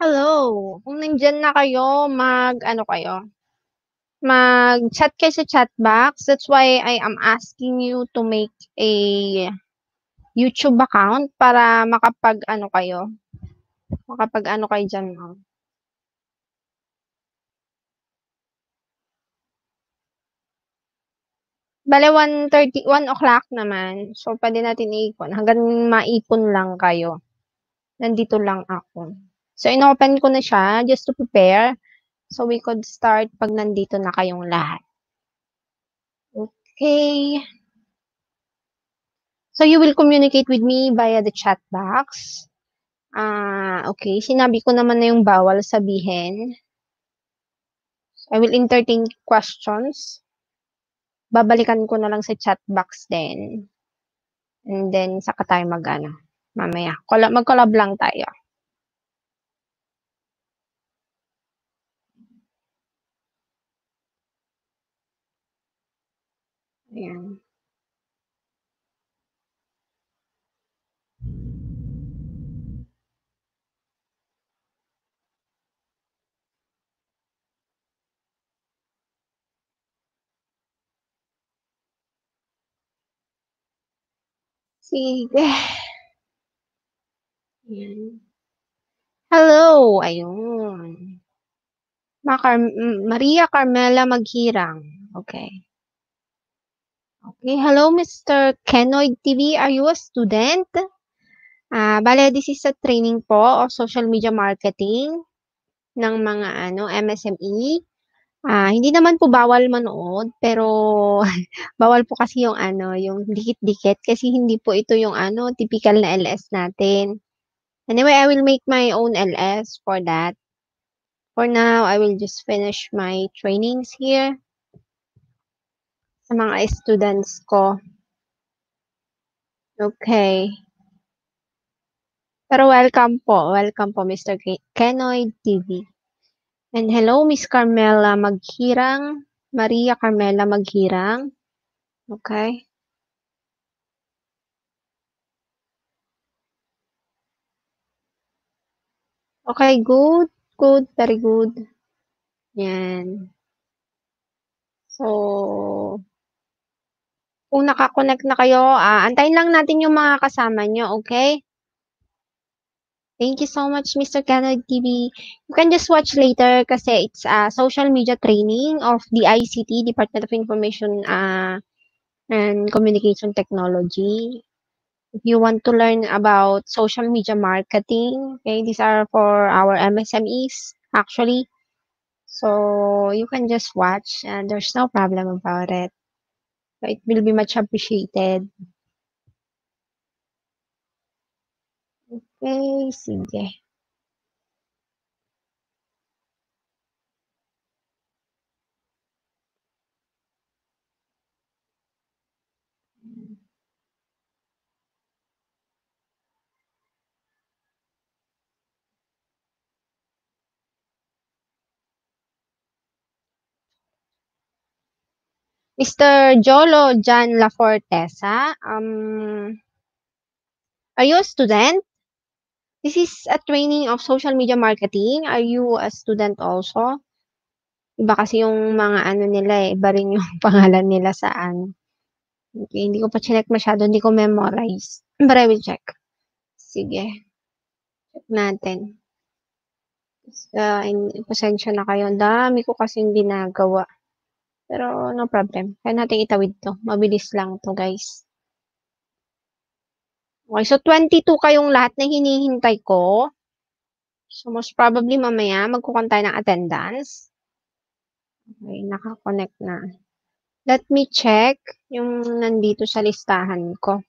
Hello, kung nandiyan na kayo, mag-ano kayo, mag-chat kayo sa chat box. That's why I am asking you to make a YouTube account para makapag-ano kayo, makapag-ano kayo dyan. Oh. Bale, 1.30, 1 o'clock naman. So, pwede natin iipon. Hanggang maipon lang kayo. Nandito lang ako. So, inopen ko na siya just to prepare so we could start pag nandito na kayong lahat. Okay. So, you will communicate with me via the chat box. Ah, uh, okay. Sinabi ko naman na yung bawal sabihin. I will entertain questions. Babalikan ko na lang sa chat box din. And then, saka tayo mag-ano, mamaya. Mag-collab lang tayo. Ayan. Sige. Ayan. Hello! Ayun. Macar Maria Carmela Maghirang. Okay. Okay, hello Mr. Kenoid TV. Are you a student? Ah, uh, bale this is a training po of social media marketing ng mga ano MSME. Ah, uh, hindi naman po bawal manood, pero bawal po kasi yung ano, yung dikit-dikit kasi hindi po ito yung ano typical na LS natin. Anyway, I will make my own LS for that. For now, I will just finish my trainings here mga students ko. Okay. Pero welcome po. Welcome po, Mr. Kenoy TV. And hello, Miss Carmela Maghirang. Maria Carmela Maghirang. Okay. Okay, good. Good, very good. Yan. So, kung nakakonect na kayo, uh, antayin lang natin yung mga kasama nyo, okay? Thank you so much, Mr. Kennedy TV. You can just watch later kasi it's a uh, social media training of the ICT, Department of Information uh, and Communication Technology. If you want to learn about social media marketing, okay, these are for our MSMEs, actually. So you can just watch and there's no problem about it. So it will be much appreciated. Okay, sige. Mr. Jolo Jan Lafortesa, um, are you a student? This is a training of social media marketing. Are you a student also? Iba kasi yung mga ano nila eh, iba rin yung pangalan nila sa ano. Okay, hindi ko pa check masyado, hindi ko memorize. But I will check. Sige. Check natin. Uh, in, pasensya na kayo. Ang dami ko kasing ginagawa. Pero no problem. Kaya natin itawid to. Mabilis lang to guys. Okay, so 22 kayong lahat na hinihintay ko. So most probably mamaya magkukuha tayo ng attendance. Okay, nakakonect na. Let me check yung nandito sa listahan ko.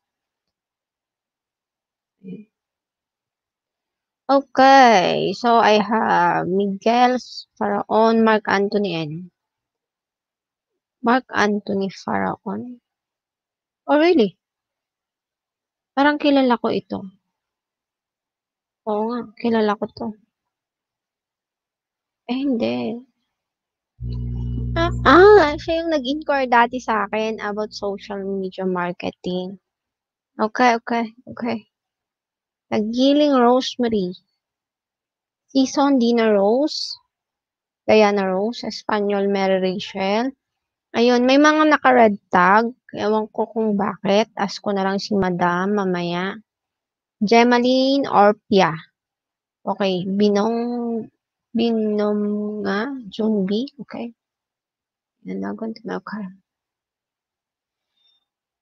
Okay, so I have Miguel Faraon, Mark Anthony, and Mark Anthony Faraon? Oh, really? Parang kilala ko ito. Oo nga, kilala ko to. Eh, hindi. Ah, ah siya yung nag-inquire dati sa akin about social media marketing. Okay, okay, okay. Nagiling Rosemary. Season Dina Rose. Diana Rose. Espanyol Mary Rachel. Ayun, may mga naka-red tag. Ewan ko kung bakit. Ask ko na lang si Madam mamaya. Gemaline Orpia. Okay, binong binom nga Junbi, okay? Nanagon to okay.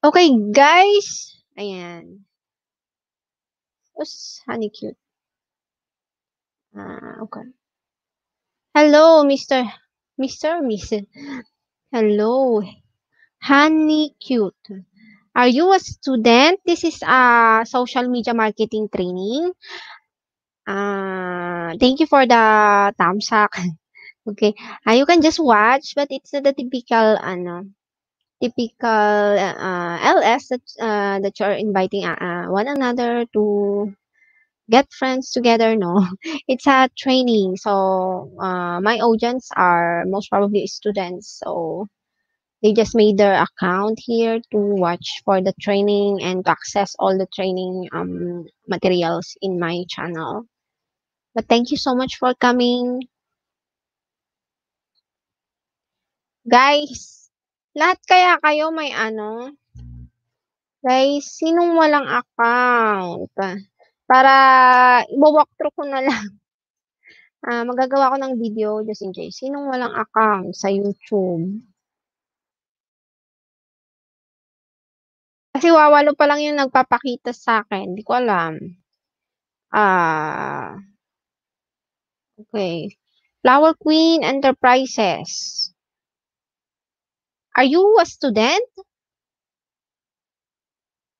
Okay, guys. Ayan. Us, honey cute. Ah, uh, okay. Hello, Mr. Mr. Miss Hello. Honey Cute. Are you a student? This is a social media marketing training. Uh, thank you for the thumbs up. okay. Uh, you can just watch, but it's not the typical, ano, typical uh, ah, LS that, uh, that you're inviting uh, one another to get friends together no it's a training so uh, my audience are most probably students so they just made their account here to watch for the training and to access all the training um, materials in my channel but thank you so much for coming guys lahat kaya kayo may ano guys sinong walang account para i-walkthrough ko na lang. Uh, magagawa ko ng video just in case. Sinong walang account sa YouTube? Kasi wawalo pa lang yung nagpapakita sa akin. Hindi ko alam. Ah... Uh, okay. Flower Queen Enterprises. Are you a student?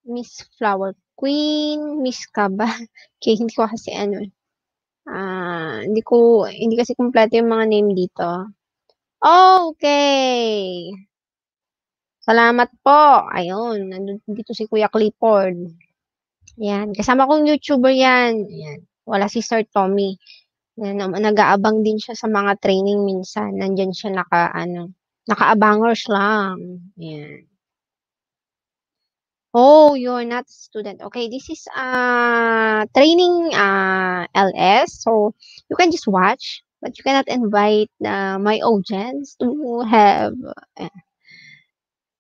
Miss Flower Queen Miss Kaba. okay, hindi ko kasi ano. Eh. Ah, uh, hindi ko hindi kasi kumpleto yung mga name dito. Okay. Salamat po. Ayun, nandun dito si Kuya Clifford. Yan, kasama kong YouTuber yan. Yan, wala si Sir Tommy. Yan, nag-aabang din siya sa mga training minsan. Nandiyan siya naka, ano, naka nakaabangers lang. Yan. Oh, you're not a student. Okay, this is uh training uh LS, so you can just watch, but you cannot invite uh, my audience to have uh,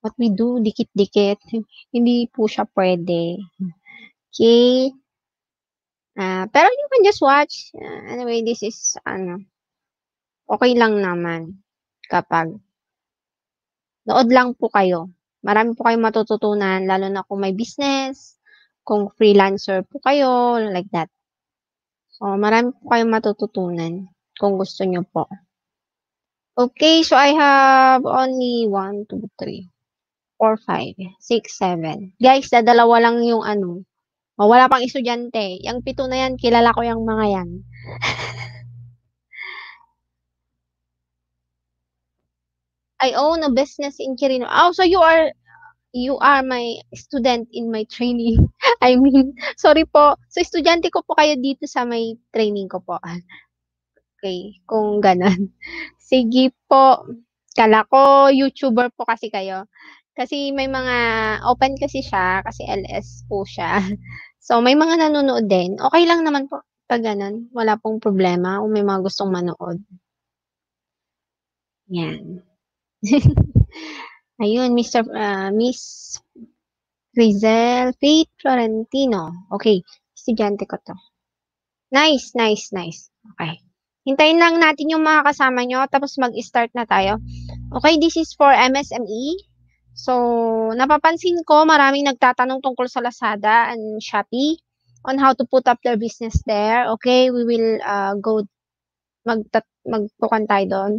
what we do dikit-dikit. Hindi po siya pwede. Okay. Uh, pero you can just watch. Uh, anyway, this is ano okay lang naman kapag nood lang po kayo. Marami po kayong matututunan, lalo na kung may business, kung freelancer po kayo, like that. So, marami po kayong matututunan kung gusto nyo po. Okay, so I have only 1, 2, 3, 4, 5, 6, 7. Guys, dadalawa lang yung ano. Oh, wala pang estudyante. Yung pito na yan, kilala ko yung mga yan. I own a business in Kirino. Oh, so you are you are my student in my training. I mean, sorry po. So, estudyante ko po kayo dito sa may training ko po. Okay, kung ganun. Sige po. Kala ko YouTuber po kasi kayo. Kasi may mga, open kasi siya, kasi LS po siya. So, may mga nanonood din. Okay lang naman po pag ganun. Wala pong problema kung may mga gustong manood. Yan. Ayun, Mr. Uh, ah, Miss Rizel Faith Florentino. Okay, estudyante ko to. Nice, nice, nice. Okay. Hintayin lang natin yung mga kasama nyo, tapos mag-start na tayo. Okay, this is for MSME. So, napapansin ko maraming nagtatanong tungkol sa Lazada and Shopee on how to put up their business there. Okay, we will uh, go, magpukan mag tayo doon.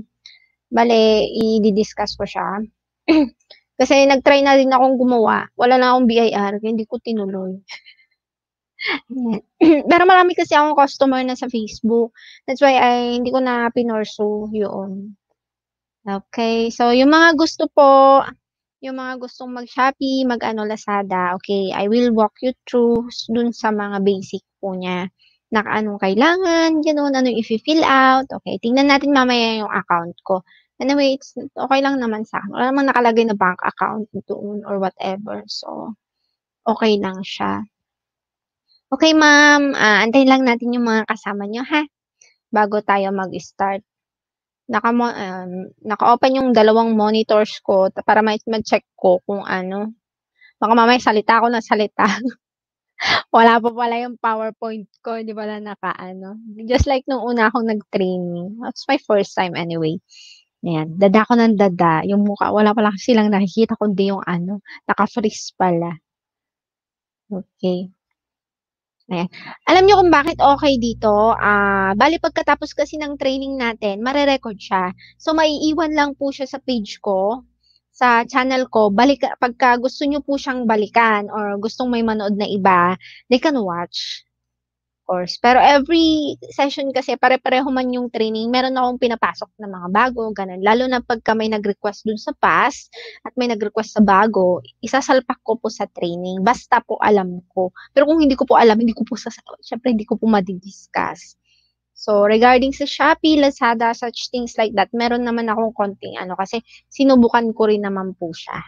Bale, i-discuss ko siya. Kasi nag-try na rin akong gumawa. Wala na akong BIR, hindi ko tinuloy. Pero marami kasi akong customer na sa Facebook. That's why I, hindi ko na pinorso yun. Okay, so yung mga gusto po, yung mga gustong mag-Shopee, mag-ano Lazada, okay, I will walk you through dun sa mga basic po niya na anong kailangan, ganun, ano yung i-fill out. Okay, tingnan natin mamaya yung account ko. Anyway, it's okay lang naman sa akin. Wala namang nakalagay na bank account doon or whatever. So, okay lang siya. Okay, ma'am. Uh, antayin lang natin yung mga kasama nyo, ha? Bago tayo mag-start. Naka, um, naka-open yung dalawang monitors ko para ma-check ko kung ano. Baka mamaya salita ako na salita. Wala pa pala yung PowerPoint ko, hindi pala nakaano. Just like nung una akong nag-training. That's my first time anyway. Ayan, dada ko ng dada. Yung mukha, wala pala silang nakikita, kundi yung ano, naka-freeze pala. Okay. Ayan. Alam niyo kung bakit okay dito? Ah, uh, bali pagkatapos kasi ng training natin, mare-record siya. So maiiwan lang po siya sa page ko sa channel ko, balik, pagka gusto nyo po siyang balikan or gustong may manood na iba, they can watch. Of course. Pero every session kasi, pare-pareho man yung training, meron akong pinapasok na mga bago, ganun. Lalo na pagka may nag-request dun sa past at may nag-request sa bago, isasalpak ko po sa training. Basta po alam ko. Pero kung hindi ko po alam, hindi ko po sa, syempre hindi ko po madidiscuss. So, regarding sa Shopee, Lazada, such things like that, meron naman akong konting ano kasi sinubukan ko rin naman po siya.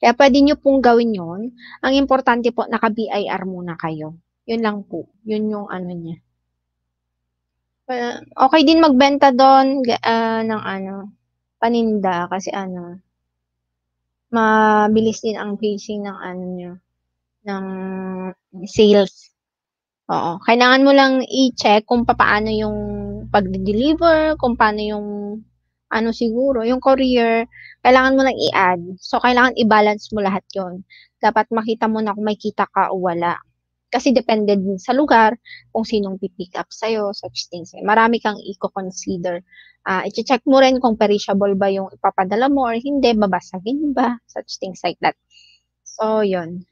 Kaya pwede nyo pong gawin yon. Ang importante po, naka-BIR muna kayo. Yun lang po. Yun yung ano niya. okay din magbenta doon uh, ng ano, paninda kasi ano, mabilis din ang pacing ng ano nyo, ng sales. Oo. Kailangan mo lang i-check kung paano yung pag-deliver, kung paano yung ano siguro, yung courier, kailangan mo lang i-add. So, kailangan i-balance mo lahat yon Dapat makita mo na kung may kita ka o wala. Kasi depende din sa lugar kung sinong pipick up sa'yo, such things. Marami kang i-consider. Uh, i-check mo rin kung perishable ba yung ipapadala mo or hindi, babasagin ba, such things like that. So, yon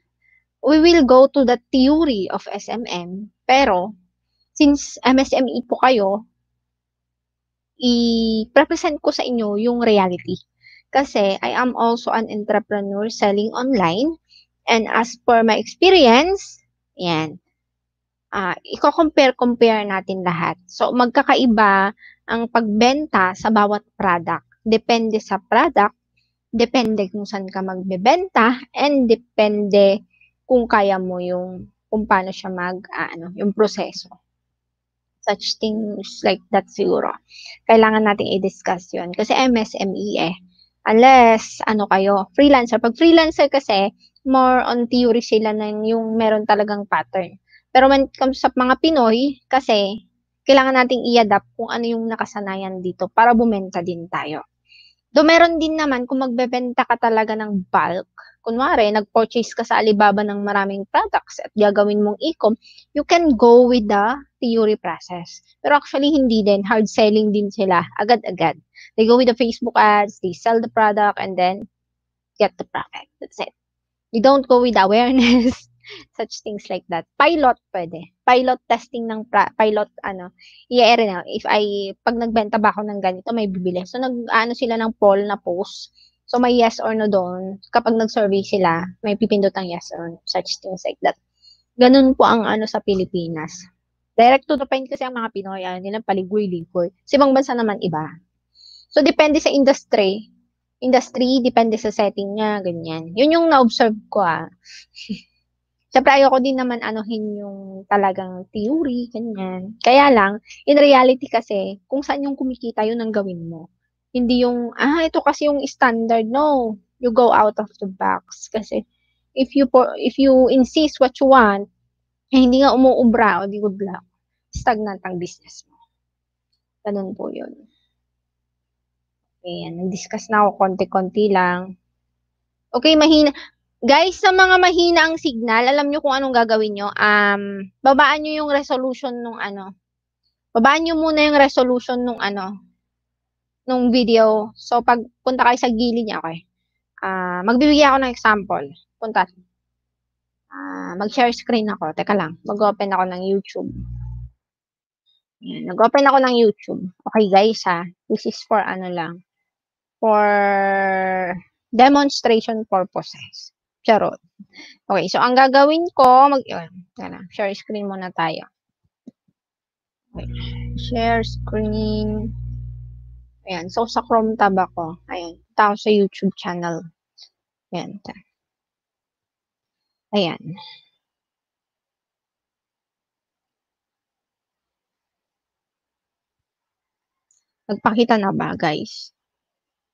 we will go to the theory of SMM. Pero, since MSME po kayo, i-present ko sa inyo yung reality. Kasi I am also an entrepreneur selling online. And as per my experience, yan, uh, i-compare-compare natin lahat. So, magkakaiba ang pagbenta sa bawat product. Depende sa product, depende kung saan ka magbebenta, and depende kung kaya mo yung kung paano siya mag ah, ano, yung proseso. Such things like that siguro. Kailangan nating i-discuss yun kasi MSME eh. Unless ano kayo, freelancer. Pag freelancer kasi more on theory sila ng yung meron talagang pattern. Pero when it comes sa mga Pinoy kasi kailangan nating i-adapt kung ano yung nakasanayan dito para bumenta din tayo. Do meron din naman kung magbebenta ka talaga ng bulk kunwari, nag-purchase ka sa Alibaba ng maraming products at gagawin mong e-com, you can go with the theory process. Pero actually, hindi din. Hard selling din sila. Agad-agad. They go with the Facebook ads, they sell the product, and then get the profit. That's it. You don't go with awareness. such things like that. Pilot pwede. Pilot testing ng pra- pilot ano, i-air na. If I pag nagbenta ba ako ng ganito, may bibili. So nag ano sila ng poll na post So may yes or no doon. Kapag nag-survey sila, may pipindot ang yes or no, such things like that. Ganun po ang ano sa Pilipinas. Direct to the point kasi ang mga Pinoy, ano nilang paligoy-ligoy. Sa ibang bansa naman iba. So depende sa industry. Industry, depende sa setting niya, ganyan. Yun yung na-observe ko ah. Siyempre, ayoko din naman anuhin yung talagang theory, ganyan. Kaya lang, in reality kasi, kung saan yung kumikita, yun ang gawin mo. Hindi yung, ah, ito kasi yung standard. No, you go out of the box. Kasi if you, if you insist what you want, eh, hindi nga umuubra o di good luck. Stagnant ang business mo. Ganun po yun. Ayan, nag-discuss na ako konti-konti lang. Okay, mahina. Guys, sa mga mahina ang signal, alam nyo kung anong gagawin nyo. Um, babaan nyo yung resolution nung ano. Babaan nyo muna yung resolution nung ano nung video. So, pag punta kayo sa gili niya, okay? Uh, magbibigay ako ng example. Punta. Uh, mag-share screen ako. Teka lang. Mag-open ako ng YouTube. Yan. Nag-open ako ng YouTube. Okay, guys, ha? This is for ano lang. For demonstration purposes. Charot. Okay, so ang gagawin ko, mag, Teka lang, share screen muna tayo. Okay. Share screen. Ayan. So, sa Chrome tab ako. Ayan. Punta sa YouTube channel. Ayan. Ayan. Nagpakita na ba, guys?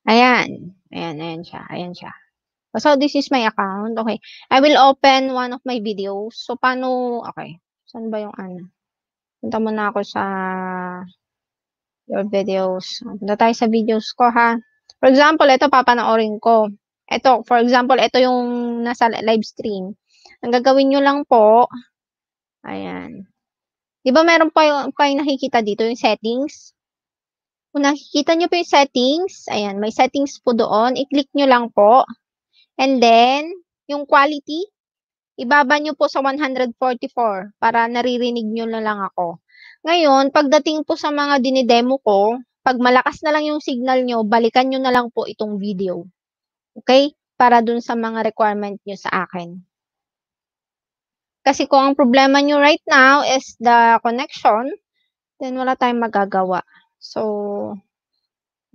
Ayan. Ayan, ayan siya. Ayan siya. So, this is my account. Okay. I will open one of my videos. So, paano, okay. Saan ba yung ano? Punta muna ako sa your videos. Punta tayo sa videos ko, ha? For example, ito papanoorin ko. Ito, for example, ito yung nasa live stream. Ang gagawin nyo lang po, ayan. Di ba meron pa yung, kayong nakikita dito, yung settings? Kung nakikita nyo po yung settings, ayan, may settings po doon. I-click nyo lang po. And then, yung quality, ibaba nyo po sa 144 para naririnig nyo na lang ako. Ngayon, pagdating po sa mga dinidemo ko, pag malakas na lang yung signal nyo, balikan nyo na lang po itong video. Okay? Para dun sa mga requirement nyo sa akin. Kasi kung ang problema nyo right now is the connection, then wala tayong magagawa. So,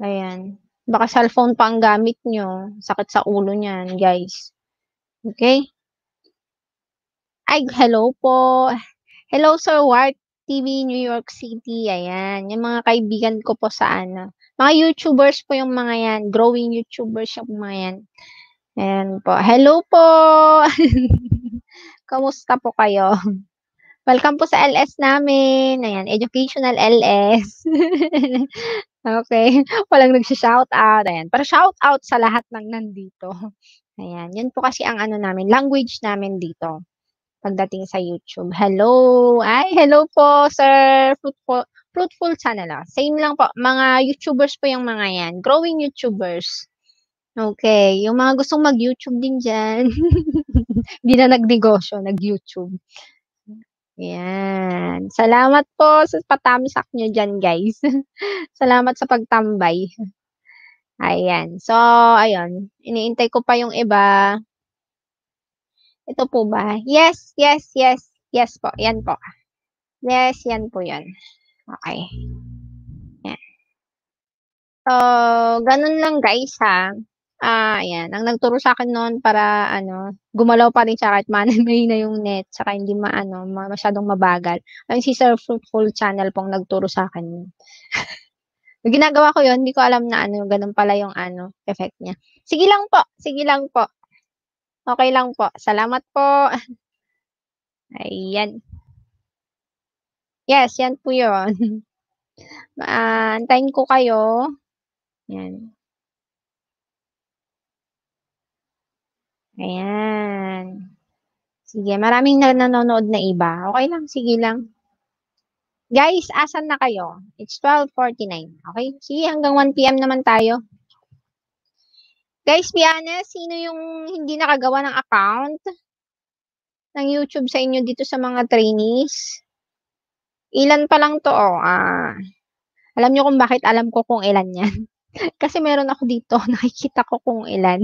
ayan. Baka cellphone pa ang gamit nyo. Sakit sa ulo niyan, guys. Okay? Ay, hello po. Hello, Sir Wart. TV New York City, ayan. Yung mga kaibigan ko po sa ano. Mga YouTubers po yung mga yan. Growing YouTubers yung mga yan. Ayan po. Hello po! Kamusta po kayo? Welcome po sa LS namin. Ayan, educational LS. okay. Walang nagsha-shout out. Ayan. Para shout out sa lahat ng nandito. Ayan. Yun po kasi ang ano namin, language namin dito pagdating sa YouTube. Hello! Ay, hello po, sir! Fruitful, fruitful channel. Ah. Same lang po. Mga YouTubers po yung mga yan. Growing YouTubers. Okay. Yung mga gustong mag-YouTube din dyan. Hindi na nagnegosyo, nag-YouTube. Yan. Salamat po sa patamsak nyo dyan, guys. Salamat sa pagtambay. Ayan. So, ayun. Iniintay ko pa yung iba. Ito po ba? Yes, yes, yes. Yes po. Yan po. Yes, yan po yan. Okay. Yan. So, ganun lang guys ha. Ah, uh, yan. Ang nagturo sa akin noon para ano, gumalaw pa rin siya kahit manamay na yung net, saka hindi maano, masyadong mabagal. Ang si Sir Fruitful Channel pong nagturo sa akin. Ginagawa ko 'yon, hindi ko alam na ano, ganun pala yung ano, effect niya. Sige lang po, sige lang po. Okay lang po. Salamat po. Ayan. Yes, yan po yun. uh, antayin ko kayo. Yan. Ayan. Sige, maraming na nanonood na iba. Okay lang, sige lang. Guys, asan na kayo? It's 12.49. Okay? Sige, hanggang 1pm naman tayo. Guys, be honest, sino yung hindi nakagawa ng account ng YouTube sa inyo dito sa mga trainees? Ilan pa lang to, oh. Ah. Alam nyo kung bakit alam ko kung ilan yan. kasi meron ako dito, nakikita ko kung ilan.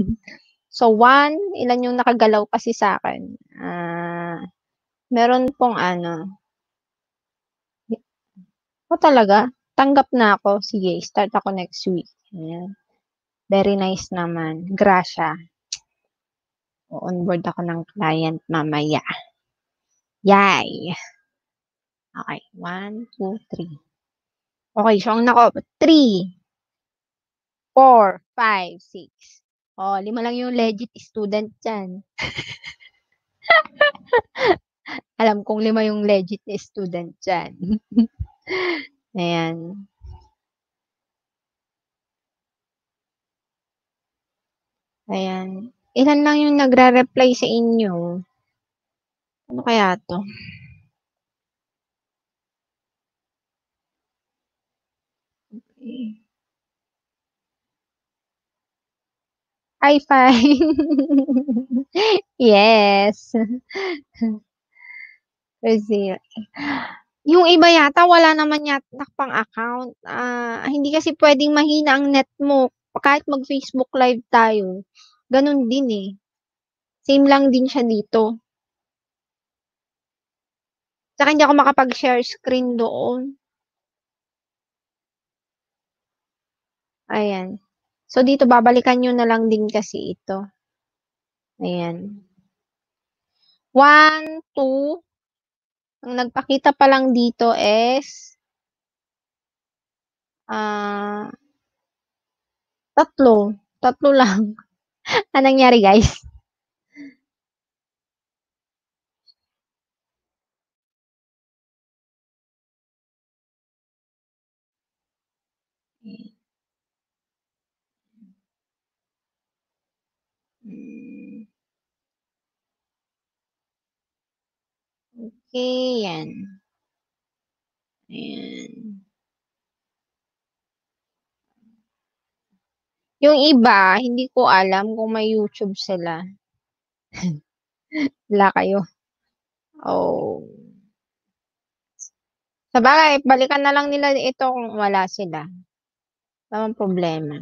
So, one, ilan yung nakagalaw kasi sa akin. Ah, meron pong ano. O oh, talaga, tanggap na ako. Sige, start ako next week. Ayan. Very nice naman. Gracia. Onboard ako ng client mamaya. Yay! Okay. One, two, three. Okay, so ang nako, three, four, five, six. Oh, lima lang yung legit student dyan. Alam kong lima yung legit student dyan. Ayan. Ayan. Ilan lang yung nagre-reply sa inyo? Ano kaya to? Okay. Hi, fine. yes. Brazil. Yung iba yata, wala naman yata pang account. Uh, hindi kasi pwedeng mahina ang net mo kahit mag-Facebook live tayo, ganun din eh. Same lang din siya dito. Saka hindi ako makapag-share screen doon. Ayan. So, dito babalikan nyo na lang din kasi ito. Ayan. One, two. Ang nagpakita pa lang dito is ah uh, Tatlo. Tatlo lang. Anong nangyari, guys? Okay, yan. Ayan. Yung iba, hindi ko alam kung may YouTube sila. Wala kayo. Oh. Sa bagay, balikan na lang nila ito kung wala sila. Tamang problema.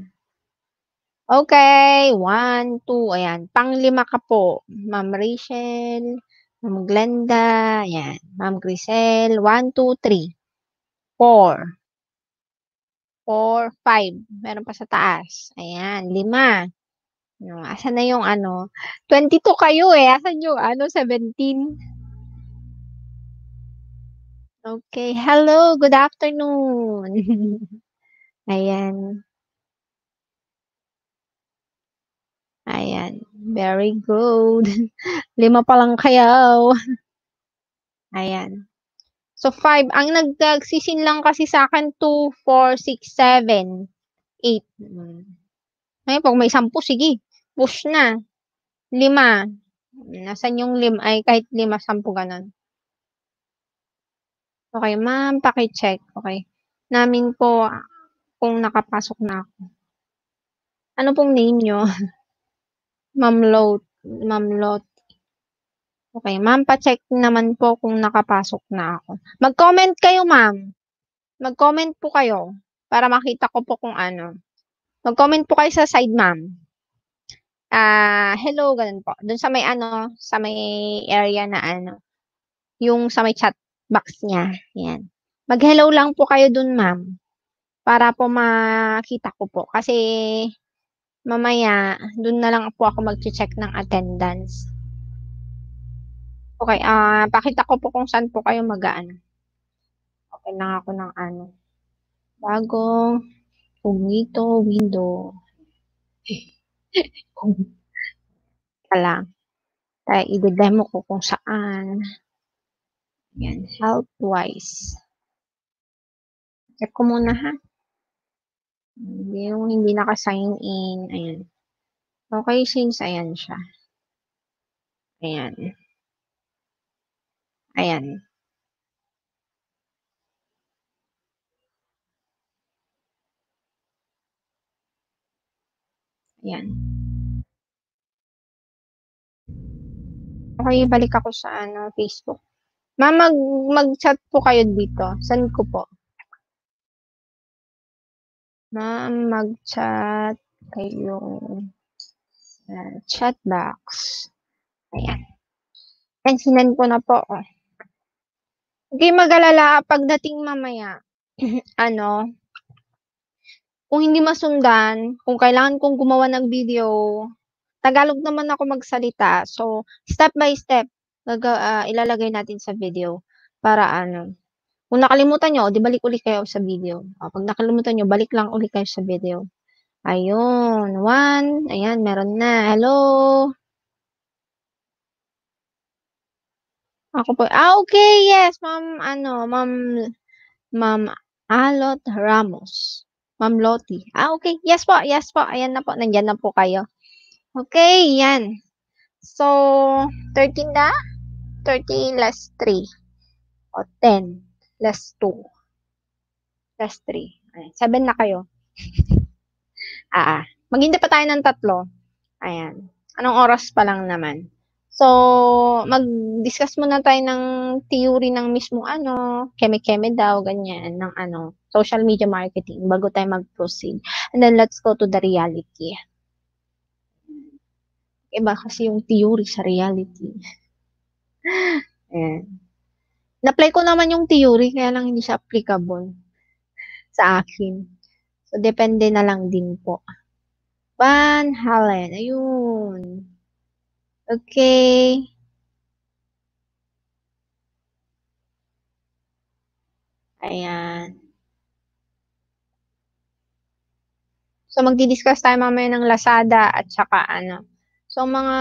Okay, one, two, ayan. Panglima ka po, Ma'am Rachel, Ma'am Glenda, ayan. Ma'am Grisel, one, two, three, four, four, five. Meron pa sa taas. Ayan, lima. No, asan na yung ano? 22 kayo eh. Asan yung ano? 17. Okay. Hello. Good afternoon. Ayan. Ayan. Very good. Lima pa lang kayo. Ayan. So, 5. Ang nagsisin lang kasi sa akin, 2, 4, 6, 7, 8. Ngayon, pag may 10, sige. Push na. 5. Nasaan yung 5? Ay, kahit 5, 10, ganun. Okay, ma'am, pakicheck. Okay. Namin po kung nakapasok na ako. Ano pong name nyo? ma'am Lot. Ma'am Lot. Okay, ma'am, pa-check naman po kung nakapasok na ako. Mag-comment kayo, ma'am. Mag-comment po kayo para makita ko po kung ano. Mag-comment po kayo sa side, ma'am. Ah, uh, hello, ganun po. Doon sa may ano, sa may area na ano, yung sa may chat box niya. Yan. Mag-hello lang po kayo doon, ma'am. Para po makita ko po. Kasi mamaya, doon na lang po ako mag-check ng attendance. Okay, ah, uh, pakita ko po kung saan po kayo mag-aano. Okay lang ako ng ano. Bagong Cognito window. Kala. Kaya i-demo ko kung saan. Yan, health-wise. Check ko muna ha. Hindi yung hindi naka-sign in. Ayan. Okay, since ayan siya. Ayan. Ayan. Ayan. Okay, balik ako sa ano, Facebook. Ma'am, mag, mag-chat po kayo dito. Send ko po? Ma'am, mag-chat kayo sa chat box. Ayan. And sinan ko na po. Oh. Hindi mag-alala, pagdating mamaya, ano, kung hindi masundan, kung kailangan kong gumawa ng video, Tagalog naman ako magsalita. So, step by step, uh, ilalagay natin sa video para ano. Kung nakalimutan nyo, di balik ulit kayo sa video. O, ah, pag nakalimutan nyo, balik lang ulit kayo sa video. Ayun, one. Ayan, meron na. Hello. Ako po. Ah, okay. Yes, ma'am, ano, ma'am, ma'am Alot Ramos. Ma'am Loti. Ah, okay. Yes po, yes po. Ayan na po, nandyan na po kayo. Okay, yan. So, 13 na? 13 less 3. O, 10 less 2. Less 3. Ayan, 7 na kayo. ah, ah. Maghinda pa tayo ng tatlo. Ayan. Anong oras pa lang naman? So, mag-discuss muna tayo ng theory ng mismo ano, keme-keme daw, ganyan, ng ano, social media marketing bago tayo mag-proceed. And then, let's go to the reality. Iba kasi yung theory sa reality. Ayan. Na-apply ko naman yung theory, kaya lang hindi siya applicable sa akin. So, depende na lang din po. Van Halen. Ayun. Okay. Ayan. So, magdi-discuss tayo mamaya ng Lazada at saka ano. So, mga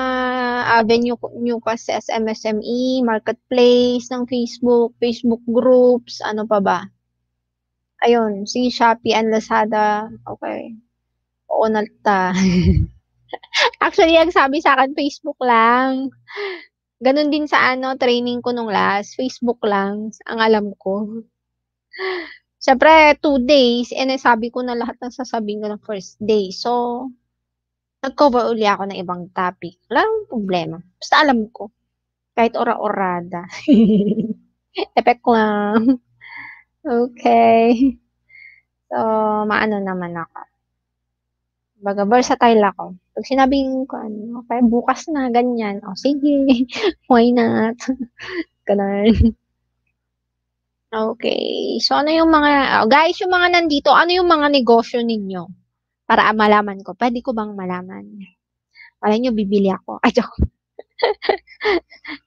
avenue nyo kasi as MSME, marketplace ng Facebook, Facebook groups, ano pa ba? Ayun, si Shopee and Lazada, okay. Oo na ta. Actually, ang sabi sa akin, Facebook lang. Ganun din sa ano, training ko nung last. Facebook lang, ang alam ko. Siyempre, two days, and eh, sabi ko na lahat ng sasabihin ko ng first day. So, nag-cover uli ako ng ibang topic. Wala akong problema. Basta alam ko. Kahit ora-orada. Epek lang. Okay. So, maano naman ako. Baga, versatile ako. Pag sinabing ko, ano, okay, bukas na, ganyan. O, oh, sige. Why not? Ganun. Okay. So, ano yung mga, oh, guys, yung mga nandito, ano yung mga negosyo ninyo? Para ah, malaman ko. Pwede ko bang malaman? Wala nyo, bibili ako. Ay, joke.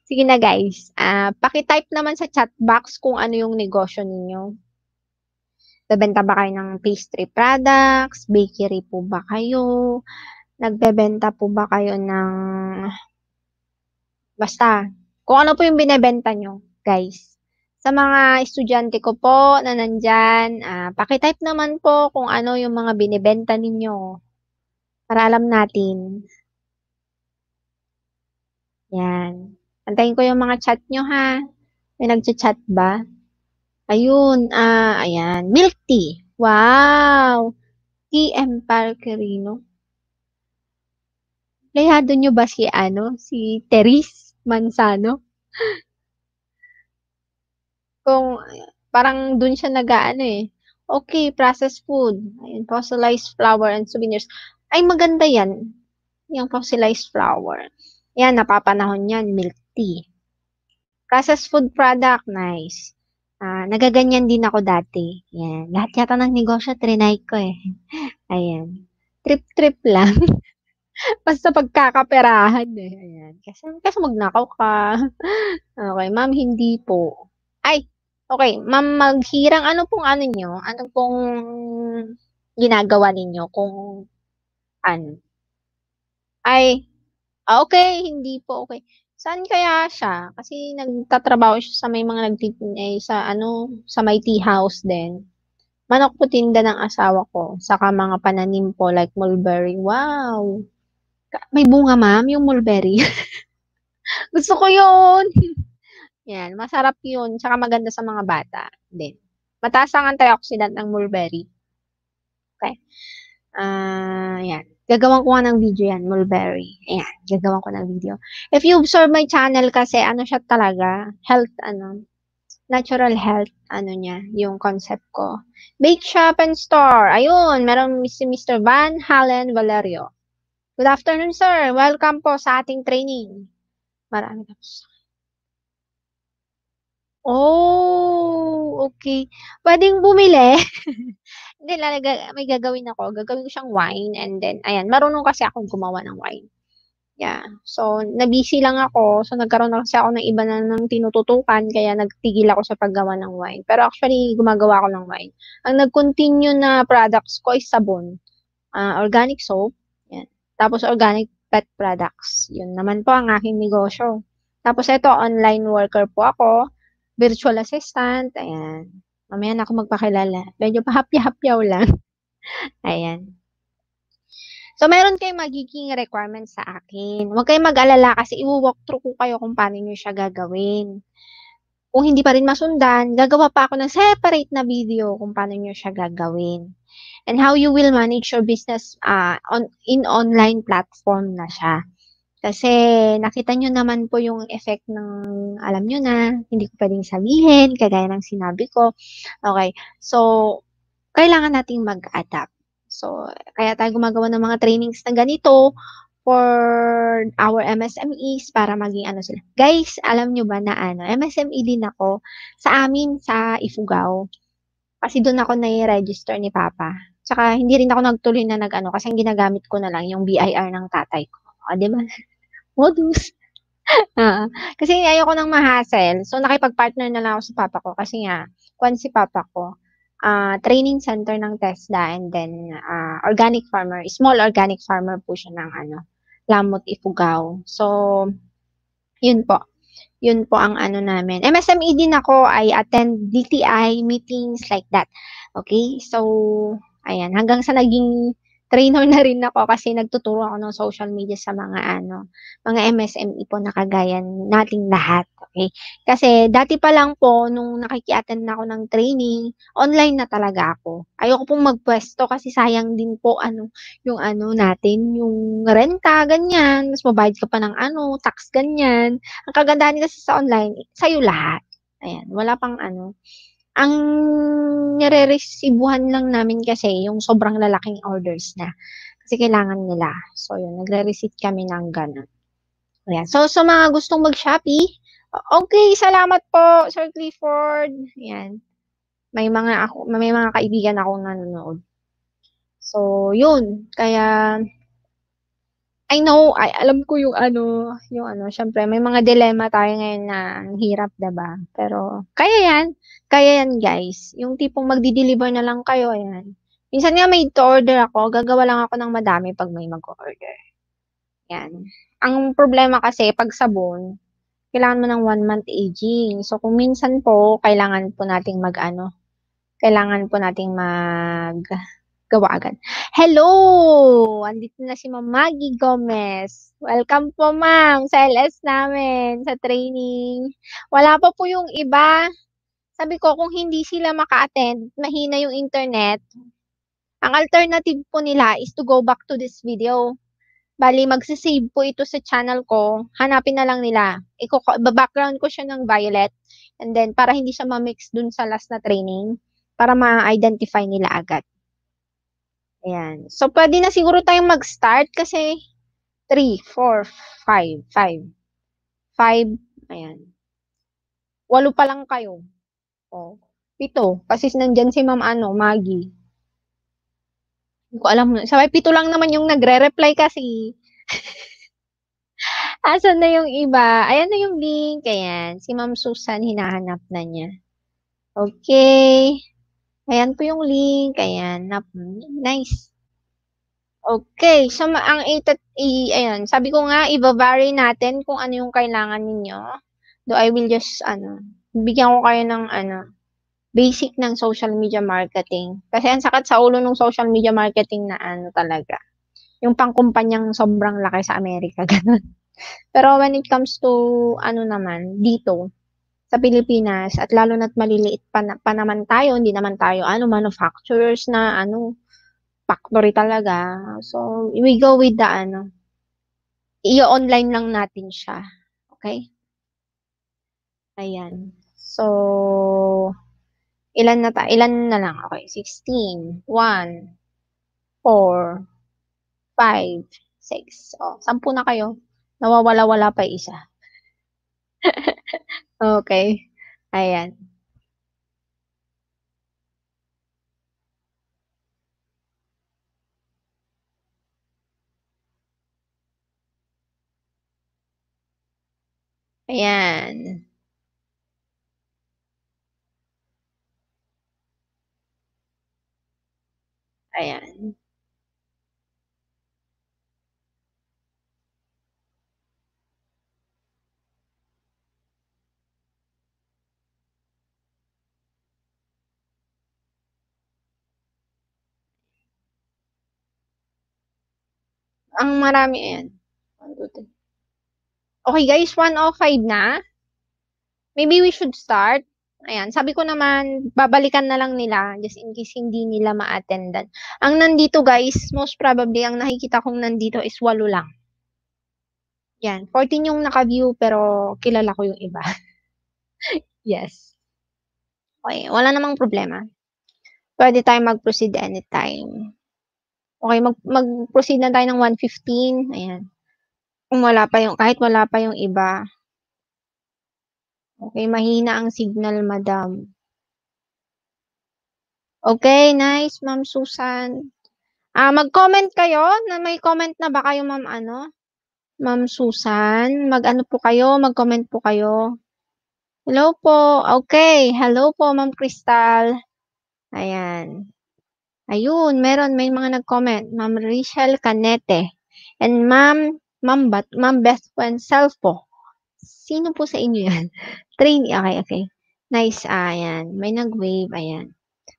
Sige na guys. Uh, paki-type naman sa chat box kung ano yung negosyo ninyo. Nagbebenta ba kayo ng pastry products? Bakery po ba kayo? Nagbebenta po ba kayo ng... Basta, kung ano po yung binebenta nyo, guys. Sa mga estudyante ko po na nandyan, uh, pakitype naman po kung ano yung mga binebenta ninyo para alam natin. Yan. Antayin ko yung mga chat nyo ha. May nagchat-chat ba? Ayun, ah, ayan. Milk tea. Wow! T.M. Parkerino. Layado nyo ba si, ano, si Teris Mansano? Kung, parang dun siya nag-ano eh. Okay, processed food. Ayun, fossilized flour and souvenirs. Ay, maganda yan. Yung fossilized flour. Yan, napapanahon yan. Milk tea. Processed food product. Nice. Uh, nagaganyan din ako dati. Yan. Lahat yata ng negosyo, trinay ko eh. Ayan. Trip-trip lang. Basta pagkakaperahan eh. Ayan. Kasi, kasi magnakaw ka. okay, ma'am, hindi po. Ay, okay, ma'am, maghirang. Ano pong ano nyo? Ano pong ginagawa ninyo? Kung ano? Ay, ah, okay, hindi po okay. Saan kaya siya? Kasi nagtatrabaho siya sa may mga nagtitin eh, sa ano, sa may tea house din. Manok po tinda ng asawa ko. Saka mga pananim po like mulberry. Wow! May bunga ma'am, yung mulberry. Gusto ko yun! Yan, masarap yun. Tsaka maganda sa mga bata din. Mataas ang antioxidant ng mulberry. Okay. Ah, uh, yan. Gagawan ko nga ng video yan, mulberry. Ayan, gagawan ko ng video. If you observe my channel kasi, ano siya talaga, health, ano, natural health, ano niya, yung concept ko. Bake shop and store. Ayun, meron si Mr. Van Halen Valerio. Good afternoon, sir. Welcome po sa ating training. Marami na Oh, okay. Pwedeng bumili. hindi lalaga, may gagawin ako. Gagawin ko siyang wine and then, ayan, marunong kasi akong gumawa ng wine. Yeah. So, nabisi lang ako. So, nagkaroon na kasi ako ng iba na nang tinututukan kaya nagtigil ako sa paggawa ng wine. Pero actually, gumagawa ako ng wine. Ang nag-continue na products ko ay sabon. Uh, organic soap. Yan. Tapos, organic pet products. Yun naman po ang aking negosyo. Tapos, ito, online worker po ako. Virtual assistant. Ayan. Mamaya na ako magpakilala. Medyo pahapya-hapyaw lang. Ayan. So, meron kayong magiging requirements sa akin. Huwag kayong mag-alala kasi i-walkthrough ko kayo kung paano nyo siya gagawin. Kung hindi pa rin masundan, gagawa pa ako ng separate na video kung paano nyo siya gagawin. And how you will manage your business uh, on in online platform na siya. Kasi nakita nyo naman po yung effect ng alam nyo na, hindi ko pwedeng sabihin, kagaya ng sinabi ko. Okay, so kailangan nating mag-adapt. So, kaya tayo gumagawa ng mga trainings na ganito for our MSMEs para maging ano sila. Guys, alam nyo ba na ano, MSME din ako sa amin sa Ifugao. Kasi doon ako nai-register ni Papa. Tsaka hindi rin ako nagtuloy na nag-ano kasi ang ginagamit ko na lang yung BIR ng tatay ko. O, di ba? modus. uh, kasi ayoko nang mahasel. So, nakipag-partner na lang ako sa papa ko. Kasi nga, kwan si papa ko, uh, training center ng TESDA and then uh, organic farmer, small organic farmer po siya ng ano, Lamot Ifugao. So, yun po. Yun po ang ano namin. MSME din ako. I attend DTI meetings like that. Okay? So, ayan. Hanggang sa naging trainer na rin ako kasi nagtuturo ako ng social media sa mga ano, mga MSME po na kagaya nating lahat. Okay? Kasi dati pa lang po, nung nakikiatan na ako ng training, online na talaga ako. Ayoko pong magpwesto kasi sayang din po ano, yung ano natin, yung renta, ganyan. Mas mabayad ka pa ng ano, tax, ganyan. Ang kagandahan kasi sa online, sa'yo lahat. Ayan, wala pang ano, ang nire-receivehan lang namin kasi yung sobrang lalaking orders na. Kasi kailangan nila. So, yun, nagre-receipt kami ng ganun. Ayan. So, sa so mga gustong mag-Shopee, okay, salamat po, Sir Clifford. Ayan. May mga, ako, may mga kaibigan akong nanonood. So, yun. Kaya, I know, I, alam ko yung ano, yung ano, syempre, may mga dilemma tayo ngayon na ang hirap, ba diba? Pero, kaya yan. Kaya yan, guys. Yung tipong magdi-deliver na lang kayo, ayan. Minsan nga may to-order ako, gagawa lang ako ng madami pag may mag-order. Yan. Ang problema kasi, pag sabon, kailangan mo ng one month aging. So, kung minsan po, kailangan po nating mag-ano, kailangan po nating mag Gawagan. Hello! Andito na si Ma'am Maggie Gomez. Welcome po, Ma'am, sa LS namin, sa training. Wala pa po yung iba. Sabi ko, kung hindi sila maka-attend, mahina yung internet, ang alternative po nila is to go back to this video. Bali, magsisave po ito sa channel ko. Hanapin na lang nila. Iko, background ko siya ng violet. And then, para hindi siya ma-mix dun sa last na training para ma-identify nila agad. Ayan. So, pwede na siguro tayong mag-start kasi 3, 4, 5, 5. 5, ayan. Walo pa lang kayo. O, pito. Kasi nandyan si Ma'am ano, Maggie. Hindi ko alam. Sabay, pito lang naman yung nagre-reply kasi. Asa na yung iba? Ayan na yung link. Ayan. Si Ma'am Susan, hinahanap na niya. Okay. Ayan po yung link. Ayan. Nice. Okay. So, ang i, ayan. Sabi ko nga, i-vary natin kung ano yung kailangan ninyo. Do I will just, ano, bigyan ko kayo ng, ano, basic ng social media marketing. Kasi ang sakat sa ulo ng social media marketing na, ano, talaga. Yung pangkumpanyang sobrang laki sa Amerika, ganun. Pero when it comes to, ano naman, dito, sa Pilipinas at lalo na't maliliit pa, pa naman tayo, hindi naman tayo ano manufacturers na ano factory talaga. So we go with the ano i-online lang natin siya. Okay? Ayan. So ilan na ta ilan na lang okay 16 1 4 5 6 oh 10 na kayo nawawala-wala pa isa Okey, ayan. Ayan. Ayan. Ang marami, ayan. 1, Okay, guys. 105 na. Maybe we should start. Ayan, sabi ko naman, babalikan na lang nila just in case hindi nila ma-attendan. Ang nandito guys, most probably ang nakikita kong nandito is walo lang. Yan, 14 yung naka-view pero kilala ko yung iba. yes. Okay, wala namang problema. Pwede tayong mag-proceed anytime. Okay, mag, mag-proceed na tayo ng 115. Ayan. Kung wala pa yung, kahit wala pa yung iba. Okay, mahina ang signal, madam. Okay, nice, ma'am Susan. Ah, mag-comment kayo. Na may comment na ba kayo, ma'am ano? Ma'am Susan, mag-ano po kayo? Mag-comment po kayo. Hello po. Okay, hello po, ma'am Crystal. Ayan. Ayun, meron may mga nag-comment, Ma'am Rachel Canete and Ma'am Ma'am Bat, Ma'am Beth Wenselfo. Sino po sa inyo 'yan? Train, okay, okay. Nice, ayan. May nag-wave, ayan.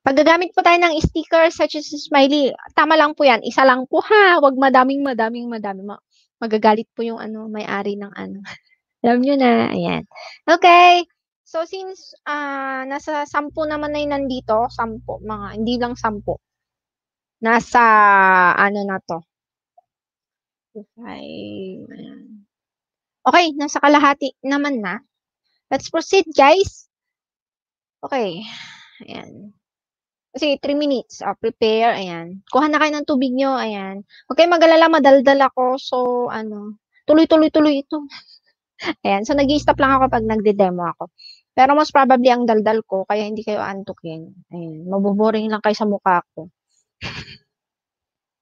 Paggagamit po tayo ng sticker such as smiley, tama lang po 'yan. Isa lang po ha, 'wag madaming madaming madami. Magagalit po yung ano, may-ari ng ano. Alam niyo na, ayan. Okay. So since uh, nasa sampu naman na yun nandito, sampu, mga, hindi lang sampu. Nasa, ano na to? Okay. Okay, nasa kalahati naman na. Let's proceed, guys. Okay. Ayan. Kasi 3 minutes. Oh, prepare. Ayan. Kuha na kayo ng tubig nyo. Ayan. Okay, kayong magalala. Madaldal ako. So, ano. Tuloy-tuloy-tuloy ito. Ayan. So, nag stop lang ako pag nagde-demo ako. Pero most probably ang daldal ko. Kaya hindi kayo antukin. yan. Ayan. Mabuboring lang kayo sa mukha ko.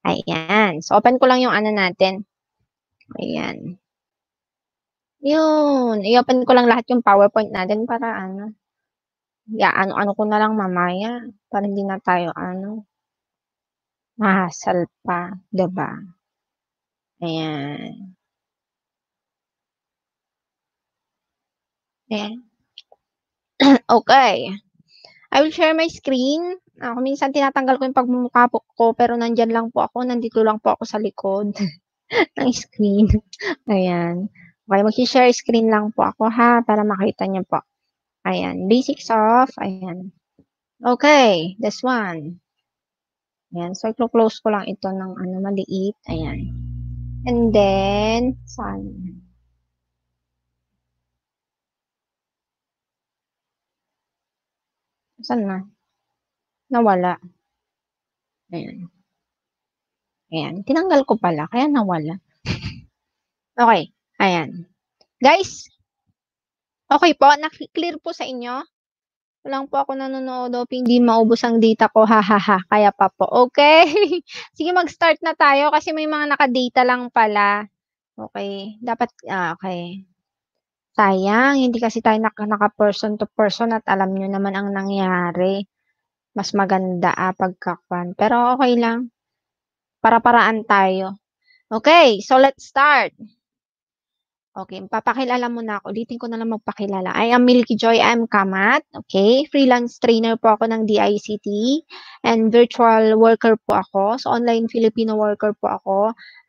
Ayan. So, open ko lang yung ano natin. Ayan. Yun. I-open ko lang lahat yung PowerPoint natin para ano. Ya, ano-ano ko na lang mamaya. Para hindi na tayo ano. Mahasal pa. ba? Diba? Ayan. Ayan. okay. I will share my screen. Ako ah, minsan tinatanggal ko yung pagmumukha po ko pero nandiyan lang po ako, nandito lang po ako sa likod ng screen. Ayan. Okay, mag-share screen lang po ako ha para makita niyo po. Ayan, basics of, ayan. Okay, this one. Ayan, so i-close ko lang ito ng ano maliit. Ayan. And then, saan? Saan na? Nawala. Ayan. Ayan. Tinanggal ko pala, kaya nawala. okay. Ayan. Guys, okay po. Nakiklear po sa inyo. Walang po ako nanonood o hindi maubos ang data ko. Hahaha. Kaya pa po. Okay. Sige, mag-start na tayo kasi may mga nakadata lang pala. Okay. Dapat, ah, okay. Sayang, hindi kasi tayo naka, naka person to person at alam nyo naman ang nangyari mas maganda ah, pagkakwan. Pero okay lang. Para-paraan tayo. Okay, so let's start. Okay, papakilala muna na ako. Ulitin ko na lang magpakilala. I am Milky Joy. I am Kamat. Okay, freelance trainer po ako ng DICT and virtual worker po ako. So, online Filipino worker po ako.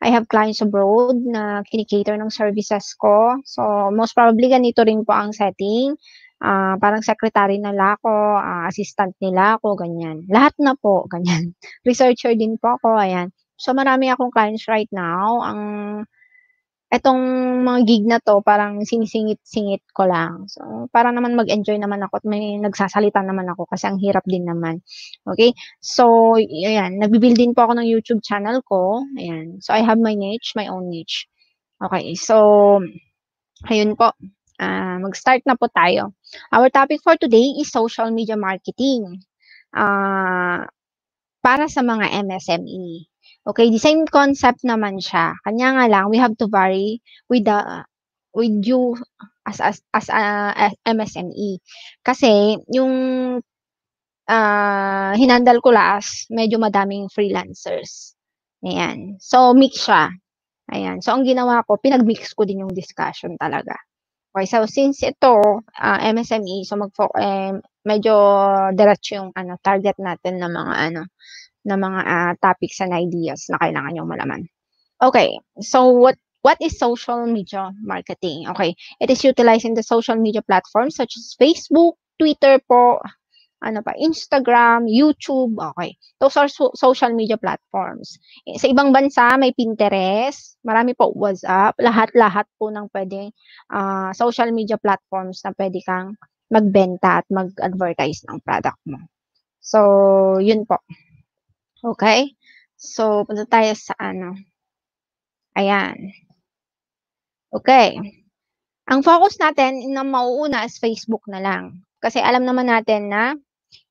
I have clients abroad na kinikater ng services ko. So, most probably ganito rin po ang setting uh, parang secretary nila ako, uh, assistant nila ako, ganyan. Lahat na po, ganyan. Researcher din po ako, ayan. So marami akong clients right now. Ang etong mga gig na to, parang sinisingit-singit ko lang. So, para naman mag-enjoy naman ako at may nagsasalita naman ako kasi ang hirap din naman. Okay? So, ayan, nagbi-build din po ako ng YouTube channel ko. Ayan. So, I have my niche, my own niche. Okay, so, ayun po. Uh, mag-start na po tayo. Our topic for today is social media marketing uh, para sa mga MSME. Okay, the same concept naman siya. Kanya nga lang, we have to vary with the with you as as as uh, ah, MSME. Kasi yung uh, hinandal ko last, medyo madaming freelancers. Ayan. So mix siya. Ayan. So ang ginawa ko, pinag-mix ko din yung discussion talaga. Okay, so since ito, uh, ah, MSME, so mag eh, medyo diretso yung ano, target natin ng mga ano, ng mga uh, topics and ideas na kailangan yung malaman. Okay, so what what is social media marketing? Okay, it is utilizing the social media platforms such as Facebook, Twitter po, ano pa, Instagram, YouTube, okay. Those are so- social media platforms. Eh, sa ibang bansa, may Pinterest, marami po WhatsApp, lahat-lahat po ng pwedeng uh, ah, social media platforms na pwede kang magbenta at mag-advertise ng product mo. So, yun po. Okay? So, punta tayo sa ano. Ayan. Okay. Ang focus natin na mauuna is Facebook na lang. Kasi alam naman natin na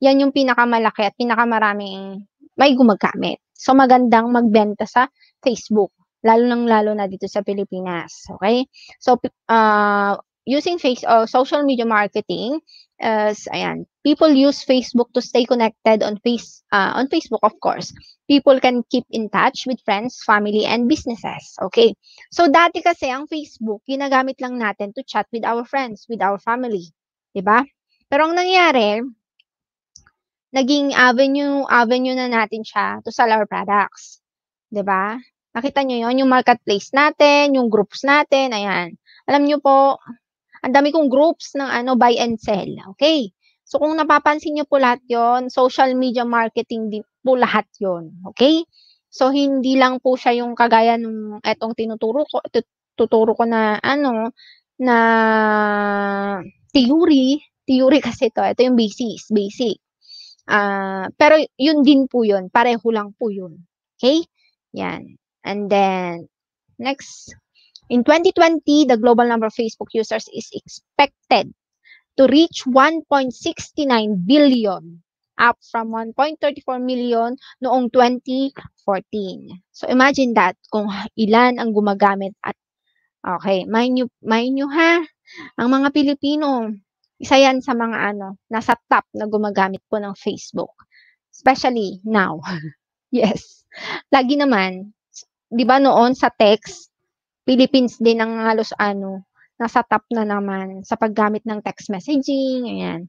yan yung pinakamalaki at pinakamaraming may gumagamit. So magandang magbenta sa Facebook, lalo nang lalo na dito sa Pilipinas, okay? So uh, using face uh, social media marketing as ah, ayan, people use Facebook to stay connected on face uh, on Facebook of course. People can keep in touch with friends, family and businesses, okay? So dati kasi ang Facebook, ginagamit lang natin to chat with our friends, with our family, 'di ba? Pero ang nangyari, naging avenue avenue na natin siya to sell our products. 'Di ba? Nakita niyo 'yon, yung marketplace natin, yung groups natin, ayan. Alam niyo po, ang dami kong groups ng ano buy and sell, okay? So kung napapansin niyo po lahat 'yon, social media marketing din po lahat 'yon, okay? So hindi lang po siya yung kagaya ng etong tinuturo ko tuturo ko na ano na theory, theory kasi to, ito yung basis, basic. Uh, pero yun din po yun. Pareho lang po yun. Okay? Yan. And then, next. In 2020, the global number of Facebook users is expected to reach 1.69 billion, up from 1.34 million noong 2014. So imagine that kung ilan ang gumagamit at okay, mind you, mind you ha, ang mga Pilipino, isa yan sa mga ano, nasa top na gumagamit po ng Facebook. Especially now. yes. Lagi naman, 'di ba noon sa text, Philippines din ang halos ano, nasa top na naman sa paggamit ng text messaging, ayan.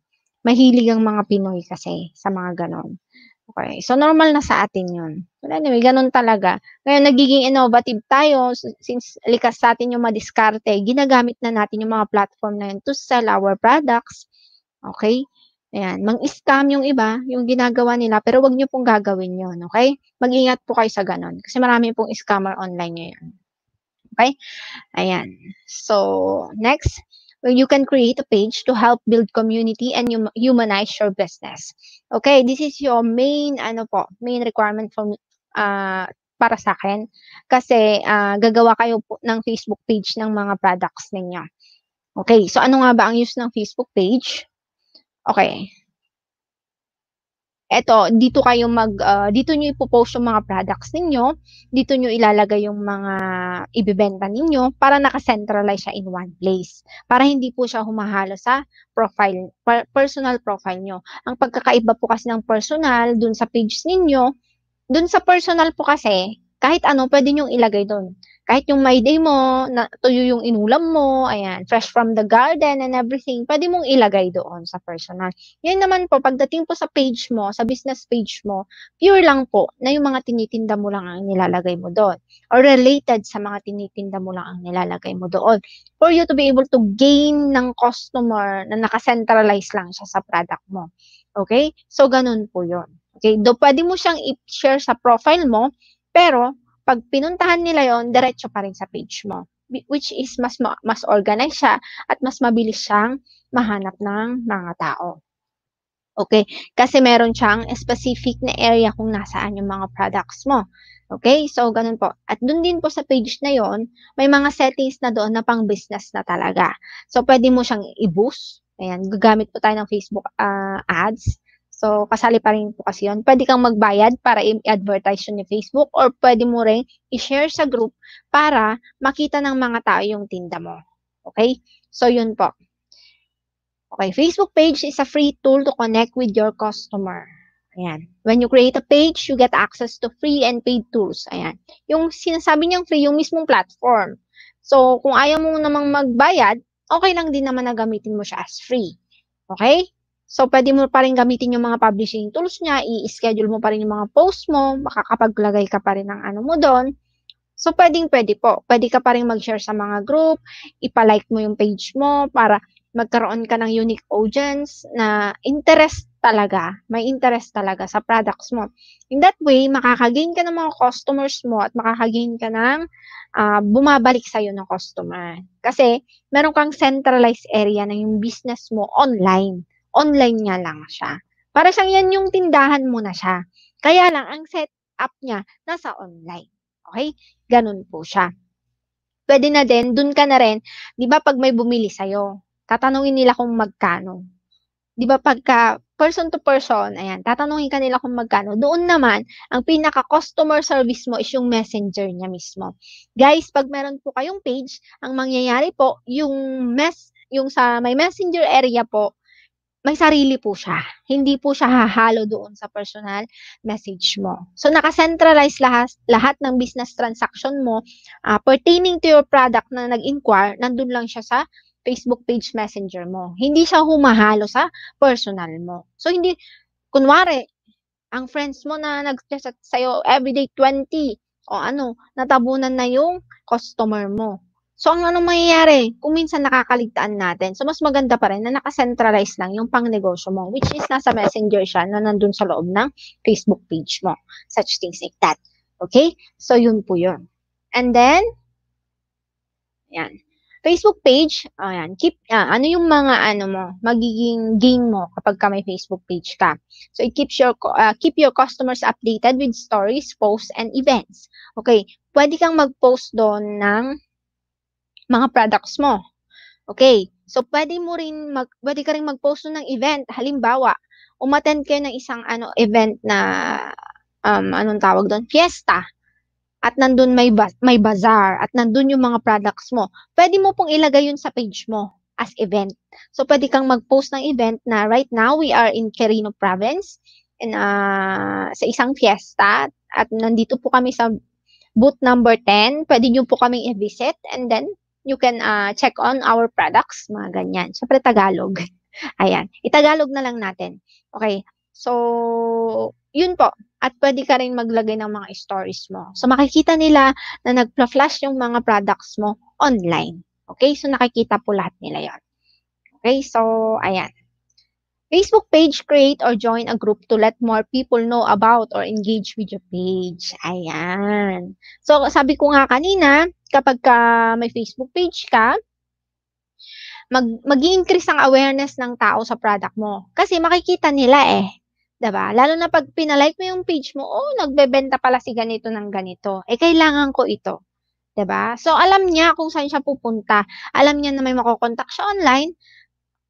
Mahilig ang mga Pinoy kasi sa mga ganon. Okay. So, normal na sa atin yun. So, anyway, ganun talaga. Ngayon, nagiging innovative tayo since likas sa atin yung madiskarte. Ginagamit na natin yung mga platform na yun to sell our products. Okay? Ayan, mang-scam yung iba, yung ginagawa nila, pero wag niyo pong gagawin yon okay? Mag-ingat po kayo sa ganun, kasi marami pong scammer online ngayon. Okay? Ayan. Mm. So, next where you can create a page to help build community and hum humanize your business. Okay, this is your main ano po, main requirement from uh, para sa akin kasi uh, gagawa kayo po ng Facebook page ng mga products ninyo. Okay, so ano nga ba ang use ng Facebook page? Okay eto dito kayo mag uh, dito niyo ipo-post yung mga products ninyo, dito niyo ilalagay yung mga ibebenta ninyo para naka-centralize siya in one place. Para hindi po siya humahalo sa profile personal profile niyo. Ang pagkakaiba po kasi ng personal dun sa page ninyo, dun sa personal po kasi kahit ano pwede niyo ilagay doon kahit yung Mayday mo, na, tuyo yung inulam mo, ayan, fresh from the garden and everything, pwede mong ilagay doon sa personal. Yan naman po, pagdating po sa page mo, sa business page mo, pure lang po na yung mga tinitinda mo lang ang nilalagay mo doon or related sa mga tinitinda mo lang ang nilalagay mo doon for you to be able to gain ng customer na nakacentralize lang siya sa product mo. Okay? So, ganun po yon Okay? Do, pwede mo siyang i-share sa profile mo, pero pag pinuntahan nila yon diretso pa rin sa page mo which is mas mas organized siya at mas mabilis siyang mahanap ng mga tao. Okay? Kasi meron siyang specific na area kung nasaan yung mga products mo. Okay? So, ganun po. At dun din po sa page na yon may mga settings na doon na pang business na talaga. So, pwede mo siyang i-boost. Ayan, gagamit po tayo ng Facebook uh, ads. So, kasali pa rin po kasi yun. Pwede kang magbayad para i-advertise yun ni Facebook or pwede mo rin i-share sa group para makita ng mga tao yung tinda mo. Okay? So, yun po. Okay, Facebook page is a free tool to connect with your customer. Ayan. When you create a page, you get access to free and paid tools. Ayan. Yung sinasabi niyang free, yung mismong platform. So, kung ayaw mo namang magbayad, okay lang din naman na gamitin mo siya as free. Okay? So, pwede mo pa rin gamitin yung mga publishing tools niya, i-schedule mo pa rin yung mga posts mo, makakapaglagay ka pa rin ng ano mo doon. So, pwedeng pwede po. Pwede ka pa rin mag-share sa mga group, ipalike mo yung page mo para magkaroon ka ng unique audience na interest talaga, may interest talaga sa products mo. In that way, makakagain ka ng mga customers mo at makakagain ka ng uh, bumabalik sa'yo ng customer. Kasi, meron kang centralized area ng yung business mo online online niya lang siya. Para siyang yan yung tindahan mo na siya. Kaya lang, ang set up niya nasa online. Okay? Ganun po siya. Pwede na din, dun ka na rin, di ba pag may bumili sa'yo, tatanungin nila kung magkano. Di ba pagka person to person, ayan, tatanungin ka nila kung magkano. Doon naman, ang pinaka-customer service mo is yung messenger niya mismo. Guys, pag meron po kayong page, ang mangyayari po, yung mess, yung sa may messenger area po, may sarili po siya. Hindi po siya hahalo doon sa personal message mo. So, nakacentralize lahat, lahat ng business transaction mo uh, pertaining to your product na nag-inquire, nandun lang siya sa Facebook page messenger mo. Hindi siya humahalo sa personal mo. So, hindi, kunwari, ang friends mo na nag-chat sa'yo everyday 20 o ano, natabunan na yung customer mo. So, ang anong mangyayari? Kung minsan nakakaligtaan natin. So, mas maganda pa rin na nakacentralize lang yung pangnegosyo mo, which is nasa messenger siya na nandun sa loob ng Facebook page mo. Such things like that. Okay? So, yun po yun. And then, yan. Facebook page, ayan, keep, uh, ano yung mga ano mo, magiging gain mo kapag ka may Facebook page ka. So it keeps your uh, keep your customers updated with stories, posts and events. Okay, pwede kang mag-post doon ng mga products mo. Okay, so pwede mo rin mag pwede ka ring mag-post ng event. Halimbawa, umattend kayo ng isang ano event na um anong tawag doon? Fiesta. At nandun may ba- may bazaar at nandun yung mga products mo. Pwede mo pong ilagay yun sa page mo as event. So pwede kang mag-post ng event na right now we are in Quirino province and uh, sa isang fiesta at nandito po kami sa booth number 10. Pwede niyo po kaming i-visit and then you can uh, check on our products, mga ganyan. Siyempre, Tagalog. Ayan. Itagalog na lang natin. Okay. So, yun po. At pwede ka rin maglagay ng mga stories mo. So, makikita nila na nagpa-flash yung mga products mo online. Okay? So, nakikita po lahat nila yon Okay? So, ayan. Facebook page create or join a group to let more people know about or engage with your page. Ayan. So, sabi ko nga kanina, kapag ka may Facebook page ka, mag mag increase ang awareness ng tao sa product mo. Kasi makikita nila eh. 'di ba? Lalo na pag pinalike mo yung page mo, oh, nagbebenta pala si ganito ng ganito. Eh kailangan ko ito. 'di ba? So alam niya kung saan siya pupunta. Alam niya na may makokontak siya online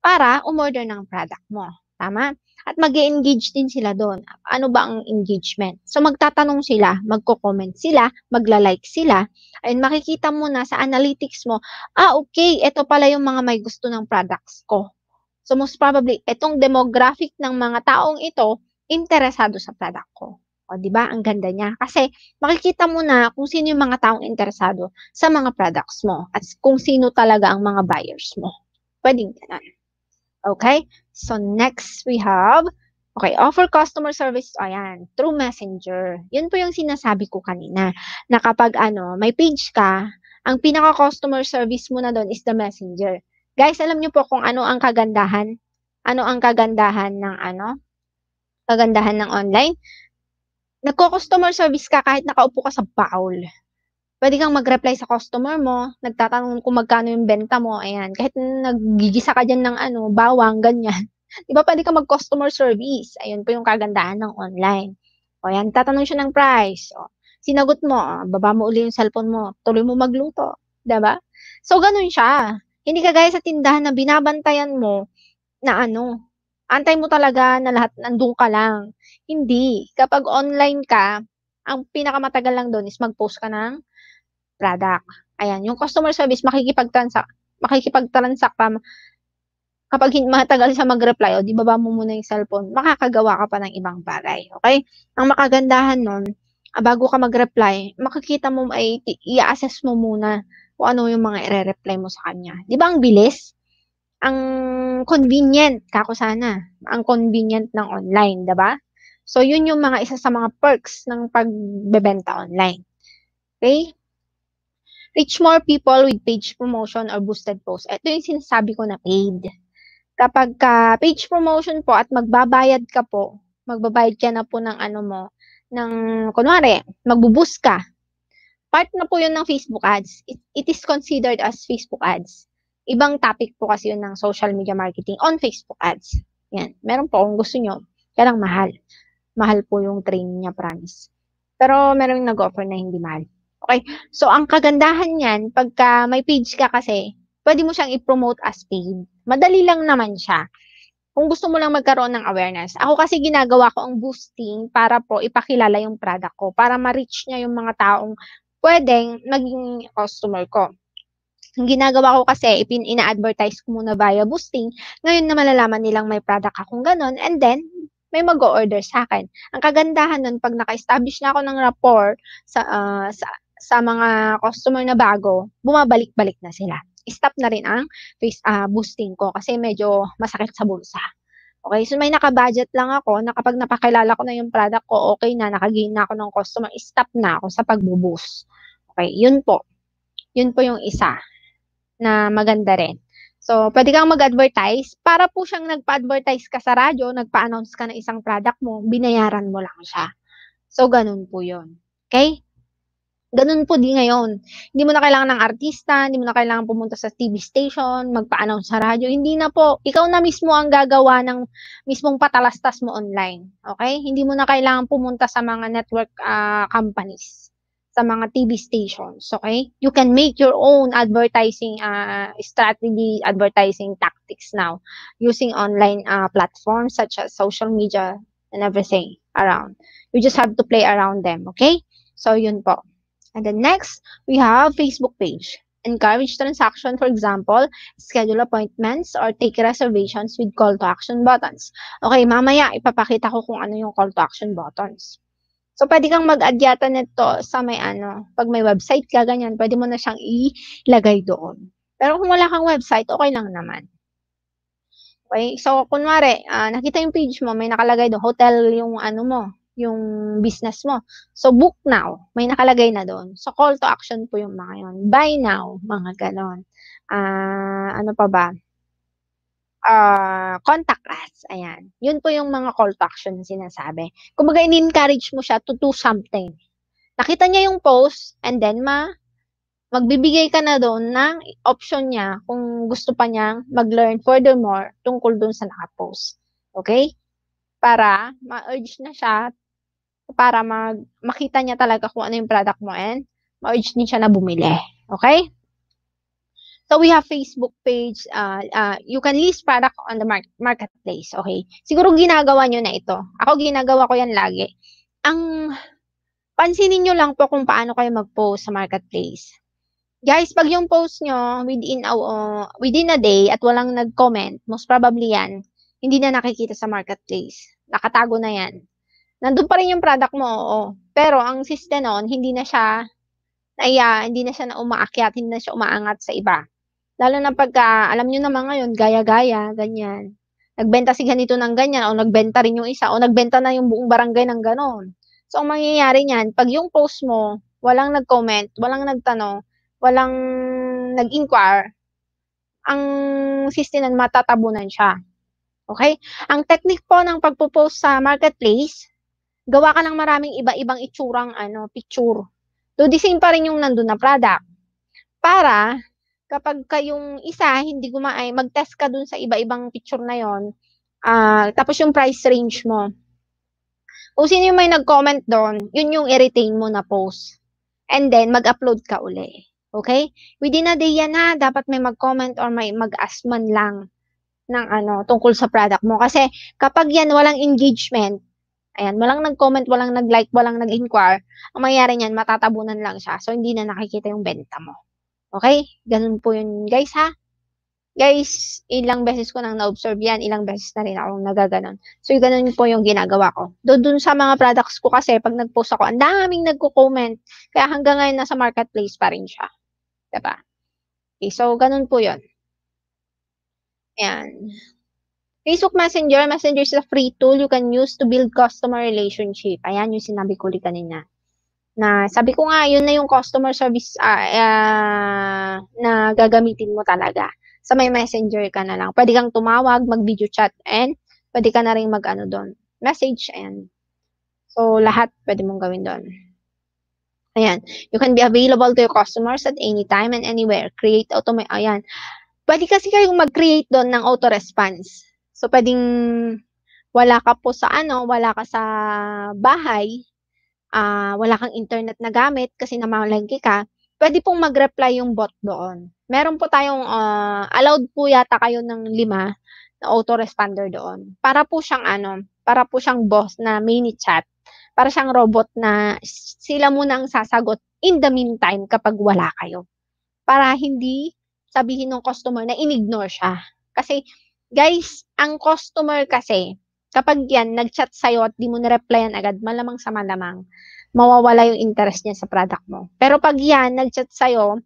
para umorder ng product mo. Tama? At mag engage din sila doon. Ano ba ang engagement? So, magtatanong sila, magko-comment sila, magla-like sila, and makikita mo na sa analytics mo, ah, okay, ito pala yung mga may gusto ng products ko. So, most probably, itong demographic ng mga taong ito, interesado sa product ko. O, di ba? Ang ganda niya. Kasi makikita mo na kung sino yung mga taong interesado sa mga products mo at kung sino talaga ang mga buyers mo. Pwedeng ganun. Okay? So, next we have, okay, offer customer service, ayan, through messenger. Yun po yung sinasabi ko kanina, na kapag ano, may page ka, ang pinaka-customer service mo na doon is the messenger. Guys, alam nyo po kung ano ang kagandahan? Ano ang kagandahan ng ano? Kagandahan ng online? Nagko-customer service ka kahit nakaupo ka sa bowl pwede kang mag-reply sa customer mo, nagtatanong kung magkano yung benta mo, ayan. Kahit nagigisa ka dyan ng ano, bawang, ganyan. Di ba pwede kang mag-customer service? Ayun po yung kagandahan ng online. O yan, tatanong siya ng price. O, sinagot mo, baba mo uli yung cellphone mo, tuloy mo magluto. Di ba? So, ganun siya. Hindi ka kagaya sa tindahan na binabantayan mo na ano, antay mo talaga na lahat nandun ka lang. Hindi. Kapag online ka, ang pinakamatagal lang doon is mag-post ka ng product. Ayan, yung customer service, makikipag-transact, makikipag-transact ka, kapag matagal siya mag-reply, o di baba mo muna yung cellphone, makakagawa ka pa ng ibang bagay. Okay? Ang makagandahan nun, ah, bago ka mag-reply, makikita mo, ay i-assess mo muna kung ano yung mga i-reply mo sa kanya. Di ba ang bilis? Ang convenient, kako sana. Ang convenient ng online, di ba? So, yun yung mga isa sa mga perks ng pagbebenta online. Okay? reach more people with page promotion or boosted post. Ito yung sinasabi ko na paid. Kapag ka page promotion po at magbabayad ka po, magbabayad ka na po ng ano mo, ng, kunwari, magbuboost ka. Part na po yun ng Facebook ads. It, it is considered as Facebook ads. Ibang topic po kasi yun ng social media marketing on Facebook ads. Yan. Meron po kung gusto nyo. Kaya lang mahal. Mahal po yung training niya, promise. Pero meron nag-offer na hindi mahal. Okay? So, ang kagandahan niyan, pagka may page ka kasi, pwede mo siyang i-promote as paid. Madali lang naman siya. Kung gusto mo lang magkaroon ng awareness. Ako kasi ginagawa ko ang boosting para po ipakilala yung product ko, para ma-reach niya yung mga taong pwedeng maging customer ko. Ang ginagawa ko kasi, ipin ina-advertise ko muna via boosting. Ngayon na malalaman nilang may product akong ganun. And then, may mag-order sa akin. Ang kagandahan nun, pag naka-establish na ako ng rapport sa, uh, sa sa mga customer na bago, bumabalik-balik na sila. Stop na rin ang face uh, boosting ko kasi medyo masakit sa bulsa. Okay, so may naka-budget lang ako na kapag napakilala ko na yung product ko, okay na, nakagain na ako ng customer, stop na ako sa pagbo-boost. Okay, yun po. Yun po yung isa na maganda rin. So, pwede kang mag-advertise. Para po siyang nagpa-advertise ka sa radyo, nagpa-announce ka ng isang product mo, binayaran mo lang siya. So, ganun po yun. Okay? Ganun po di ngayon. Hindi mo na kailangan ng artista, hindi mo na kailangan pumunta sa TV station, magpa-announce sa radyo. Hindi na po. Ikaw na mismo ang gagawa ng mismong patalastas mo online. Okay? Hindi mo na kailangan pumunta sa mga network uh, companies, sa mga TV stations. Okay? You can make your own advertising uh, strategy, advertising tactics now using online uh, platforms such as social media and everything around. You just have to play around them. Okay? So, yun po. And then next, we have Facebook page. Encourage transaction, for example, schedule appointments or take reservations with call to action buttons. Okay, mamaya ipapakita ko kung ano yung call to action buttons. So, pwede kang mag-add yata nito sa may ano, pag may website ka, ganyan, pwede mo na siyang ilagay doon. Pero kung wala kang website, okay lang naman. Okay, so kunwari, uh, nakita yung page mo, may nakalagay doon, hotel yung ano mo, yung business mo. So, book now. May nakalagay na doon. So, call to action po yung mga yun. Buy now, mga ganon. Uh, ano pa ba? Uh, contact us. Ayan. Yun po yung mga call to action na sinasabi. Kumbaga, in-encourage mo siya to do something. Nakita niya yung post and then ma magbibigay ka na doon ng option niya kung gusto pa niyang mag-learn furthermore tungkol doon sa nakapost. Okay? Para ma-urge na siya para mag, makita niya talaga kung ano yung product mo and ma-urge din siya na bumili. Okay? So we have Facebook page. Uh, uh, you can list product on the mar- marketplace. Okay? Siguro ginagawa nyo na ito. Ako ginagawa ko yan lagi. Ang pansinin nyo lang po kung paano kayo mag-post sa marketplace. Guys, pag yung post nyo within a, uh, within a day at walang nag-comment, most probably yan, hindi na nakikita sa marketplace. Nakatago na yan nandun pa rin yung product mo, oo. Pero ang system noon, hindi na siya ay, uh, hindi na siya na umaakyat, hindi na siya umaangat sa iba. Lalo na pagka, alam nyo naman ngayon, gaya-gaya, ganyan. Nagbenta si ganito ng ganyan, o nagbenta rin yung isa, o nagbenta na yung buong barangay ng ganon. So, ang mangyayari niyan, pag yung post mo, walang nag-comment, walang nagtanong, walang nag-inquire, ang system nun matatabunan siya. Okay? Ang technique po ng pagpo-post sa marketplace, gawa ka ng maraming iba-ibang itsurang ano, picture. Do the same pa rin yung nandun na product. Para kapag kayong isa hindi gumaay, mag-test ka dun sa iba-ibang picture na yon. Uh, ah, tapos yung price range mo. Kung sino yung may nag-comment doon, yun yung i-retain mo na post. And then, mag-upload ka uli. Okay? Within a day yan ha, dapat may mag-comment or may mag-ask man lang ng ano, tungkol sa product mo. Kasi kapag yan, walang engagement, Ayan, walang nag-comment, walang nag-like, walang nag-inquire. Ang mangyayari niyan, matatabunan lang siya. So, hindi na nakikita yung benta mo. Okay? Ganun po yun, guys, ha? Guys, ilang beses ko nang na-observe yan, ilang beses na rin akong nagaganon. So, ganun po yung ginagawa ko. Doon dun sa mga products ko kasi, pag nag-post ako, ang daming nagko-comment. Kaya hanggang ngayon, nasa marketplace pa rin siya. Diba? Okay, so, ganun po yun. Ayan. Facebook Messenger, Messenger is a free tool you can use to build customer relationship. Ayan yung sinabi ko li kanina. Na sabi ko nga, yun na yung customer service uh, uh, na gagamitin mo talaga. Sa may messenger ka na lang. Pwede kang tumawag, mag-video chat, and pwede ka na rin mag-ano doon. Message, ayan. So, lahat pwede mong gawin doon. Ayan. You can be available to your customers at any time and anywhere. Create automate, ayan. Pwede kasi kayong mag-create doon ng auto-response So, pwedeng wala ka po sa ano, wala ka sa bahay, uh, wala kang internet na gamit kasi namalangki ka, pwede pong mag-reply yung bot doon. Meron po tayong, uh, allowed po yata kayo ng lima na autoresponder doon. Para po siyang ano, para po siyang boss na mini chat. Para siyang robot na sila muna ang sasagot in the meantime kapag wala kayo. Para hindi sabihin ng customer na inignore siya. Kasi Guys, ang customer kasi, kapag yan, nag-chat sa'yo at di mo na-replyan agad, malamang sa malamang, mawawala yung interest niya sa product mo. Pero pag yan, nag-chat sa'yo,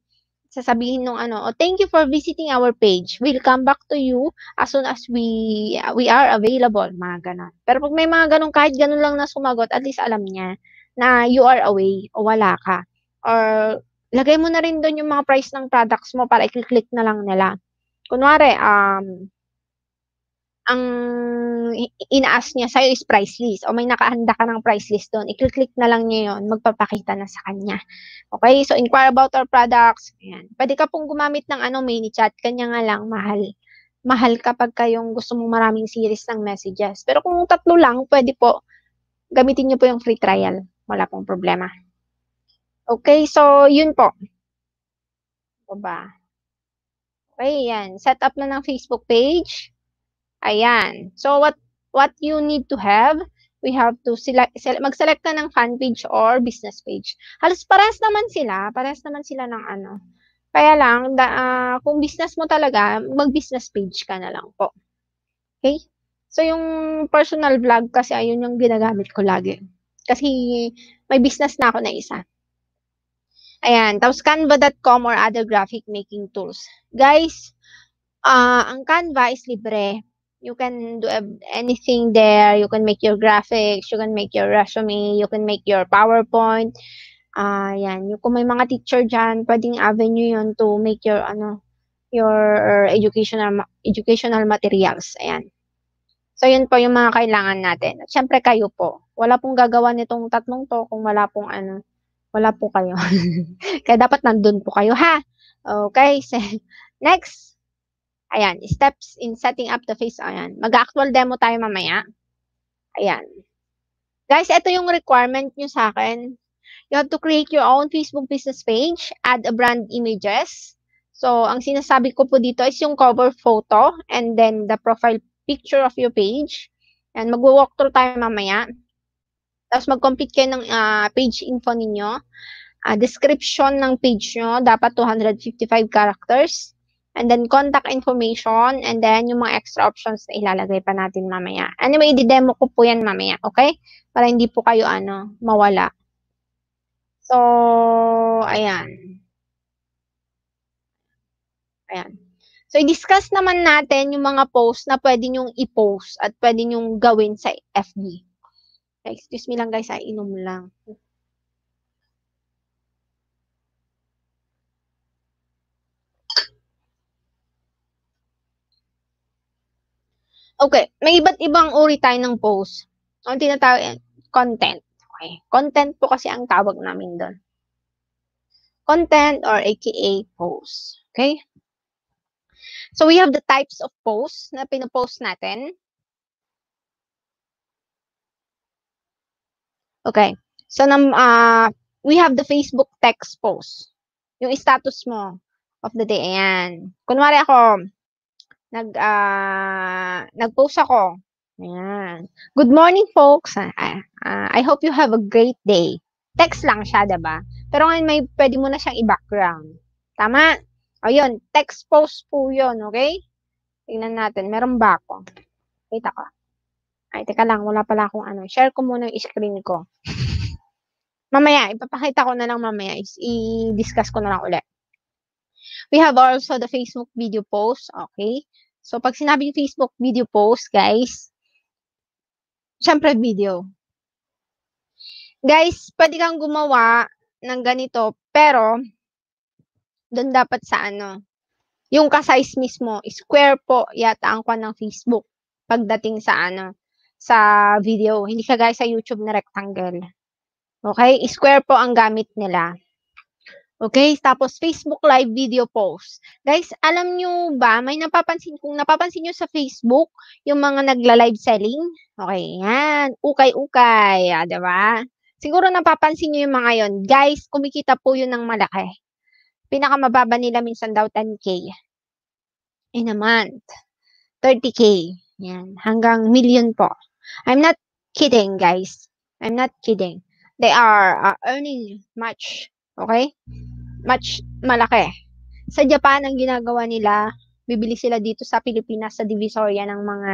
sasabihin nung ano, oh, thank you for visiting our page. We'll come back to you as soon as we we are available. Mga ganon. Pero pag may mga ganon, kahit ganon lang na sumagot, at least alam niya na you are away o wala ka. Or lagay mo na rin doon yung mga price ng products mo para i-click na lang nila. Kunwari, um, ang inaas niya sa'yo is price list o may nakahanda ka ng price list doon, i-click na lang niya yon magpapakita na sa kanya. Okay, so inquire about our products. Ayan. Pwede ka pong gumamit ng ano, chat. kanya nga lang, mahal. Mahal kapag kayong gusto mong maraming series ng messages. Pero kung tatlo lang, pwede po, gamitin niyo po yung free trial. Wala pong problema. Okay, so yun po. Ano ba? Okay, yan. Set up na ng Facebook page. Ayan. So, what, what you need to have, we have to select, mag-select ka ng fan page or business page. Halos parehas naman sila, parehas naman sila ng ano. Kaya lang, da, uh, kung business mo talaga, mag-business page ka na lang po. Okay? So, yung personal vlog kasi, ayun yung ginagamit ko lagi. Kasi may business na ako na isa. Ayan, tapos canva.com or other graphic making tools. Guys, uh, ang Canva is libre you can do anything there you can make your graphics you can make your resume you can make your powerpoint ah uh, yan yung kung may mga teacher diyan pwedeng avenue yon to make your ano your educational educational materials ayan so yun po yung mga kailangan natin at syempre kayo po wala pong gagawa nitong tatlong to kung wala pong ano wala po kayo kaya dapat nandun po kayo ha okay next Ayan, steps in setting up the face. Ayan, mag-actual demo tayo mamaya. Ayan. Guys, ito yung requirement nyo sa akin. You have to create your own Facebook business page, add a brand images. So, ang sinasabi ko po dito is yung cover photo and then the profile picture of your page. And mag-walkthrough tayo mamaya. Tapos mag-complete kayo ng uh, page info ninyo. Uh, description ng page nyo, dapat 255 characters and then contact information, and then yung mga extra options na ilalagay pa natin mamaya. Anyway, i-demo ko po yan mamaya, okay? Para hindi po kayo, ano, mawala. So, ayan. Ayan. So, i-discuss naman natin yung mga posts na pwede nyong i-post at pwede nyong gawin sa FB. Excuse me lang guys, ay inom lang. Okay, may iba't ibang uri tayo ng post. Ang tinatawag, eh, content. Okay. Content po kasi ang tawag namin doon. Content or aka post. Okay? So, we have the types of posts na pinapost natin. Okay. So, nam, uh, we have the Facebook text post. Yung status mo of the day. Ayan. Kunwari ako, nag uh, nag-post ako. Ayan. Good morning, folks. Uh, uh, I hope you have a great day. Text lang siya, 'di ba? Pero ngayon may pwede mo na siyang i-background. Tama? Ayun, text post po 'yon, okay? Tingnan natin, meron ba ako? Kita ko. Ay, teka lang, wala pala akong ano. Share ko muna yung screen ko. mamaya, ipapakita ko na lang mamaya. I-discuss ko na lang ulit. We have also the Facebook video post. Okay? So, pag sinabing Facebook video post, guys, syempre video. Guys, pwede kang gumawa ng ganito, pero doon dapat sa ano, yung kasize mismo, square po yata ang kwan ng Facebook pagdating sa ano, sa video. Hindi ka guys sa YouTube na rectangle. Okay? Square po ang gamit nila. Okay? Tapos Facebook Live video post. Guys, alam nyo ba, may napapansin, kung napapansin nyo sa Facebook, yung mga nagla-live selling, okay, yan, ukay-ukay, ah, di ba? Siguro napapansin nyo yung mga yon Guys, kumikita po yun ng malaki. Pinakamababa nila minsan daw 10K in a month. 30K. Yan. Hanggang million po. I'm not kidding, guys. I'm not kidding. They are uh, earning much Okay? Much malaki. Sa Japan, ang ginagawa nila, bibili sila dito sa Pilipinas sa Divisoria ng mga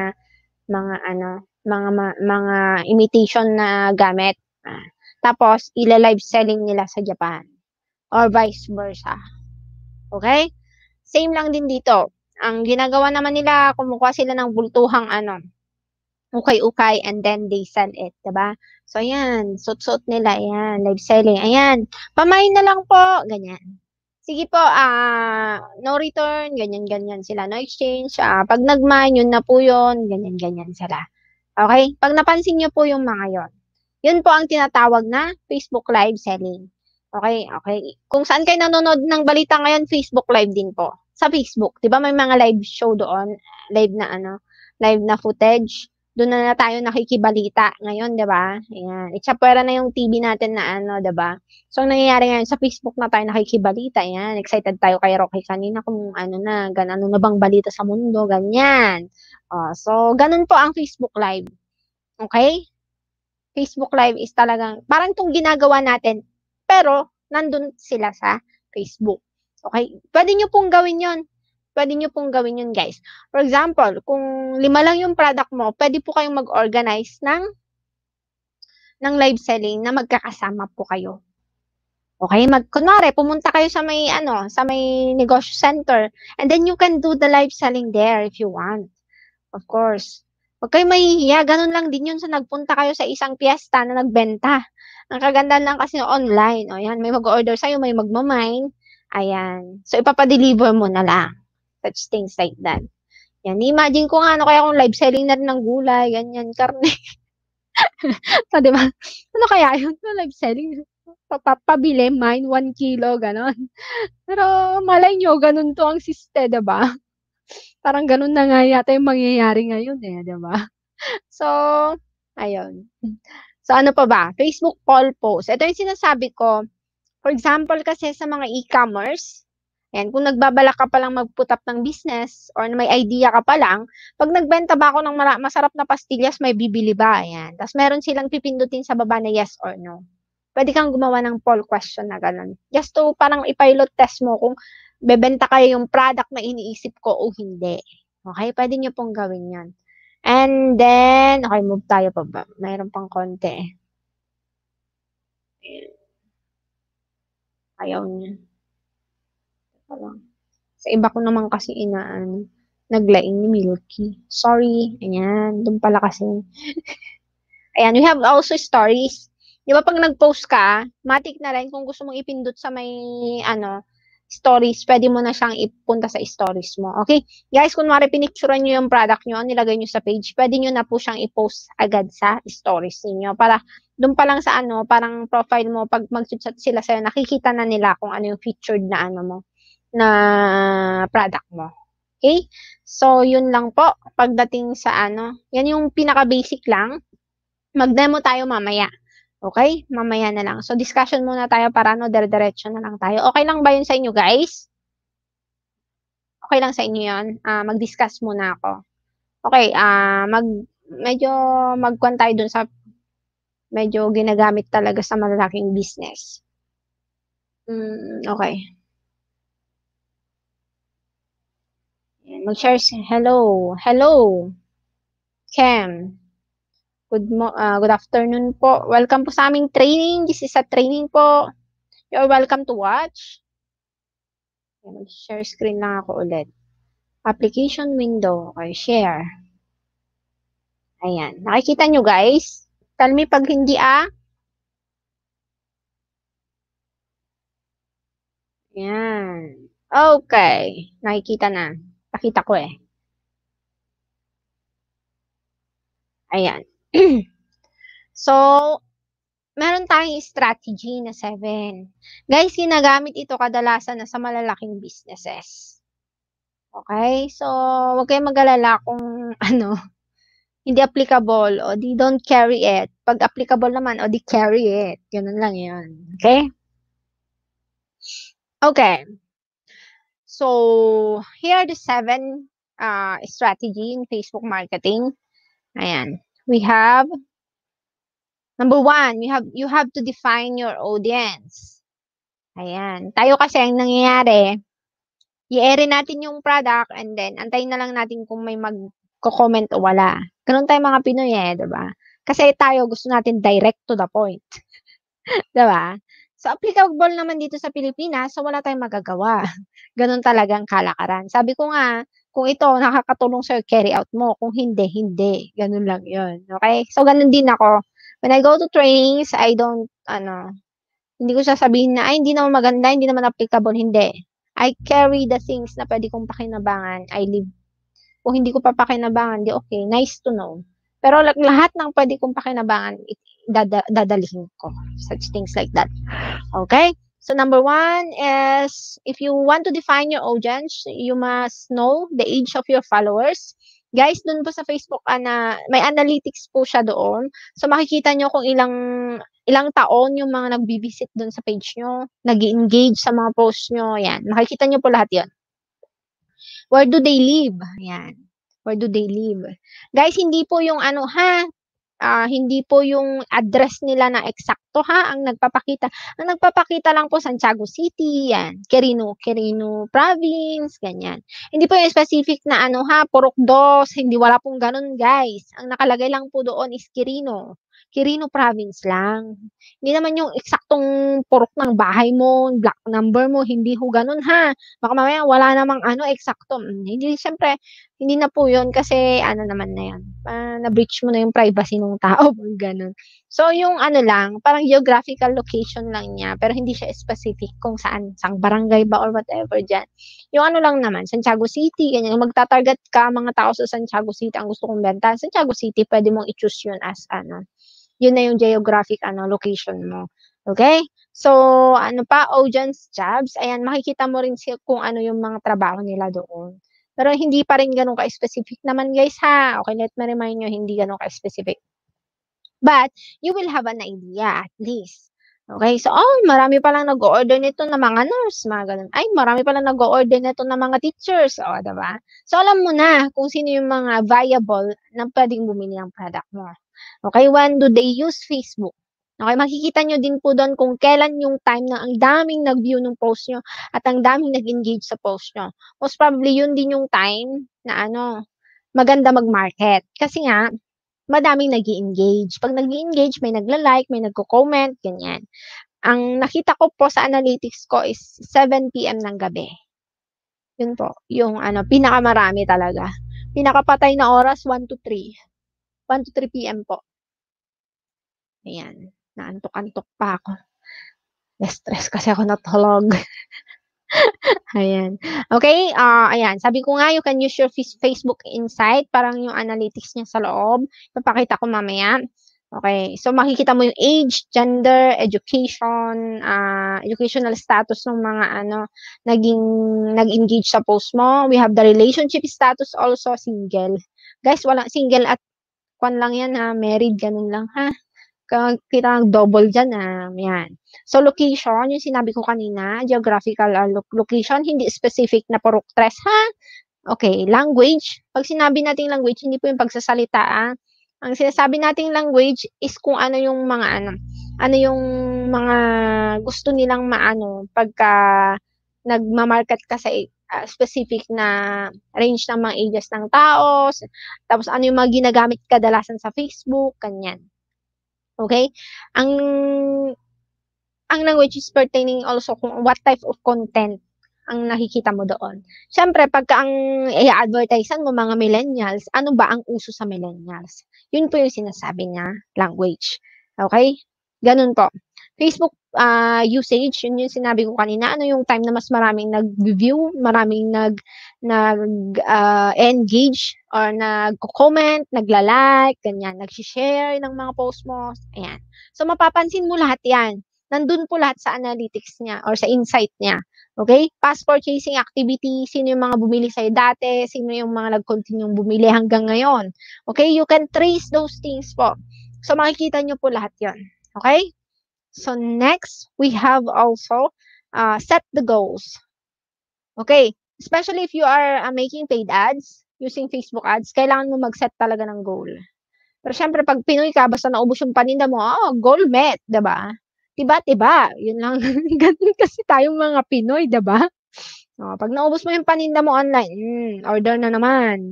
mga ano, mga mga, mga imitation na gamit. Ah. Tapos ila-live selling nila sa Japan or vice versa. Okay? Same lang din dito. Ang ginagawa naman nila, kumukuha sila ng bultuhang ano, ukay-ukay and then they sell it, 'di ba? So ayan, suot-suot nila, 'yan, live selling. Ayan, pamain na lang po, ganyan. Sige po, ah, uh, no return, ganyan-ganyan sila, no exchange. Uh, pag nag-mine, yun na po 'yon, ganyan-ganyan sila. Okay? Pag napansin niyo po yung mga yon, yun po ang tinatawag na Facebook Live Selling. Okay, okay. Kung saan kayo nanonood ng balita ngayon, Facebook Live din po. Sa Facebook, 'di ba may mga live show doon, live na ano, live na footage doon na, na tayo nakikibalita ngayon, 'di ba? Ayan, itsapwera na yung TV natin na ano, 'di ba? So ang nangyayari ngayon sa Facebook na tayo nakikibalita, ayan, excited tayo kay Rocky kanina kung ano na, ganano na bang balita sa mundo, ganyan. Uh, so ganun po ang Facebook Live. Okay? Facebook Live is talagang parang tong ginagawa natin, pero nandun sila sa Facebook. Okay? Pwede nyo pong gawin yon pwede nyo pong gawin yun, guys. For example, kung lima lang yung product mo, pwede po kayong mag-organize ng, ng live selling na magkakasama po kayo. Okay, mag, kunwari, pumunta kayo sa may, ano, sa may negosyo center, and then you can do the live selling there if you want. Of course. Huwag kayo mahihiya, ganun lang din yun sa nagpunta kayo sa isang piyesta na nagbenta. Ang kaganda lang kasi online, o yan, may mag-order sa'yo, may magmamine, ayan. So, ipapadeliver mo na lang such things like that. Yan, imagine ko nga ano kaya kung live selling na rin ng gulay, ganyan, karne. so, ah, di ba? Ano kaya yun? Ano live selling? Papabili, mine, one kilo, ganon. Pero malay nyo, ganon to ang siste, di ba? Parang ganon na nga yata yung mangyayari ngayon eh, di ba? So, ayun. So, ano pa ba? Facebook poll post. Ito yung sinasabi ko. For example, kasi sa mga e-commerce, yan, kung nagbabalak ka palang mag-put ng business or may idea ka pa lang, pag nagbenta ba ako ng masarap na pastillas, may bibili ba? Ayan. Tapos meron silang pipindutin sa baba na yes or no. Pwede kang gumawa ng poll question na ganun. Just to parang ipilot test mo kung bebenta kayo yung product na iniisip ko o hindi. Okay, pwede nyo pong gawin yan. And then, okay, move tayo pa ba? Mayroon pang konti. Ayaw niya ko lang. Sa iba ko naman kasi inaan, naglaing ni Milky. Sorry. Ayan, doon pala kasi. Ayan, we have also stories. Di ba pag nag-post ka, matik na rin kung gusto mong ipindot sa may, ano, stories, pwede mo na siyang ipunta sa stories mo. Okay? Guys, kung kunwari pinicturean nyo yung product nyo, nilagay nyo sa page, pwede nyo na po siyang i-post agad sa stories niyo para doon pa lang sa ano, parang profile mo, pag mag-chat sila sa'yo, nakikita na nila kung ano yung featured na ano mo na product mo. Okay? So, yun lang po pagdating sa ano. Yan yung pinaka-basic lang. Mag-demo tayo mamaya. Okay? Mamaya na lang. So, discussion muna tayo para no, dire-diretso na lang tayo. Okay lang ba yun sa inyo, guys? Okay lang sa inyo yun? Uh, mag-discuss muna ako. Okay, uh, mag, medyo magkuhan tayo dun sa medyo ginagamit talaga sa malalaking business. Mm, okay. Mag-share si hello. Hello. Cam. Good mo uh, good afternoon po. Welcome po sa aming training. This is a training po. You're welcome to watch. Mag-share screen lang ako ulit. Application window. Okay, share. Ayan. Nakikita nyo guys? Tell me pag hindi ah. Ayan. Okay. Nakikita na. Pakita ko eh. Ayan. so, meron tayong strategy na 7. Guys, ginagamit ito kadalasan na sa malalaking businesses. Okay? So, huwag kayong magalala kung ano, hindi applicable o di don't carry it. Pag applicable naman, o di carry it. Ganun lang yun. Okay? Okay. So, here are the seven uh, strategy in Facebook marketing. Ayan. We have, number one, you have, you have to define your audience. Ayan. Tayo kasi ang nangyayari, i-airin natin yung product and then antayin na lang natin kung may mag-comment o wala. Ganun tayo mga Pinoy eh, ba? Diba? Kasi tayo gusto natin direct to the point. 'di ba? So, applicable naman dito sa Pilipinas, so wala tayong magagawa. Ganun talaga ang kalakaran. Sabi ko nga, kung ito, nakakatulong sa'yo, carry out mo. Kung hindi, hindi. Ganun lang yon Okay? So, ganun din ako. When I go to trainings, I don't, ano, hindi ko sasabihin na, ay, hindi naman maganda, hindi naman applicable. Hindi. I carry the things na pwede kong pakinabangan. I live. Kung hindi ko pa pakinabangan, di okay. Nice to know. Pero lahat ng pwede kong pakinabangan, it, dada, dadalhin ko. Such things like that. Okay? So number one is, if you want to define your audience, you must know the age of your followers. Guys, doon po sa Facebook, ana, may analytics po siya doon. So makikita nyo kung ilang ilang taon yung mga nagbibisit doon sa page nyo, nag engage sa mga posts nyo, yan. Makikita nyo po lahat yan. Where do they live? Yan. Where do they live? Guys, hindi po yung ano ha, uh, hindi po yung address nila na eksakto ha ang nagpapakita. Ang nagpapakita lang po Santiago City, yan, Quirino, Quirino Province, ganyan. Hindi po yung specific na ano ha, Porokdos, hindi wala pong ganun guys. Ang nakalagay lang po doon is Quirino. Quirino province lang. Hindi naman yung eksaktong purok ng bahay mo, black number mo, hindi ho ganun ha. Baka mamaya wala namang ano eksakto. Hmm, hindi, syempre, hindi na po yun kasi ano naman na yan. Uh, na-breach mo na yung privacy ng tao. Ganun. So, yung ano lang, parang geographical location lang niya. Pero hindi siya specific kung saan. Sang barangay ba or whatever dyan. Yung ano lang naman, Santiago City, ganyan. Magtatarget ka mga tao sa Santiago City. Ang gusto kong benta, Santiago City, pwede mong i-choose yun as ano, yun na yung geographic ano, location mo. Okay? So, ano pa, audience jobs, ayan, makikita mo rin kung ano yung mga trabaho nila doon. Pero hindi pa rin ganun ka-specific naman guys ha. Okay, let me remind you, hindi ganun ka-specific. But, you will have an idea at least. Okay, so oh, marami pa lang nag-order nito ng mga nurse, mga ganun. Ay, marami pa lang nag-order nito ng mga teachers, o, oh, 'di ba? So alam mo na kung sino yung mga viable na pwedeng bumili ng product mo. Okay, when do they use Facebook? Okay, makikita nyo din po doon kung kailan yung time na ang daming nag-view ng post nyo at ang daming nag-engage sa post nyo. Most probably yun din yung time na ano, maganda mag-market. Kasi nga, madaming nag engage Pag nag engage may nagla-like, may nagko-comment, ganyan. Ang nakita ko po sa analytics ko is 7 p.m. ng gabi. Yun po, yung ano, pinakamarami talaga. Pinakapatay na oras, 1 to 3. 1 to 3 p.m. po. Ayan. Naantok-antok pa ako. Na-stress kasi ako natulog. ayan. Okay, uh, ayan. Sabi ko nga, you can use your Facebook Insight. Parang yung analytics niya sa loob. Papakita ko mamaya. Okay, so makikita mo yung age, gender, education, uh, educational status ng mga ano, naging, nag-engage sa post mo. We have the relationship status also, single. Guys, wala, single at kwan lang yan ha, ah, married, ganun lang ha. Kita ng double dyan ha, ah, yan. So location, yung sinabi ko kanina, geographical uh, location, hindi specific na purok tres ha. Okay, language. Pag sinabi nating language, hindi po yung pagsasalita ha. Ang sinasabi nating language is kung ano yung mga ano, ano yung mga gusto nilang maano pagka nagmamarket ka sa Ah, specific na range ng mga ages ng tao, tapos ano yung mga ginagamit kadalasan sa Facebook, kanyan. Okay? Ang ang language is pertaining also kung what type of content ang nakikita mo doon. Siyempre, pagka ang i-advertisean mo mga millennials, ano ba ang uso sa millennials? Yun po yung sinasabi niya, language. Okay? Ganun po. Facebook uh, usage, yun yung sinabi ko kanina, ano yung time na mas maraming nag-view, maraming nag, nag uh, engage or nag-comment, nagla-like, ganyan, nag-share ng mga post mo, ayan. So, mapapansin mo lahat yan. Nandun po lahat sa analytics niya or sa insight niya. Okay? Past chasing activity, sino yung mga bumili sa'yo dati, sino yung mga nag-continue bumili hanggang ngayon. Okay? You can trace those things po. So, makikita nyo po lahat yon Okay? So next, we have also uh, set the goals. Okay, especially if you are uh, making paid ads, using Facebook ads, kailangan mo mag-set talaga ng goal. Pero syempre, pag Pinoy ka, basta naubos yung paninda mo, oh, goal met, ba? Diba? Tiba-tiba, yun lang. Ganun kasi tayong mga Pinoy, ba? Diba? Oh, pag naubos mo yung paninda mo online, mm, order na naman.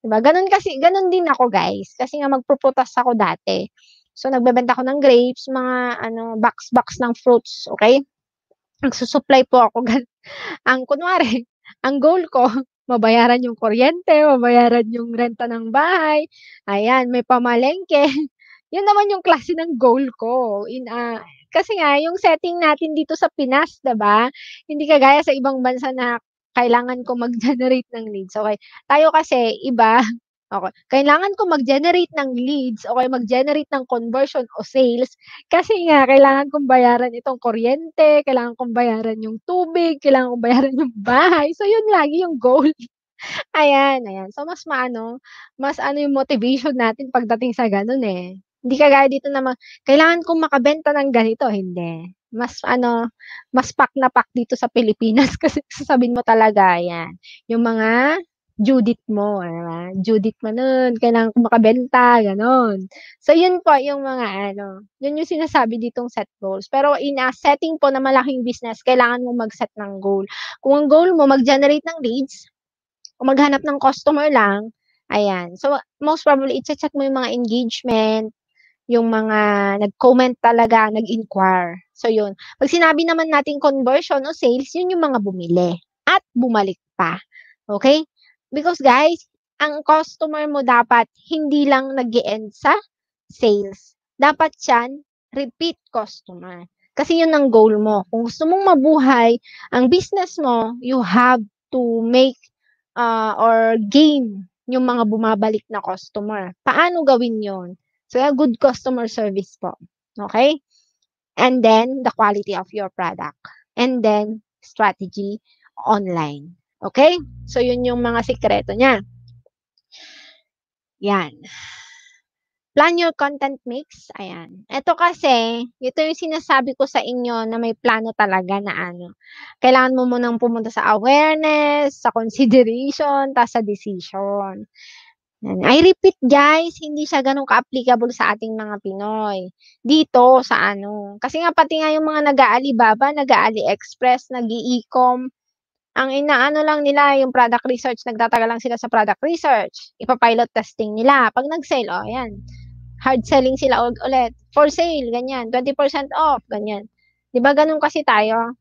'Di ba? Ganun kasi, ganun din ako, guys. Kasi nga magpuputas ako dati. So, nagbebenta ko ng grapes, mga ano, box-box ng fruits, okay? Nagsusupply po ako. ang kunwari, ang goal ko, mabayaran yung kuryente, mabayaran yung renta ng bahay, ayan, may pamalengke. Yun naman yung klase ng goal ko. In, uh, kasi nga, yung setting natin dito sa Pinas, ba diba? Hindi kagaya sa ibang bansa na kailangan ko mag-generate ng leads. Okay. Tayo kasi, iba, Okay. Kailangan ko mag-generate ng leads o kaya mag-generate ng conversion o sales kasi nga kailangan kong bayaran itong kuryente, kailangan kong bayaran yung tubig, kailangan kong bayaran yung bahay. So yun lagi yung goal. ayan, ayan. So mas maano, mas ano yung motivation natin pagdating sa ganun eh. Hindi kagaya dito na ma- kailangan kong makabenta ng ganito, hindi. Mas ano, mas pak na pak dito sa Pilipinas kasi sasabihin mo talaga yan. Yung mga Judith mo, diba? Judith mo nun, kailangan ko makabenta, ganon. So, yun po yung mga ano, yun yung sinasabi ditong set goals. Pero in a setting po na malaking business, kailangan mo mag-set ng goal. Kung ang goal mo, mag-generate ng leads, o maghanap ng customer lang, ayan. So, most probably, iti-check mo yung mga engagement, yung mga nag-comment talaga, nag-inquire. So, yun. Pag sinabi naman natin conversion o sales, yun yung mga bumili at bumalik pa. Okay? Because guys, ang customer mo dapat hindi lang nag end sa sales. Dapat yan, repeat customer. Kasi yun ang goal mo. Kung gusto mong mabuhay ang business mo, you have to make uh, or gain yung mga bumabalik na customer. Paano gawin yon? So, a good customer service po. Okay? And then, the quality of your product. And then, strategy online. Okay? So, yun yung mga sikreto niya. Yan. Plan your content mix. Ayan. Ito kasi, ito yung sinasabi ko sa inyo na may plano talaga na ano. Kailangan mo munang pumunta sa awareness, sa consideration, tapos sa decision. Yan. I repeat guys, hindi siya ganun ka-applicable sa ating mga Pinoy. Dito sa ano, kasi nga pati nga yung mga nag-aalibaba, nag-aali express, nag-e-com, ang inaano lang nila yung product research, nagtatagal lang sila sa product research. Ipa-pilot testing nila. Pag nag sale oh, ayan. Hard selling sila ulit. For sale, ganyan. 20% off, ganyan. 'Di ba ganun kasi tayo?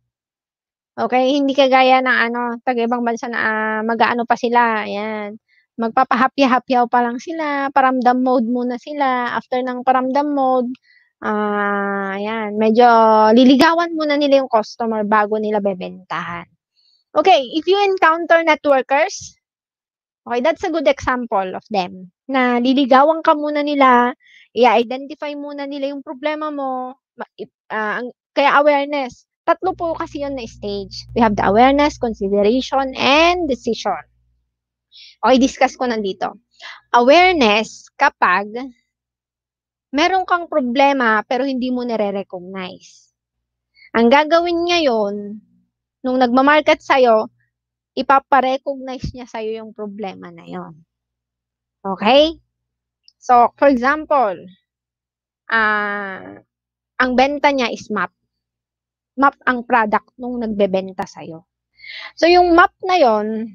Okay, hindi kagaya ng ano, tag ibang bansa na uh, mag-aano pa sila. Ayan. Magpapahapya-hapyaw pa lang sila. Paramdam mode muna sila. After ng paramdam mode, Ah, uh, ayan, medyo liligawan muna nila yung customer bago nila bebentahan. Okay, if you encounter networkers, okay, that's a good example of them. Na liligawan ka muna nila, i-identify muna nila yung problema mo, uh, kaya awareness. Tatlo po kasi yun na stage. We have the awareness, consideration, and decision. Okay, discuss ko nandito. Awareness kapag meron kang problema pero hindi mo nare-recognize. Ang gagawin niya yon, nung nagmamarket sa'yo, ipaparecognize niya sa'yo yung problema na yon. Okay? So, for example, uh, ang benta niya is map. Map ang product nung nagbebenta sa'yo. So, yung map na yon,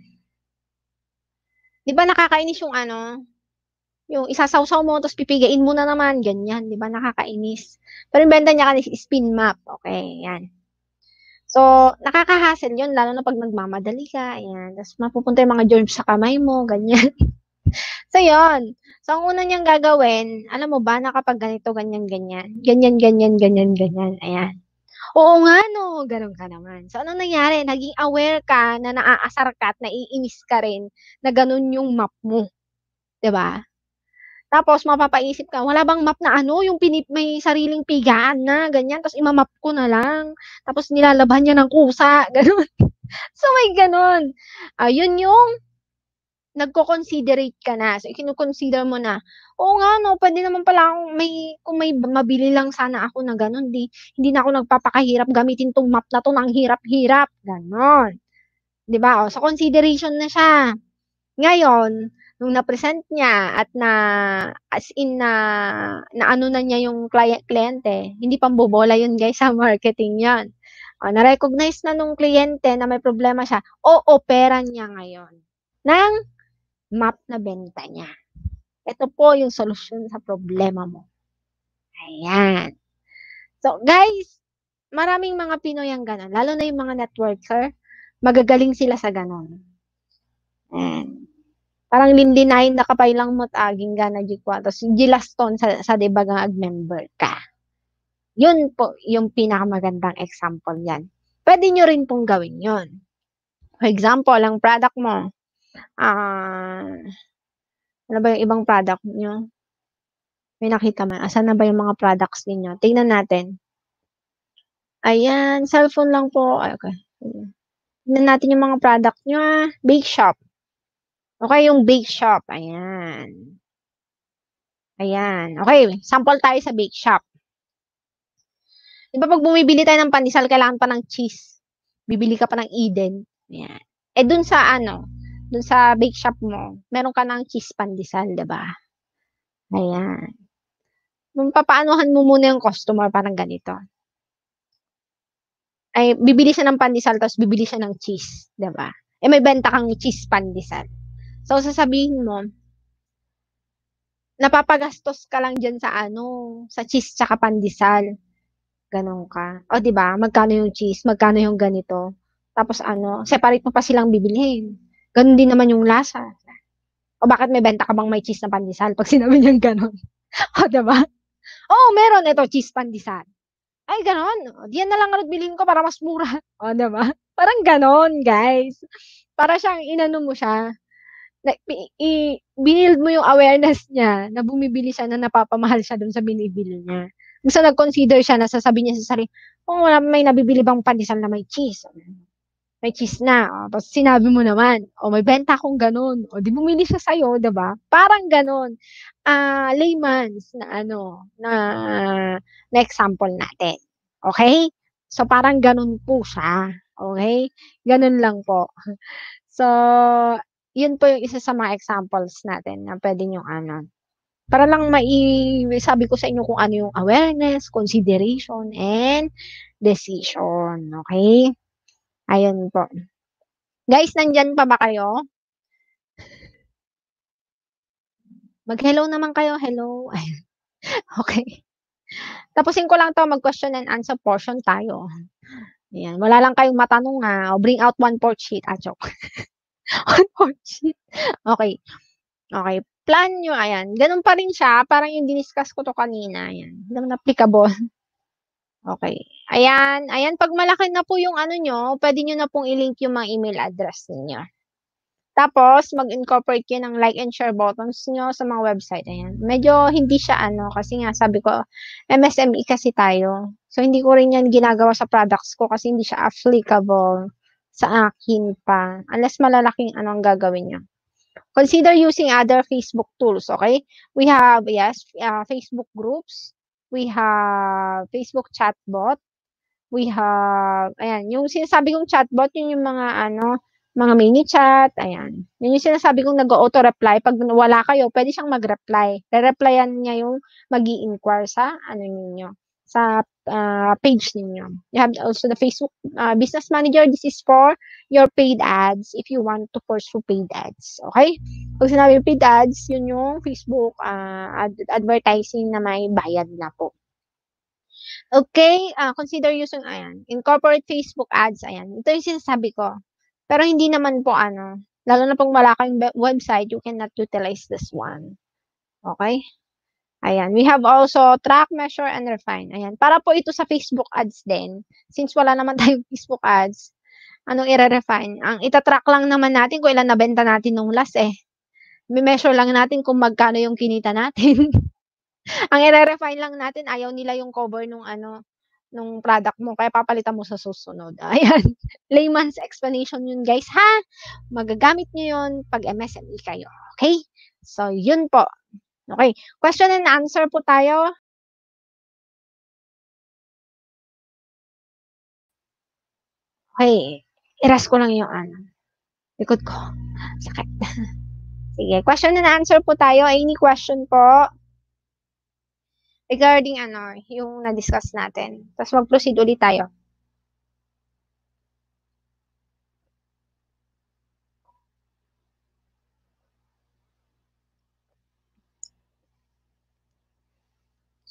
di ba nakakainis yung ano, yung isasawsaw mo, tapos pipigain mo na naman, ganyan, di ba, nakakainis. Pero yung benda niya kanis, spin map. Okay, yan. So, nakakahassle yun, lalo na pag nagmamadali ka, ayan. Tapos mapupunta yung mga germs sa kamay mo, ganyan. so, yun. So, ang una niyang gagawin, alam mo ba, na kapag ganito, ganyan, ganyan. Ganyan, ganyan, ganyan, ganyan, ayan. Oo nga, no. Ganun ka naman. So, ano nangyari? Naging aware ka na naaasar ka at naiinis ka rin na ganun yung map mo. ba? Diba? Tapos mapapaisip ka, wala bang map na ano, yung pinip, may sariling pigaan na, ganyan. Tapos imamap ko na lang. Tapos nilalaban niya ng kusa, ganun. so may ganun. Uh, yung nagko-considerate ka na. So, kinukonsider mo na, oo nga, no, pwede naman pala akong may, kung may mabili lang sana ako na ganun, di, hindi na ako nagpapakahirap gamitin tong map na to ng hirap-hirap. Ganon. ba diba? O, so, consideration na siya. Ngayon, nung na-present niya at na as in na naano na niya yung client kliyente, hindi pambobola yun guys sa marketing 'yon. Uh, ah, na-recognize na nung kliyente na may problema siya, o opera niya ngayon ng map na benta niya. Ito po yung solusyon sa problema mo. Ayan. So guys, maraming mga Pinoy ang ganun, lalo na yung mga networker, magagaling sila sa ganun. And parang linlinahin na kapay lang mo't aging gana jikwa. Tapos gilaston sa, sa debag nga ag-member ka. Yun po yung pinakamagandang example yan. Pwede nyo rin pong gawin yun. For example, ang product mo, ah, uh, ano ba yung ibang product nyo? May nakita man. Asan na ba yung mga products ninyo? Tingnan natin. Ayan, cellphone lang po. Okay. Tingnan natin yung mga product nyo ah. Bake shop. Okay, yung bake shop. Ayan. Ayan. Okay, sample tayo sa bake shop. Di ba pag bumibili tayo ng pandesal, kailangan pa ng cheese. Bibili ka pa ng Eden. Ayan. Eh, dun sa ano, dun sa bake shop mo, meron ka ng cheese pandesal, di ba? Ayan. Papaanohan mo muna yung customer parang ganito. Ay, bibili siya ng pandesal, tapos bibili siya ng cheese, di ba? Eh, may benta kang cheese pandesal. So, sasabihin mo, napapagastos ka lang dyan sa ano, sa cheese tsaka pandesal. Ganon ka. O, di ba? Magkano yung cheese? Magkano yung ganito? Tapos ano, separate mo pa silang bibilihin. Ganon din naman yung lasa. O bakit may benta ka bang may cheese na pandesal? Pag sinabi niyang ganon. o, di ba? Oh, meron ito, cheese pandesal. Ay, ganon. Diyan na lang bilhin ko para mas mura. O, di ba? Parang ganon, guys. Para siyang inano mo siya, na, i, binild mo yung awareness niya na bumibili siya, na napapamahal siya dun sa binibili niya. Gusto nag-consider siya na sasabihin niya sa sarili, kung oh, wala may nabibili bang pandesal na may cheese. May cheese na. O, oh, tapos sinabi mo naman, o oh, may benta akong ganun. O oh, di bumili siya sa'yo, ba diba? Parang ganun. Uh, layman's na ano, na, na example natin. Okay? So parang ganun po siya. Okay? Ganun lang po. So, yun po yung isa sa mga examples natin na pwede nyo ano. Para lang mai sabi ko sa inyo kung ano yung awareness, consideration, and decision. Okay? Ayun po. Guys, nandyan pa ba kayo? Mag-hello naman kayo. Hello. Ayun. Okay. Tapusin ko lang to mag-question and answer portion tayo. Ayan. Wala lang kayong matanong ha. bring out one port sheet. Ah, joke. Oh, shit. Okay. Okay. Plan nyo, ayan. Ganun pa rin siya. Parang yung diniscuss ko to kanina. Ayan. Ganun applicable. Okay. Ayan. Ayan. Pag malaki na po yung ano nyo, pwede nyo na pong i-link yung mga email address niyo. Tapos, mag-incorporate kayo ng like and share buttons nyo sa mga website. Ayan. Medyo hindi siya ano, kasi nga sabi ko, MSME kasi tayo. So, hindi ko rin yan ginagawa sa products ko kasi hindi siya applicable sa akin pa. Unless malalaking ano ang gagawin niya. Consider using other Facebook tools, okay? We have, yes, uh, Facebook groups. We have Facebook chatbot. We have, ayan, yung sinasabi kong chatbot, yun yung mga ano, mga mini chat, ayan. Yun yung sinasabi kong nag-auto-reply. Pag wala kayo, pwede siyang mag-reply. Re-replyan niya yung mag inquire sa ano ninyo sa uh, page ninyo. You have also the Facebook uh, Business Manager. This is for your paid ads if you want to pursue paid ads. Okay? Pag sinabi paid ads, yun yung Facebook uh, ad- advertising na may bayad na po. Okay, uh, consider using, ayan, incorporate Facebook ads, ayan. Ito yung sinasabi ko. Pero hindi naman po, ano, lalo na pag wala kayong website, you cannot utilize this one. Okay? Ayan. We have also track, measure, and refine. Ayan. Para po ito sa Facebook ads din. Since wala naman tayo Facebook ads, anong i-refine? Ang itatrack lang naman natin kung ilan nabenta natin nung last eh. May measure lang natin kung magkano yung kinita natin. ang i-refine lang natin, ayaw nila yung cover nung ano, nung product mo, kaya papalitan mo sa susunod. Ayan. Layman's explanation yun, guys, ha? Magagamit nyo yun pag MSME kayo. Okay? So, yun po. Okay, question and answer po tayo. Okay, iras ko lang yung ano. Likod ko. Sakit. Sige, question and answer po tayo. Any question po? Regarding ano, yung na-discuss natin. Tapos mag-proceed ulit tayo.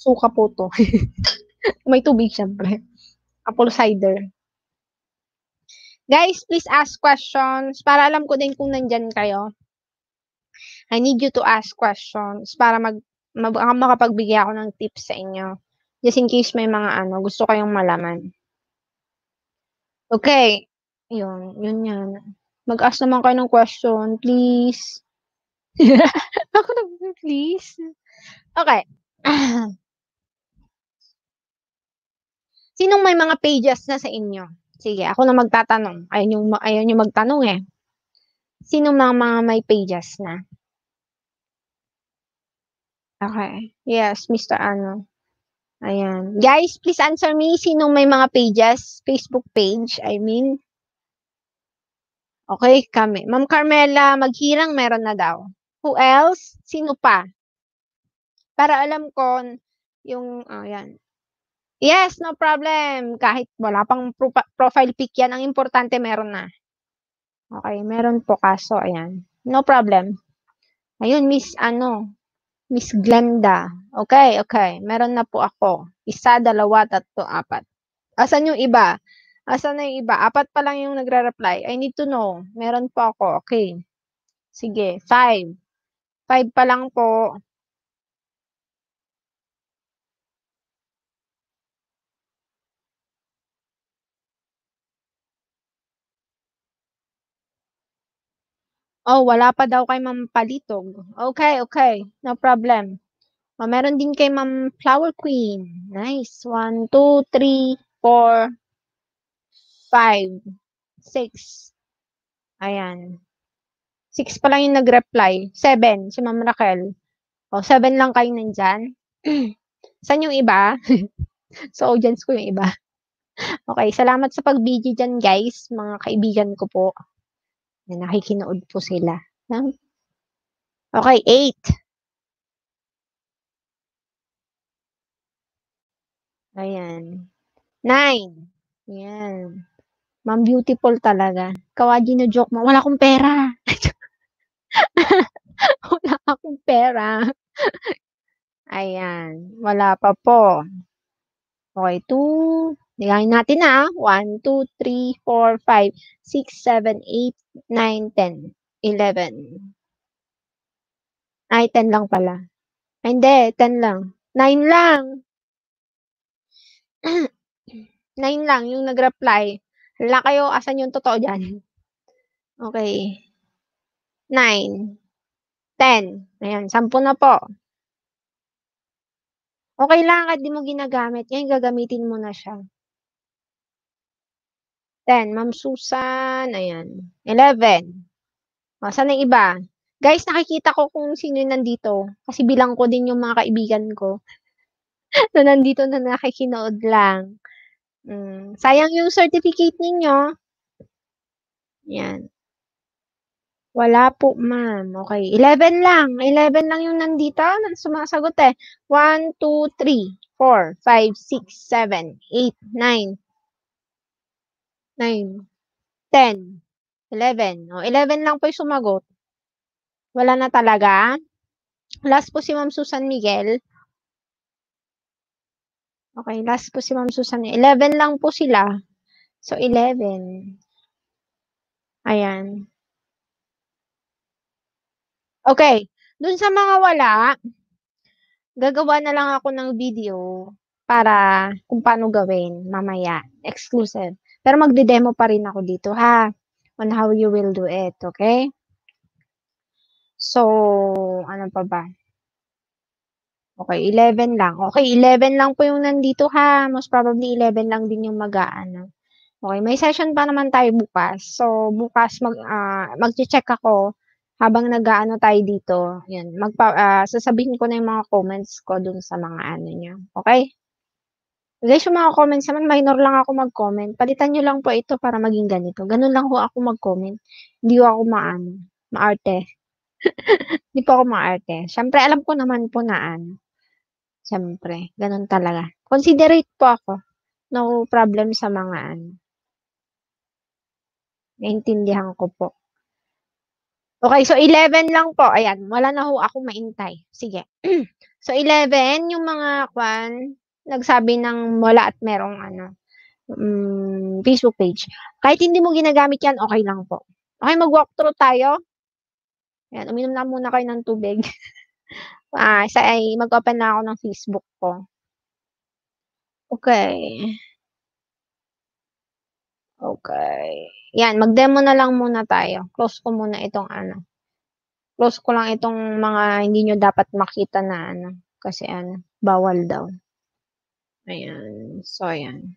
Suka po to. May tubig, syempre. Apple cider. Guys, please ask questions para alam ko din kung nandyan kayo. I need you to ask questions para mag, mag ah, makapagbigay ako ng tips sa inyo. Just in case may mga ano, gusto kayong malaman. Okay. Yun, yun yan. Mag-ask naman kayo ng question, please. Ako please. Okay. Sinong may mga pages na sa inyo? Sige, ako na magtatanong. Ayun yung, ayun yung magtanong eh. Sino mga, mga may pages na? Okay. Yes, Mr. Ano. Ayan. Guys, please answer me. Sinong may mga pages? Facebook page, I mean. Okay, kami. Ma'am Carmela, maghirang meron na daw. Who else? Sino pa? Para alam ko yung, oh, yan. Yes, no problem. Kahit wala pang pro- profile pic yan, ang importante meron na. Okay, meron po kaso, ayan. No problem. Ayun, Miss ano, Miss Glenda. Okay, okay. Meron na po ako. Isa, dalawa, tatlo, apat. Asan yung iba? Asan na yung iba? Apat pa lang yung nagre-reply. I need to know. Meron po ako. Okay. Sige, five. Five pa lang po. Oh, wala pa daw kay Ma'am Palitog. Okay, okay. No problem. Oh, meron din kay Ma'am Flower Queen. Nice. 1, 2, 3, 4, 5, 6. Ayan. 6 pa lang yung nag-reply. 7, si Ma'am Raquel. oh, 7 lang kayo nandyan. Saan yung iba? so, audience ko yung iba. Okay, salamat sa pag-BG dyan, guys, mga kaibigan ko po na nakikinood po sila. Okay, eight. Ayan. Nine. Ayan. Ma'am, beautiful talaga. Kawaji na joke mo. Wala akong pera. wala akong pera. Ayan. Wala pa po. Okay, two. Nilangin natin na. 1, 2, 3, 4, 5, 6, 7, 8, 9, 10, 11. Ay, 10 lang pala. Ay, hindi, 10 lang. 9 lang. 9 lang yung nag-reply. Hala kayo, asan yung totoo dyan? Okay. 9. 10. Ayan, 10 na po. Okay lang kahit di mo ginagamit. Ngayon, gagamitin mo na siya. 10, Ma'am Susan. Ayan. 11. O, saan yung iba? Guys, nakikita ko kung sino yung nandito. Kasi bilang ko din yung mga kaibigan ko. na nandito na nakikinood lang. Mm, sayang yung certificate ninyo. Ayan. Wala po, ma'am. Okay. 11 lang. 11 lang yung nandito. Sumasagot eh. 1, 2, 3, 4, 5, 6, 7, 8, 9, 9, 10, 11. O, 11 lang po yung sumagot. Wala na talaga. Last po si Ma'am Susan Miguel. Okay, last po si Ma'am Susan. 11 lang po sila. So, 11. Ayan. Okay. Dun sa mga wala, gagawa na lang ako ng video para kung paano gawin mamaya. Exclusive. Pero magde-demo pa rin ako dito ha on how you will do it, okay? So, ano pa ba? Okay, 11 lang. Okay, 11 lang po yung nandito ha. Most probably 11 lang din yung mag-aano. Okay, may session pa naman tayo bukas. So, bukas mag uh, magche-check ako habang nag-aano tayo dito. Yan, magpa uh, sasabihin ko na yung mga comments ko dun sa mga ano niya. Okay? Guys, yung mga comments naman, minor lang ako mag-comment. Palitan nyo lang po ito para maging ganito. Ganun lang ho ako mag-comment. Hindi ho ako maano, maarte. Hindi po ako maarte. Siyempre, alam ko naman po na ano. Siyempre, ganun talaga. Considerate po ako. No problem sa mga ano. Naintindihan ko po. Okay, so 11 lang po. Ayan, wala na ho ako maintay. Sige. so 11, yung mga kwan, nagsabi ng wala at merong ano, um, Facebook page. Kahit hindi mo ginagamit yan, okay lang po. Okay, mag-walkthrough tayo. Yan, uminom na muna kayo ng tubig. ah, sa ay mag-open na ako ng Facebook ko. Okay. Okay. Yan, mag-demo na lang muna tayo. Close ko muna itong ano. Close ko lang itong mga hindi nyo dapat makita na ano. Kasi ano, bawal daw. Ayan. So, ayan.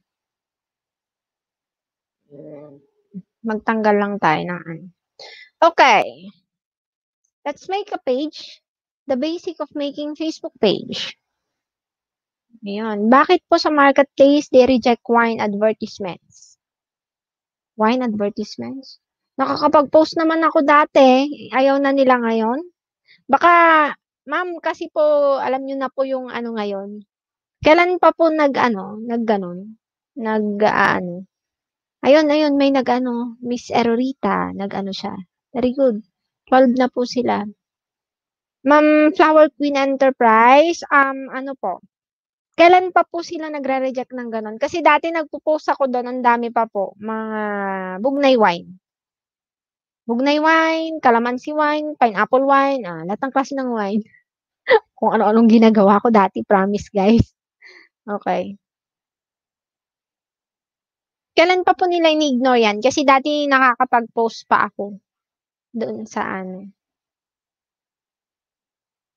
Magtanggal lang tayo ng ano. Okay. Let's make a page. The basic of making Facebook page. Ayan. Bakit po sa marketplace they reject wine advertisements? Wine advertisements? Nakakapag-post naman ako dati. Ayaw na nila ngayon. Baka, ma'am, kasi po, alam nyo na po yung ano ngayon. Kailan pa po nag ano, nag ganun? Nag uh, ano? Ayun, ayun, may nag ano, Miss Erorita, nag ano siya. Very good. 12 na po sila. Ma'am Flower Queen Enterprise, um ano po? Kailan pa po sila nagre-reject ng ganun? Kasi dati nagpo-post ako doon, ang dami pa po, mga bugnay wine. Bugnay wine, calamansi wine, pineapple wine, ah, lahat ng klase ng wine. Kung ano-anong ginagawa ko dati, promise guys. Okay. Kailan pa po nila ini-ignore 'yan? Kasi dati nakakapag-post pa ako, doon sa ano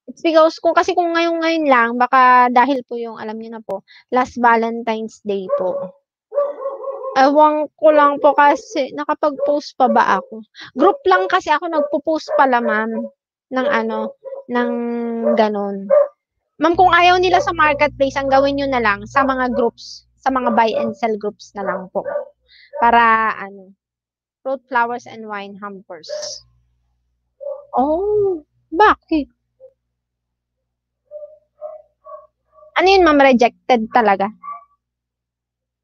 It's because kung kasi kung ngayon-ngayon lang baka dahil po yung alam niyo na po, last Valentine's Day po. Ewan ko lang po kasi nakapag-post pa ba ako? Group lang kasi ako nagpo-post pala ma'am, ng ano, ng gano'n. Ma'am, kung ayaw nila sa marketplace, ang gawin nyo na lang sa mga groups, sa mga buy and sell groups na lang po. Para, ano, fruit, flowers, and wine hampers. Oh, bakit? Ano yun, ma'am? Rejected talaga.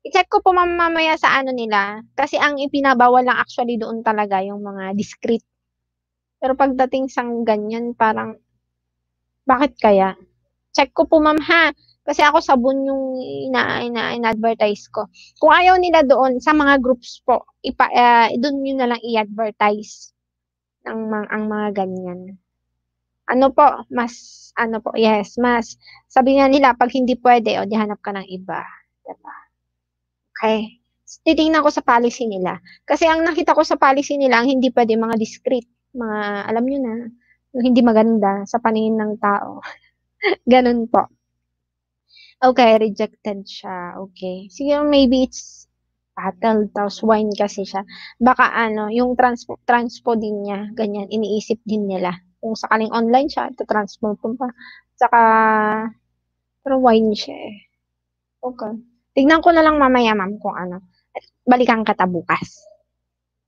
I-check ko po ma'am mamaya sa ano nila. Kasi ang ipinabawal lang actually doon talaga yung mga discreet. Pero pagdating sa ganyan, parang, bakit kaya? Check ko po, ma'am, ha? Kasi ako sabon yung ina, ina, ina-advertise ko. Kung ayaw nila doon, sa mga groups po, ipa, uh, doon yun na lang i-advertise ang, mga, ang mga ganyan. Ano po, mas, ano po, yes, mas, sabi nga nila, pag hindi pwede, o, di hanap ka ng iba. Diba? Okay titingnan ko sa policy nila. Kasi ang nakita ko sa policy nila, ang hindi pwede mga discreet, mga alam niyo na, hindi maganda sa paningin ng tao. Ganun po. Okay, rejected siya. Okay. Siguro maybe it's cattle, tapos wine kasi siya. Baka ano, yung transpo, transpo din niya, ganyan, iniisip din nila. Kung sakaling online siya, ito transpo pa. Saka, pero wine siya eh. Okay. Tignan ko na lang mamaya, ma'am, kung ano. balikan ka ta bukas.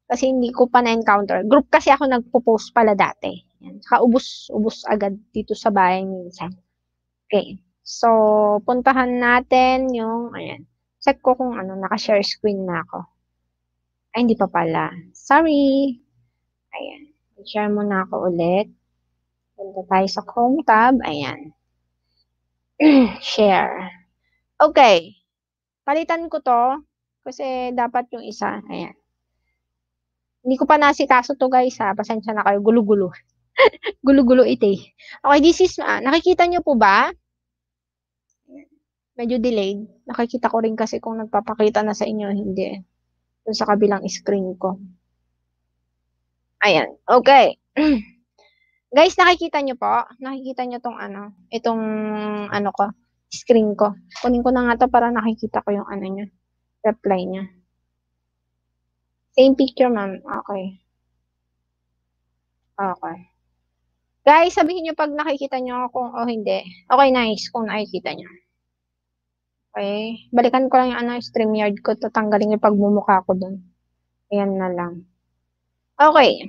Kasi hindi ko pa na-encounter. Group kasi ako nagpo-post pala dati. Yan. Saka ubus, ubus agad dito sa bahay minsan. Okay. So, puntahan natin yung, ayan. Check ko kung ano, naka-share screen na ako. Ay, hindi pa pala. Sorry. Ayan. Share mo na ako ulit. Punta tayo sa Chrome tab. Ayan. share. Okay. Palitan ko to kasi dapat yung isa. Ayan. Hindi ko pa nasikaso to guys ha. Pasensya na kayo. Gulo-gulo. Gulo-gulo ite. Eh. Okay, this is, ah, nakikita nyo po ba? Medyo delayed. Nakikita ko rin kasi kung nagpapakita na sa inyo, hindi. Doon sa kabilang screen ko. Ayan. Okay. Guys, nakikita nyo po? Nakikita nyo tong ano? Itong ano ko? Screen ko. Kunin ko na nga to para nakikita ko yung ano niya. Reply niya. Same picture, ma'am. Okay. Okay. Guys, sabihin nyo pag nakikita nyo kung o oh, hindi. Okay, nice. Kung nakikita nyo. Okay. Balikan ko lang yung ano, StreamYard ko. Tatanggalin yung pagmumukha ko dun. Ayan na lang. Okay.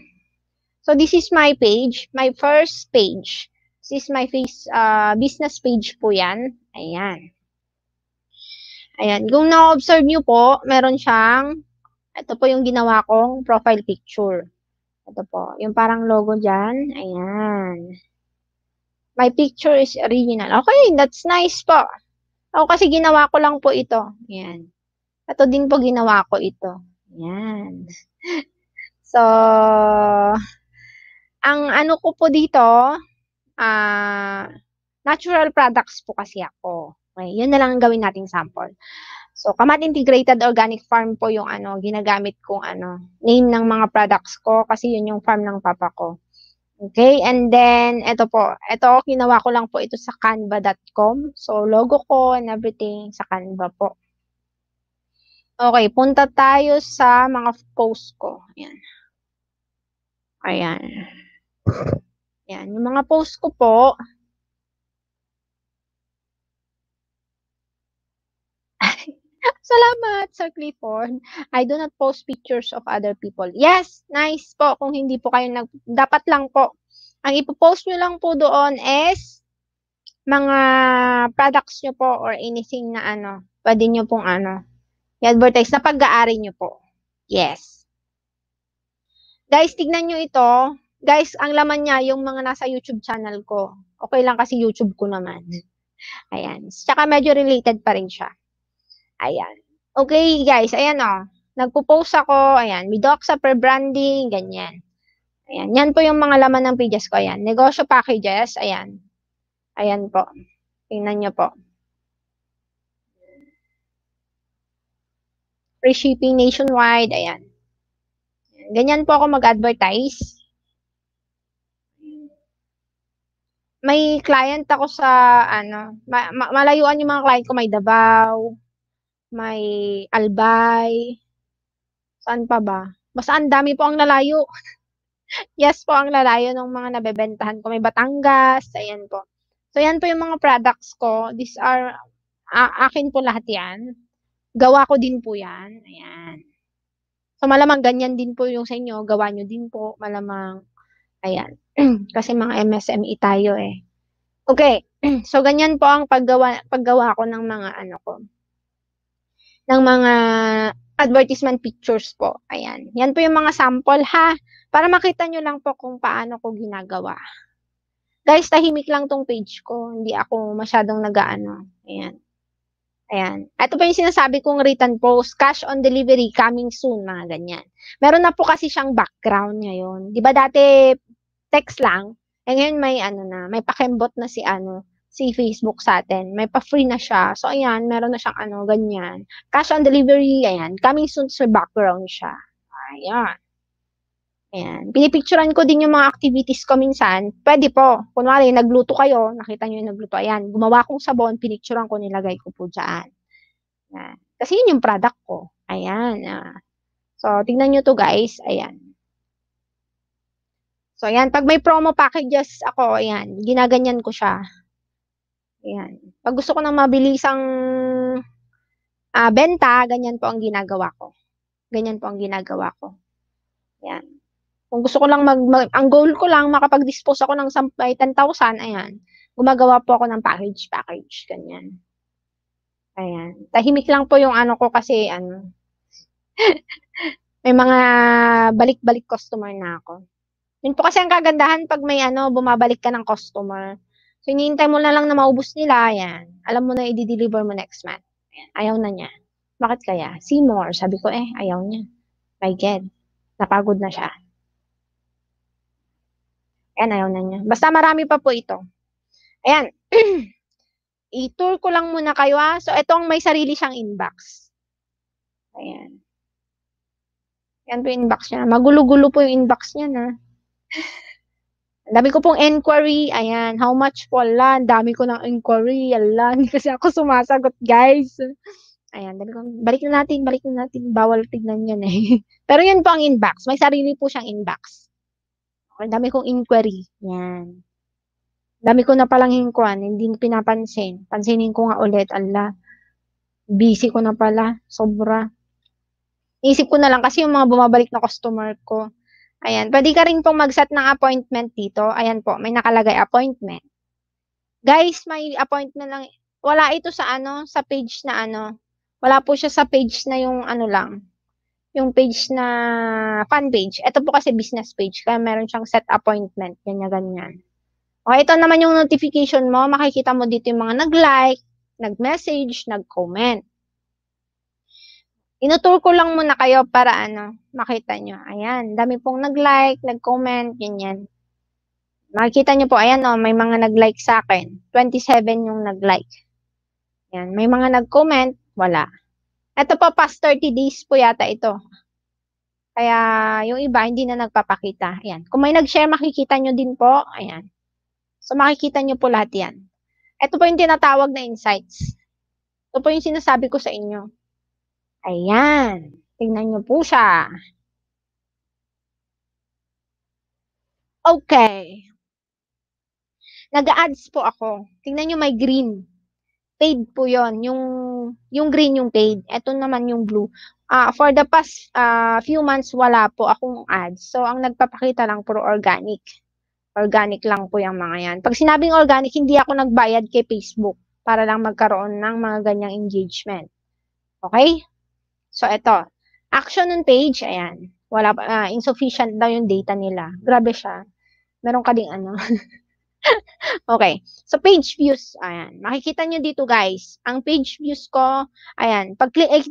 So, this is my page. My first page. This is my face, uh, business page po yan. Ayan. Ayan. Kung na-observe nyo po, meron siyang, ito po yung ginawa kong profile picture. Ito po. Yung parang logo dyan. Ayan. My picture is original. Okay, that's nice po. Ako kasi ginawa ko lang po ito. Ayan. Ito din po ginawa ko ito. Ayan. so, ang ano ko po dito, ah, uh, natural products po kasi ako. Okay, yun na lang ang gawin nating sample. So, Kamat Integrated Organic Farm po yung ano, ginagamit kong ano, name ng mga products ko kasi yun yung farm ng papa ko. Okay, and then, ito po. Ito, kinawa ko lang po ito sa canva.com. So, logo ko and everything sa Canva po. Okay, punta tayo sa mga posts ko. Ayan. Ayan. Ayan, yung mga posts ko po, Salamat, Sir Clifford. I do not post pictures of other people. Yes, nice po. Kung hindi po kayo nag... Dapat lang po. Ang ipopost nyo lang po doon is mga products nyo po or anything na ano. Pwede nyo pong ano. I-advertise na pag-aari nyo po. Yes. Guys, tignan nyo ito. Guys, ang laman niya yung mga nasa YouTube channel ko. Okay lang kasi YouTube ko naman. Ayan. Tsaka medyo related pa rin siya. Ayan. Okay, guys. Ayan, o. Oh. Nagpo-post ako. Ayan. sa per branding. Ganyan. Ayan. Yan po yung mga laman ng pages ko. Ayan. Negosyo packages. Ayan. Ayan po. Tingnan nyo po. Free shipping nationwide. Ayan. Ganyan po ako mag-advertise. May client ako sa, ano, ma ma malayuan yung mga client ko. May Davao, may Albay. Saan pa ba? Basta ang dami po ang lalayo. yes po ang lalayo ng mga nabebentahan ko. May Batangas, ayan po. So yan po yung mga products ko. These are, a- akin po lahat yan. Gawa ko din po yan. Ayan. So malamang ganyan din po yung sa inyo. Gawa nyo din po. Malamang, ayan. Kasi mga MSME tayo eh. Okay. so ganyan po ang paggawa, paggawa ko ng mga ano ko ng mga advertisement pictures po. Ayan. Yan po yung mga sample ha. Para makita nyo lang po kung paano ko ginagawa. Guys, tahimik lang tong page ko. Hindi ako masyadong nagaano. Ayan. Ayan. Ito pa yung sinasabi kong written post, cash on delivery coming soon, mga ganyan. Meron na po kasi siyang background ngayon. 'Di ba dati text lang, eh ngayon may ano na, may pakembot na si ano, si Facebook sa atin. May pa-free na siya. So, ayan, meron na siyang ano, ganyan. Cash on delivery, ayan. Coming soon sa background siya. Ayan. Ayan. Pinipicturan ko din yung mga activities ko minsan. Pwede po. Kunwari, nagluto kayo. Nakita nyo yung nagluto. Ayan. Gumawa kong sabon. Pinicturan ko. Nilagay ko po dyan. Ayan. Kasi yun yung product ko. Ayan. Ah. So, tignan nyo to guys. Ayan. So, ayan. Pag may promo packages ako, ayan. Ginaganyan ko siya. Ayan. Pag gusto ko ng mabilisang uh, benta, ganyan po ang ginagawa ko. Ganyan po ang ginagawa ko. Ayan. Kung gusto ko lang mag, mag ang goal ko lang makapag-dispose ako ng 10,000, ayan. Gumagawa po ako ng package, package, ganyan. Ayan. Tahimik lang po yung ano ko kasi ano. may mga balik-balik customer na ako. Yun po kasi ang kagandahan pag may ano, bumabalik ka ng customer So, hinihintay mo na lang na maubos nila, yan. Alam mo na, i-deliver mo next month. Ayaw na niya. Bakit kaya? Seymour. Sabi ko, eh, ayaw niya. My God. Napagod na siya. Ayan, ayaw na niya. Basta marami pa po ito. Ayan. I-tour ko lang muna kayo, ha. So, itong may sarili siyang inbox. Ayan. Yan po yung inbox niya. Magulo-gulo po yung inbox niya, na. dami ko pong inquiry. Ayan, how much po? Ala, dami ko ng inquiry. Ala, hindi kasi ako sumasagot, guys. Ayan, dami kong, balik na natin, balik na natin. Bawal tignan yan eh. Pero yun po ang inbox. May sarili po siyang inbox. Ang dami kong inquiry. Yan. Dami ko na palang hinkuan, hindi pinapansin. Pansinin ko nga ulit, ala. Busy ko na pala, sobra. Isip ko na lang kasi yung mga bumabalik na customer ko, Ayan, pwede ka rin pong mag-set ng appointment dito. Ayan po, may nakalagay appointment. Guys, may appointment lang. Wala ito sa ano, sa page na ano. Wala po siya sa page na yung ano lang. Yung page na fan page. Ito po kasi business page. Kaya meron siyang set appointment. Ganyan, ganyan. Okay, ito naman yung notification mo. Makikita mo dito yung mga nag-like, nag-message, nag-comment. Inutur ko lang muna kayo para ano, makita nyo. Ayan, dami pong nag-like, nag-comment, ganyan. Makikita nyo po, ayan o, oh, may mga nag-like sa akin. 27 yung nag-like. Ayan, may mga nag-comment, wala. Ito pa, past 30 days po yata ito. Kaya yung iba, hindi na nagpapakita. Ayan, kung may nag-share, makikita nyo din po. Ayan. So, makikita nyo po lahat yan. Ito po yung tinatawag na insights. Ito po yung sinasabi ko sa inyo. Ayan. Tingnan nyo po siya. Okay. Nag-ads po ako. Tingnan nyo may green. Paid po yon Yung, yung green yung paid. Ito naman yung blue. Uh, for the past uh, few months, wala po akong ads. So, ang nagpapakita lang pro organic. Organic lang po yung mga yan. Pag sinabing organic, hindi ako nagbayad kay Facebook para lang magkaroon ng mga ganyang engagement. Okay? So, ito. Action on page, ayan. Wala, uh, insufficient daw yung data nila. Grabe siya. Meron ka ding ano. okay. So, page views. Ayan. Makikita nyo dito, guys. Ang page views ko, ayan. Pag click, eh,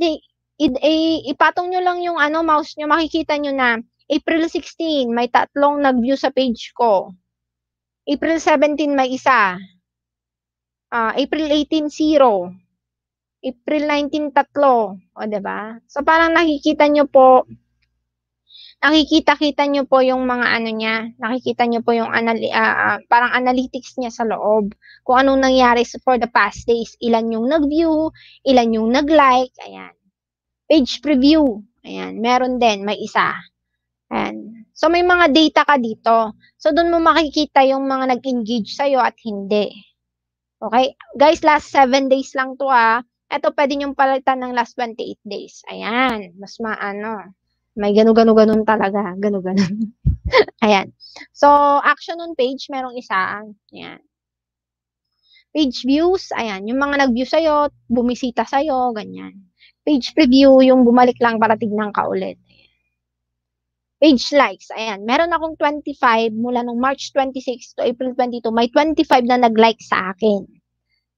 eh, ipatong nyo lang yung ano, mouse nyo, makikita nyo na April 16, may tatlong nag-view sa page ko. April 17, may isa. Uh, April 18, zero. April 19, tatlo. O, ba diba? So, parang nakikita nyo po, nakikita-kita nyo po yung mga ano niya, nakikita nyo po yung anal uh, ah, ah, parang analytics niya sa loob. Kung anong nangyari for the past days, ilan yung nag-view, ilan yung nag-like, ayan. Page preview, ayan, meron din, may isa. Ayan. So, may mga data ka dito. So, doon mo makikita yung mga nag-engage sa'yo at hindi. Okay? Guys, last 7 days lang to ah eto pwede niyong palitan ng last 28 days. Ayan, mas maano. May gano-gano-ganon talaga. Gano-ganon. Ayan. So, action on page, merong isa. Ayan. Page views, ayan. Yung mga nag-view sa'yo, bumisita sa'yo, ganyan. Page preview, yung bumalik lang para tignan ka ulit. Ayan. Page likes, ayan. Meron akong 25 mula nung March 26 to April 22. May 25 na nag-like sa akin.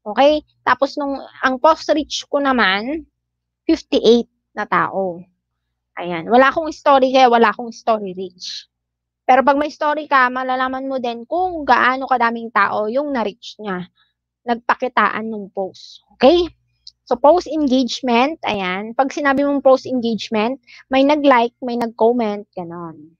Okay? Tapos nung, ang post reach ko naman, 58 na tao. Ayan. Wala akong story kaya wala akong story reach. Pero pag may story ka, malalaman mo din kung gaano kadaming tao yung na-reach niya. Nagpakitaan ng post. Okay? So, post engagement, ayan. Pag sinabi mong post engagement, may nag-like, may nag-comment, ganon.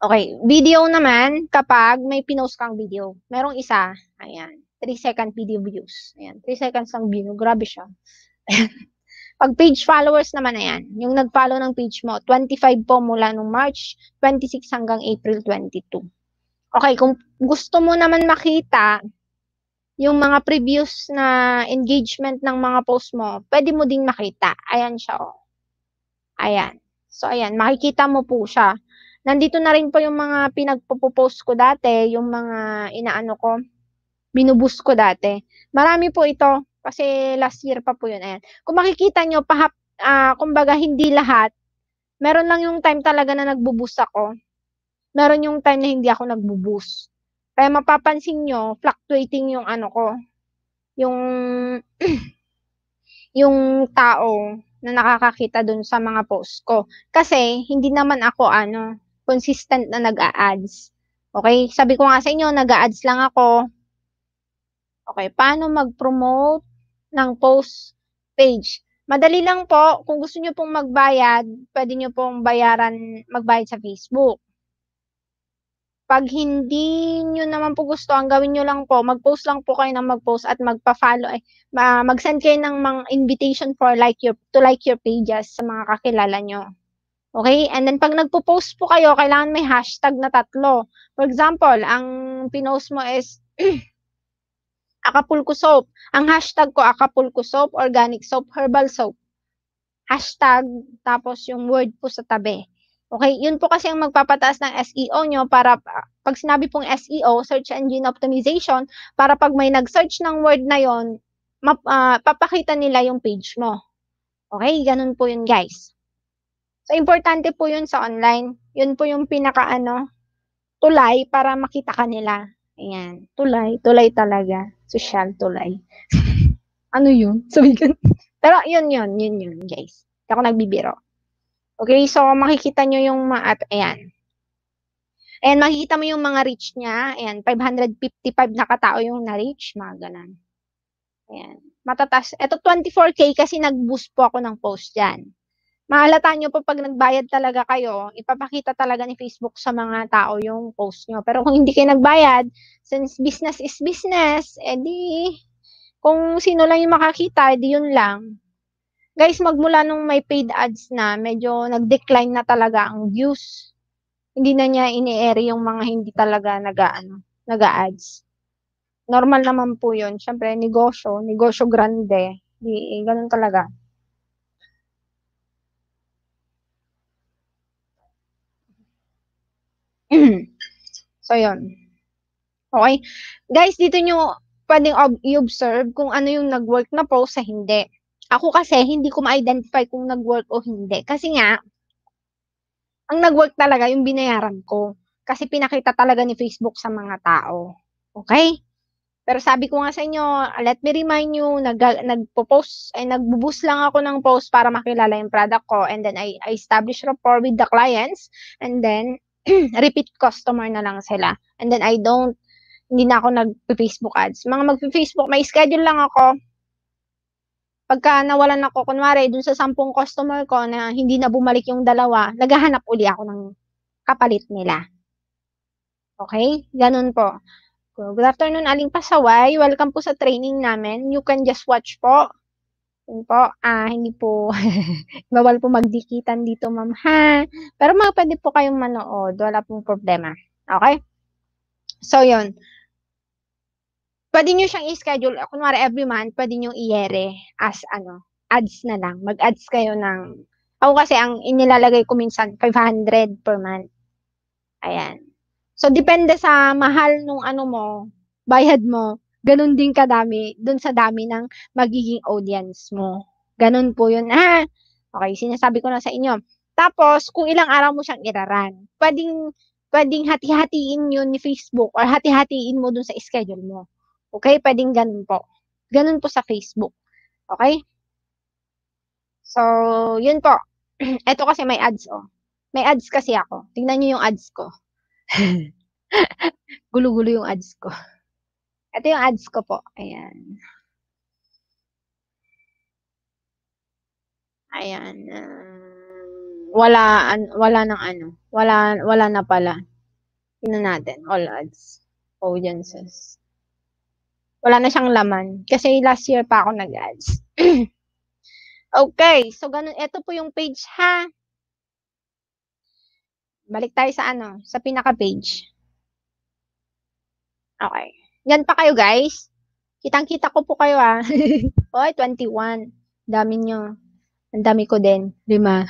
Okay, video naman kapag may pinost kang video. Merong isa, ayan. 3 second video views. Ayan, 3 seconds ang view. Grabe siya. Pag page followers naman na yan, yung nag-follow ng page mo, 25 po mula nung March 26 hanggang April 22. Okay, kung gusto mo naman makita yung mga previous na engagement ng mga post mo, pwede mo ding makita. Ayan siya, oh. Ayan. So, ayan, makikita mo po siya. Nandito na rin po yung mga pinagpo-post ko dati, yung mga inaano ko, binubus ko dati. Marami po ito kasi last year pa po yun. Ayan. Kung makikita nyo, pahap, uh, kumbaga hindi lahat. Meron lang yung time talaga na nagbubus ako. Meron yung time na hindi ako nagbubus. Kaya mapapansin nyo, fluctuating yung ano ko. Yung, yung tao na nakakakita dun sa mga post ko. Kasi, hindi naman ako, ano, consistent na nag-a-ads. Okay? Sabi ko nga sa inyo, nag-a-ads lang ako Okay, paano mag-promote ng post page? Madali lang po, kung gusto nyo pong magbayad, pwede nyo pong bayaran, magbayad sa Facebook. Pag hindi nyo naman po gusto, ang gawin nyo lang po, mag-post lang po kayo ng mag-post at magpa-follow, eh, mag-send kayo ng mga invitation for like your, to like your pages sa mga kakilala nyo. Okay? And then pag nagpo-post po kayo, kailangan may hashtag na tatlo. For example, ang pinost mo is Acapulco soap. Ang hashtag ko, Acapulco soap, organic soap, herbal soap. Hashtag, tapos yung word po sa tabi. Okay, yun po kasi ang magpapataas ng SEO nyo para pag sinabi pong SEO, search engine optimization, para pag may nag-search ng word na yon, map, uh, papakita nila yung page mo. Okay, ganun po yun guys. So, importante po yun sa online. Yun po yung pinaka ano, tulay para makita ka nila. Ayan, tulay, tulay talaga social tulay. ano yun? Sabi ko. Pero yun, yun, yun, yun, guys. ako nagbibiro. Okay, so makikita nyo yung mga, at, ayan. Ayan, makikita mo yung mga reach niya. Ayan, 555 na katao yung na-reach. Mga ganun. Ayan. Matatas. Ito, 24K kasi nag-boost po ako ng post dyan maalata nyo po pag nagbayad talaga kayo, ipapakita talaga ni Facebook sa mga tao yung post nyo. Pero kung hindi kayo nagbayad, since business is business, edi kung sino lang yung makakita, edi yun lang. Guys, magmula nung may paid ads na, medyo nag-decline na talaga ang views. Hindi na niya ini-air yung mga hindi talaga nag-ano, ads Normal naman po yun. Siyempre, negosyo, negosyo grande. Di, eh, ganun talaga. so, yun. Okay? Guys, dito nyo pwedeng i-observe kung ano yung nag-work na post sa hindi. Ako kasi, hindi ko ma-identify kung nag-work o hindi. Kasi nga, ang nag-work talaga yung binayaran ko. Kasi pinakita talaga ni Facebook sa mga tao. Okay? Pero sabi ko nga sa inyo, let me remind you, nag, nagpo-post, ay nagbo-boost lang ako ng post para makilala yung product ko. And then I, I establish rapport with the clients. And then, repeat customer na lang sila. And then I don't, hindi na ako nag-Facebook ads. Mga mag-Facebook, may schedule lang ako. Pagka nawalan ako, kunwari, dun sa sampung customer ko na hindi na bumalik yung dalawa, naghahanap uli ako ng kapalit nila. Okay? Ganun po. Good afternoon, Aling Pasaway. Welcome po sa training namin. You can just watch po yun po, ah, hindi po, bawal po magdikitan dito, ma'am, ha? Pero mga pwede po kayong manood, wala pong problema. Okay? So, yun. Pwede nyo siyang i-schedule, kunwari every month, pwede nyo i-yere as, ano, ads na lang. Mag-ads kayo ng, ako kasi ang inilalagay ko minsan, 500 per month. Ayan. So, depende sa mahal nung ano mo, bayad mo, ganun din kadami dun sa dami ng magiging audience mo. Ganun po yun. Ah, okay, sinasabi ko na sa inyo. Tapos, kung ilang araw mo siyang iraran, pwedeng, pwedeng hati-hatiin yun ni Facebook or hati-hatiin mo dun sa schedule mo. Okay? Pwedeng ganun po. Ganun po sa Facebook. Okay? So, yun po. Ito kasi may ads, oh. May ads kasi ako. Tingnan nyo yung ads ko. Gulo-gulo yung ads ko. Ito yung ads ko po. Ayan. Ayan. Um, wala, an, wala ng ano. Wala, wala na pala. Tingnan natin. All ads. Audiences. Wala na siyang laman. Kasi last year pa ako nag-ads. okay. So, ganun. Ito po yung page, ha? Balik tayo sa ano, sa pinaka-page. Okay. Yan pa kayo, guys. Kitang-kita ko po kayo, ah. Oy, 21. Dami nyo. Ang dami ko din. Lima.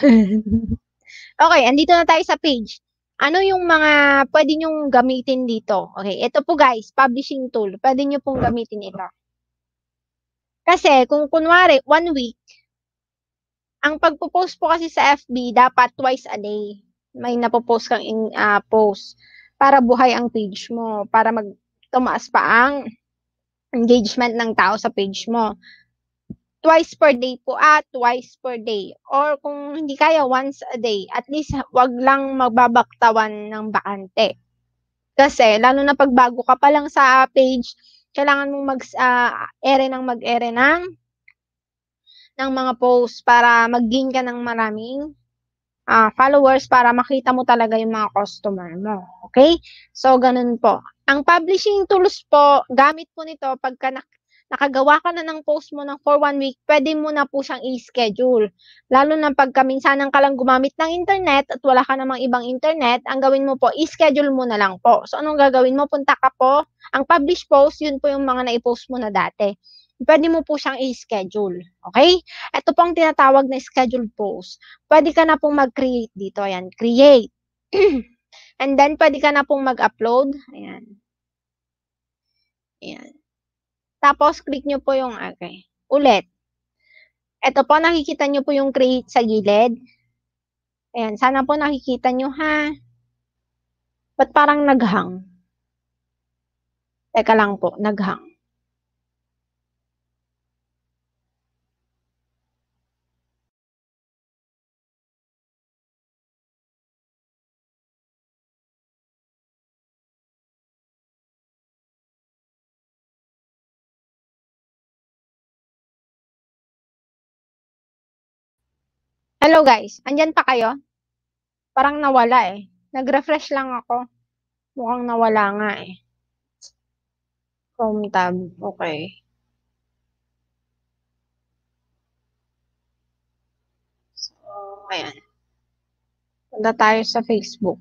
okay, andito na tayo sa page. Ano yung mga pwede nyong gamitin dito? Okay, ito po guys, publishing tool. Pwede nyo pong gamitin ito. Kasi kung kunwari, one week, ang pagpo-post po kasi sa FB, dapat twice a day. May napopost kang in, uh, post para buhay ang page mo, para mag tumaas pa ang engagement ng tao sa page mo. Twice per day po, ah, twice per day. Or kung hindi kaya, once a day. At least, wag lang magbabaktawan ng bakante. Kasi, lalo na pagbago ka pa lang sa page, kailangan mong mag-ere ah, ng mag-ere ng ng mga posts para mag-gain ka ng maraming uh, followers para makita mo talaga yung mga customer mo. Okay? So, ganun po. Ang publishing tools po, gamit po nito pagka nak nakagawa ka na ng post mo ng for one week, pwede mo na po siyang i-schedule. Lalo na pagka minsanan ka lang gumamit ng internet at wala ka namang ibang internet, ang gawin mo po, i-schedule mo na lang po. So, anong gagawin mo? Punta ka po. Ang publish post, yun po yung mga na-post mo na dati. Pwede mo po siyang i-schedule. Okay? Ito po ang tinatawag na scheduled post. Pwede ka na pong mag-create dito. Ayan, create. And then, pwede ka na pong mag-upload. Ayan. Ayan. Tapos, click nyo po yung, okay. Ulit. Ito po, nakikita nyo po yung create sa gilid. Ayan, sana po nakikita nyo ha. Ba't parang naghang? Teka lang po, naghang. Hello guys, andyan pa kayo? Parang nawala eh. Nag-refresh lang ako. Mukhang nawala nga eh. Chrome tab, okay. So, ayan. Punta tayo sa Facebook.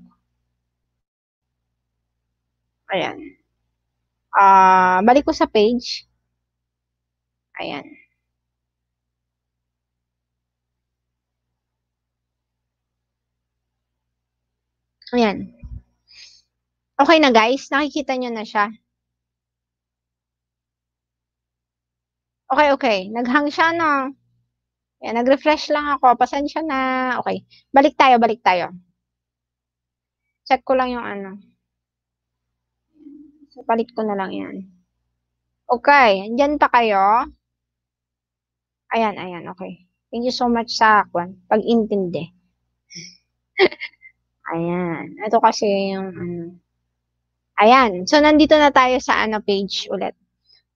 Ayan. Uh, balik ko sa page. Ayan. Ayan. Okay na guys, nakikita nyo na siya. Okay, okay. Naghang siya na. Ayan, nag-refresh lang ako. Pasensya na. Okay. Balik tayo, balik tayo. Check ko lang yung ano. So, palit ko na lang yan. Okay. Andyan pa kayo. Ayan, ayan. Okay. Thank you so much sa akin. Pag-intindi. Ayan. Ito kasi yung ano. ayan. So, nandito na tayo sa ano page ulit.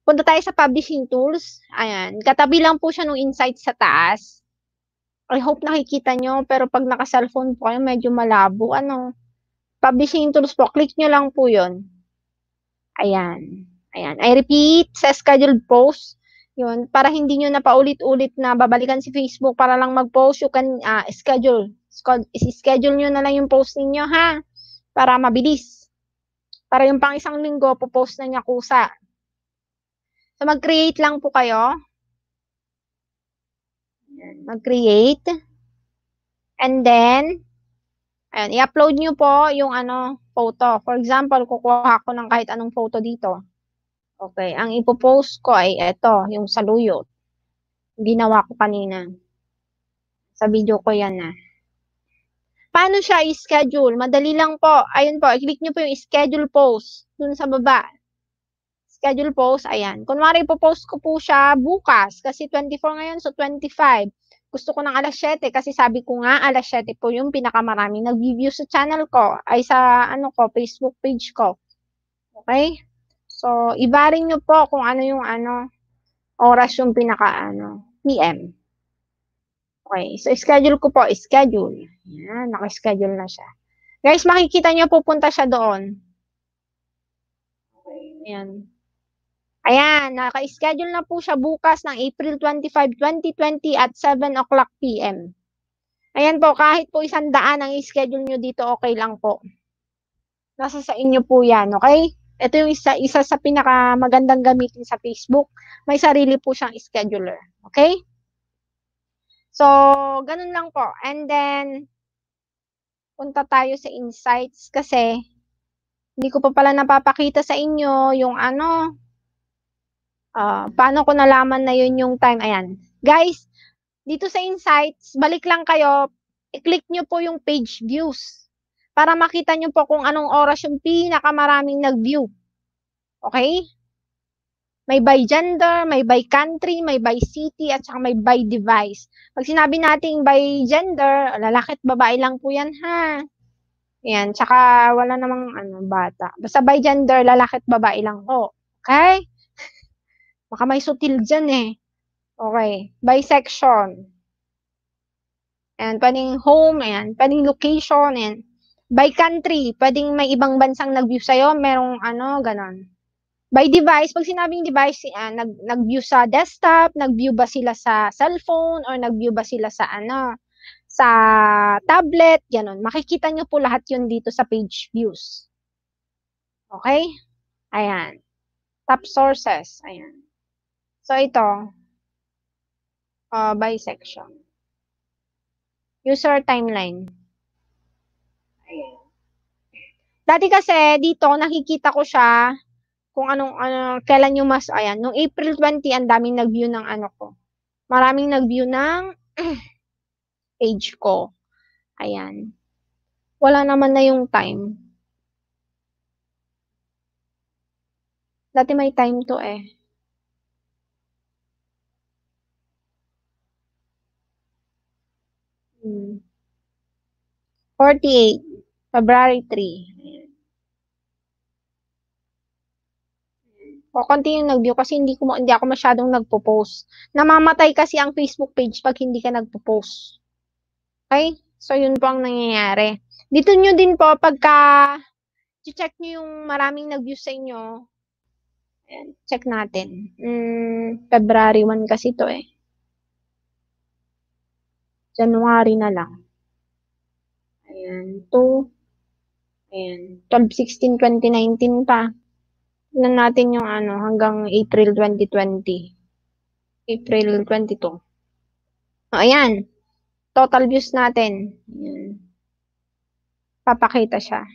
Punta tayo sa publishing tools. Ayan. Katabi lang po siya ng insights sa taas. I hope nakikita nyo, pero pag naka-cellphone po kayo, medyo malabo. Ano? Publishing tools po. Click nyo lang po yon Ayan. Ayan. I repeat, sa scheduled post, yun, para hindi nyo na paulit-ulit na babalikan si Facebook para lang mag-post, you can uh, schedule schedule nyo na lang yung post ninyo ha, para mabilis. Para yung pang isang linggo, po-post na niya kusa. So, mag-create lang po kayo. Mag-create. And then, ayun, i-upload nyo po yung ano, photo. For example, kukuha ko ng kahit anong photo dito. Okay, ang ipopost ko ay ito, yung saluyot. Ginawa ko kanina. Sa video ko yan na. Ah. Paano siya i-schedule? Madali lang po. Ayun po, i-click nyo po yung schedule post dun sa baba. Schedule post, ayan. Kunwari, ipopost ko po siya bukas kasi 24 ngayon, so 25. Gusto ko ng alas 7 kasi sabi ko nga alas 7 po yung pinakamarami nag-view sa channel ko ay sa ano ko, Facebook page ko. Okay? So, ibaring nyo po kung ano yung ano, oras yung pinaka ano, PM. Okay, so schedule ko po, schedule. Yan, naka-schedule na siya. Guys, makikita nyo, pupunta siya doon. Ayan. Ayan, naka-schedule na po siya bukas ng April 25, 2020 at 7 o'clock p.m. Ayan po, kahit po isang daan ang schedule nyo dito, okay lang po. Nasa sa inyo po yan, okay? Ito yung isa, isa sa pinakamagandang gamitin sa Facebook. May sarili po siyang scheduler, okay? So, ganun lang po. And then, punta tayo sa insights kasi hindi ko pa pala napapakita sa inyo yung ano, uh, paano ko nalaman na yun yung time. Ayan. Guys, dito sa insights, balik lang kayo, i-click nyo po yung page views para makita nyo po kung anong oras yung pinakamaraming nag-view. Okay? May by gender, may by country, may by city, at saka may by device. Pag sinabi nating by gender, lalaki at babae lang po yan ha. Yan, tsaka wala namang ano, bata. Basta by gender, lalaki at babae lang ho. Okay? Baka may sutil dyan eh. Okay. By section. And pwedeng home, ayan, pwedeng location, ayan. By country, pwedeng may ibang bansang nag-view sa'yo, merong ano, ganon. By device, pag sinabing device, uh, nag, nag-view sa desktop, nag-view ba sila sa cellphone, or nag-view ba sila sa ano, sa tablet, ganun. Makikita nyo po lahat yun dito sa page views. Okay? Ayan. Top sources. Ayan. So, ito. Uh, ah, by section. User timeline. Ayan. Dati kasi, dito, nakikita ko siya kung anong, ano, kailan nyo mas, ayan, nung April 20, ang daming nag-view ng ano ko. Maraming nag-view ng age ko. Ayan. Wala naman na yung time. Dati may time to eh. Hmm. 48. February 3. o continue nag-view kasi hindi ko hindi ako masyadong nagpo-post. Namamatay kasi ang Facebook page pag hindi ka nagpo-post. Okay? So yun po ang nangyayari. Dito nyo din po pagka check nyo yung maraming nag-view sa inyo. Ayan, check natin. Mm, February 1 kasi to eh. January na lang. Ayan, 2. Ayan, 12, 16, 2019 pa na natin yung ano hanggang April 2020. April 22. Oh, ayan. Total views natin. Ayan. Papakita siya.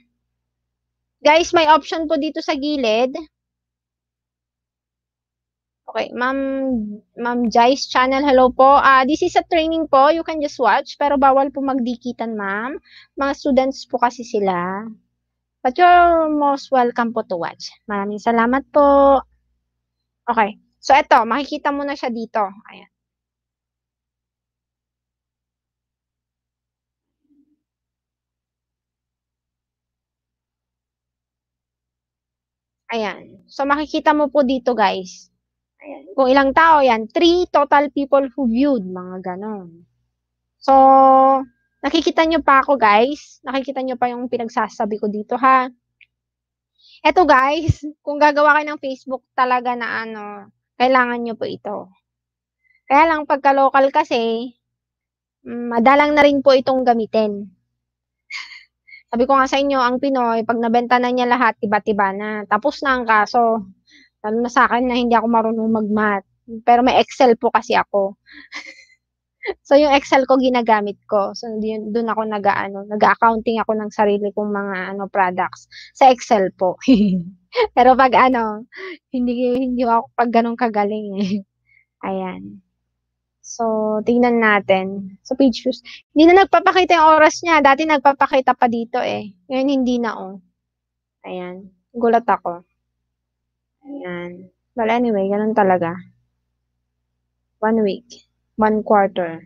Guys, may option po dito sa gilid. Okay, Ma'am Ma'am Jai's channel, hello po. Uh, this is a training po, you can just watch, pero bawal po magdikitan, ma'am. Mga students po kasi sila. But you're most welcome po to watch. Maraming salamat po. Okay. So, eto, makikita mo na siya dito. Ayan. Ayan. So, makikita mo po dito, guys. Ayan. Kung ilang tao, yan. Three total people who viewed. Mga ganon. So, Nakikita nyo pa ako, guys? Nakikita nyo pa yung pinagsasabi ko dito, ha? Eto, guys, kung gagawa kayo ng Facebook talaga na ano, kailangan nyo po ito. Kaya lang, pagka local kasi, mm, madalang na rin po itong gamitin. Sabi ko nga sa inyo, ang Pinoy, pag nabenta na niya lahat, tiba-tiba na. Tapos na ang kaso. Lalo na sa akin na hindi ako marunong mag-math. Pero may Excel po kasi ako. so yung Excel ko ginagamit ko. So doon ako nag ano, nag-accounting ako ng sarili kong mga ano products sa Excel po. Pero pag ano, hindi hindi ako pag ganun kagaling eh. Ayan. So, tingnan natin. So, page views. Hindi na nagpapakita yung oras niya. Dati nagpapakita pa dito eh. Ngayon, hindi na oh. Ayan. Gulat ako. Ayan. Well, anyway, ganun talaga. One week one quarter.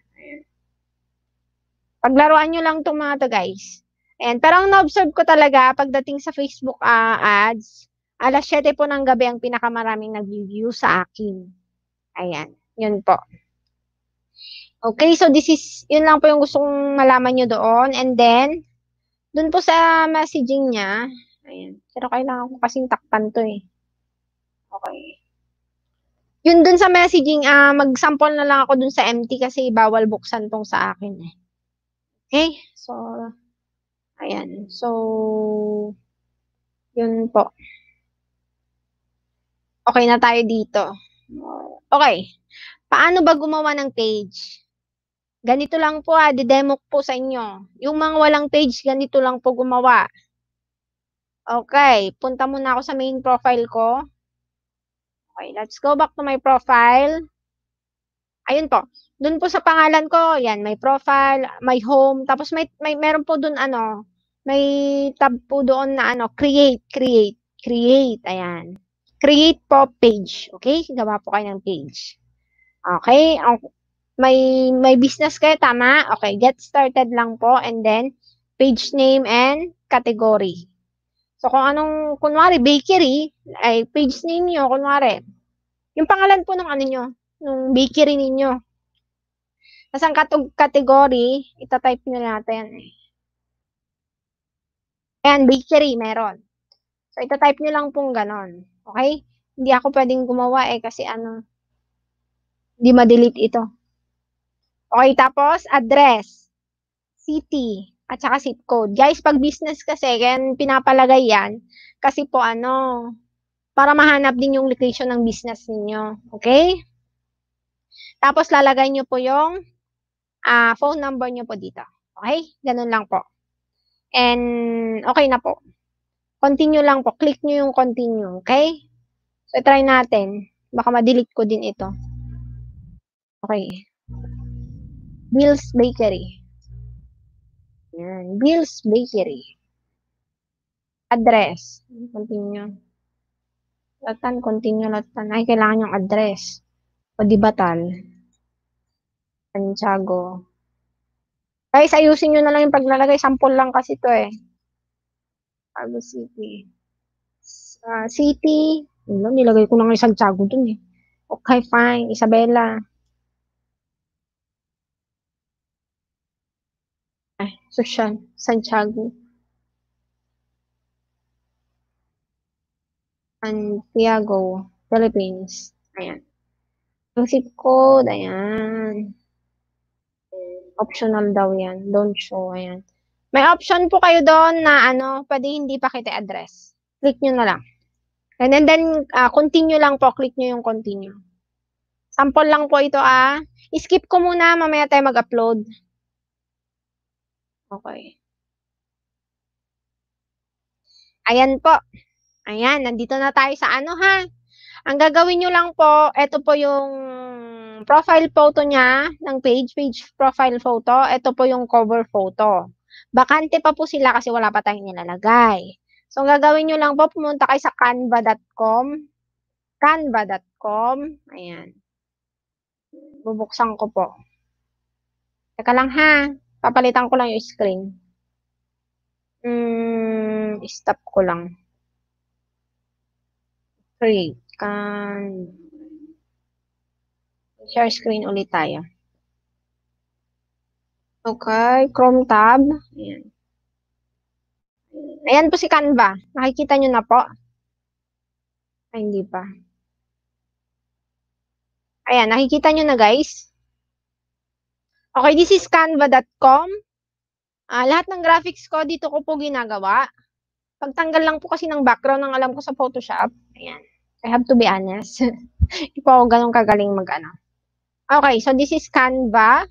Paglaruan nyo lang itong mga to guys. Ayan, pero ang na-observe ko talaga pagdating sa Facebook uh, ads, alas 7 po ng gabi ang pinakamaraming nag-view sa akin. Ayan, yun po. Okay, so this is, yun lang po yung gusto kong malaman nyo doon. And then, doon po sa messaging niya, ayan, pero kailangan ko kasing takpan to eh. Okay. Yun dun sa messaging, uh, mag-sample na lang ako dun sa MT kasi bawal buksan tong sa akin eh. Okay? So, ayan. So, yun po. Okay na tayo dito. Okay. Paano ba gumawa ng page? Ganito lang po ah, demo po sa inyo. Yung mga walang page, ganito lang po gumawa. Okay, punta muna ako sa main profile ko. Okay, let's go back to my profile. Ayun po. Doon po sa pangalan ko, yan, may profile, may home, tapos may, may meron po doon ano, may tab po doon na ano, create, create, create, ayan. Create po page, okay? Gawa po kayo ng page. Okay, may, may business kayo, tama? Okay, get started lang po, and then, page name and category. So, kung anong, kunwari, bakery, ay page ninyo, kunwari, yung pangalan po ng ano niyo, ng bakery ninyo. Tapos ang katog category, itatype nyo natin. Ayan, bakery, meron. So, itatype nyo lang pong ganon. Okay? Hindi ako pwedeng gumawa eh, kasi ano, hindi ma-delete ito. Okay, tapos, address, city, at saka zip code. Guys, pag business kasi, yan, pinapalagay yan. Kasi po ano, para mahanap din yung location ng business ninyo. Okay? Tapos lalagay nyo po yung uh, phone number nyo po dito. Okay? Ganun lang po. And okay na po. Continue lang po. Click nyo yung continue. Okay? So, try natin. Baka ma-delete ko din ito. Okay. Bill's Bakery. Yan. Bill's Bakery. Address. Continue. Latan, continue latan. Ay, kailangan yung address. O di batal. Santiago. Guys, ayusin nyo na lang yung paglalagay. Sample lang kasi to eh. Santiago City. Uh, city. Ano, nilagay ko lang yung Santiago dun eh. Okay, fine. Isabela. Social, Santiago. Santiago, Philippines. Ayan. Yung zip code, ayan. Optional daw yan. Don't show, ayan. May option po kayo doon na ano, pwede hindi pa kita address. Click nyo na lang. And then, then uh, continue lang po. Click nyo yung continue. Sample lang po ito ah. I-skip ko muna, mamaya tayo mag-upload. Okay. Ayan po. Ayan, nandito na tayo sa ano ha. Ang gagawin nyo lang po, ito po yung profile photo niya ng page, page profile photo. Ito po yung cover photo. Bakante pa po sila kasi wala pa tayong nilalagay. So, ang gagawin nyo lang po, pumunta kayo sa canva.com. Canva.com. Ayan. Bubuksan ko po. Teka lang ha. Papalitan ko lang yung screen. Mm, stop ko lang. Create. Can... Share screen ulit tayo. Okay, Chrome tab. Ayan. Ayan po si Canva. Nakikita nyo na po. Ay, hindi pa. Ayan, nakikita nyo na guys. Okay, this is canva.com. Uh, ah, lahat ng graphics ko, dito ko po ginagawa. Pagtanggal lang po kasi ng background ng alam ko sa Photoshop. Ayan. I have to be honest. Hindi po ako ganun kagaling mag-ano. Okay, so this is Canva.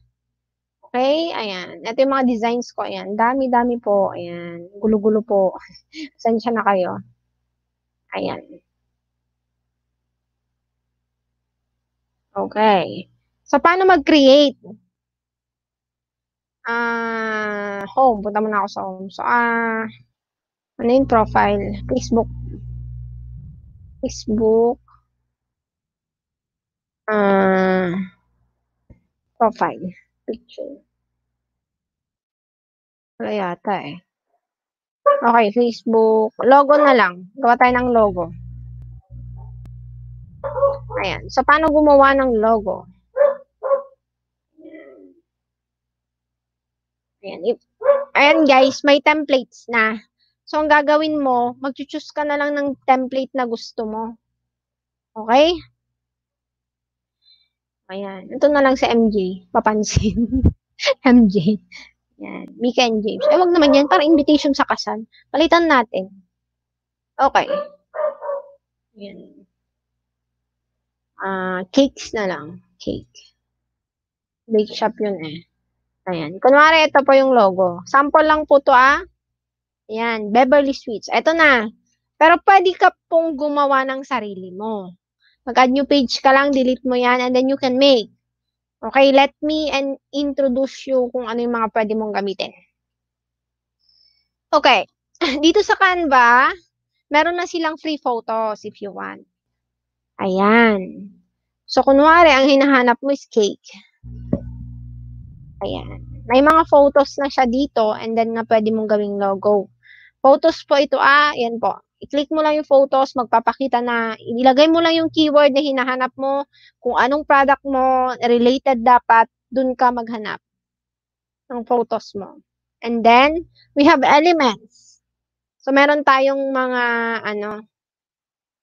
Okay, ayan. Ito yung mga designs ko. Ayan, dami-dami po. Ayan, gulo-gulo po. Pasensya na kayo. Ayan. Okay. So, paano mag-create? ah, uh, home. Punta muna ako sa home. So, ah, uh, ano yung profile? Facebook. Facebook. Ah, uh, profile. Picture. Wala yata eh. Okay, Facebook. Logo na lang. Gawa tayo ng logo. Ayan. So, paano gumawa ng logo? Ayan, if, ayan guys, may templates na. So, ang gagawin mo, mag-choose ka na lang ng template na gusto mo. Okay? Ayan. Ito na lang sa MJ. Papansin. MJ. Ayan. Mika and James. Eh, wag naman yan. Para invitation sa kasal. Palitan natin. Okay. Ayan. Ah, uh, cakes na lang. Cake. Bake shop yun eh. Ayan. Kunwari, ito po yung logo. Sample lang po to ah. Ayan, Beverly Sweets. Ito na. Pero pwede ka pong gumawa ng sarili mo. Mag-add new page ka lang, delete mo yan, and then you can make. Okay, let me and introduce you kung ano yung mga pwede mong gamitin. Okay, dito sa Canva, meron na silang free photos if you want. Ayan. So, kunwari, ang hinahanap mo is cake. Ayan. May mga photos na siya dito and then nga pwede mong gawing logo. Photos po ito ah, yan po. I-click mo lang yung photos, magpapakita na, ilagay mo lang yung keyword na hinahanap mo, kung anong product mo, related dapat, dun ka maghanap ng photos mo. And then, we have elements. So, meron tayong mga, ano,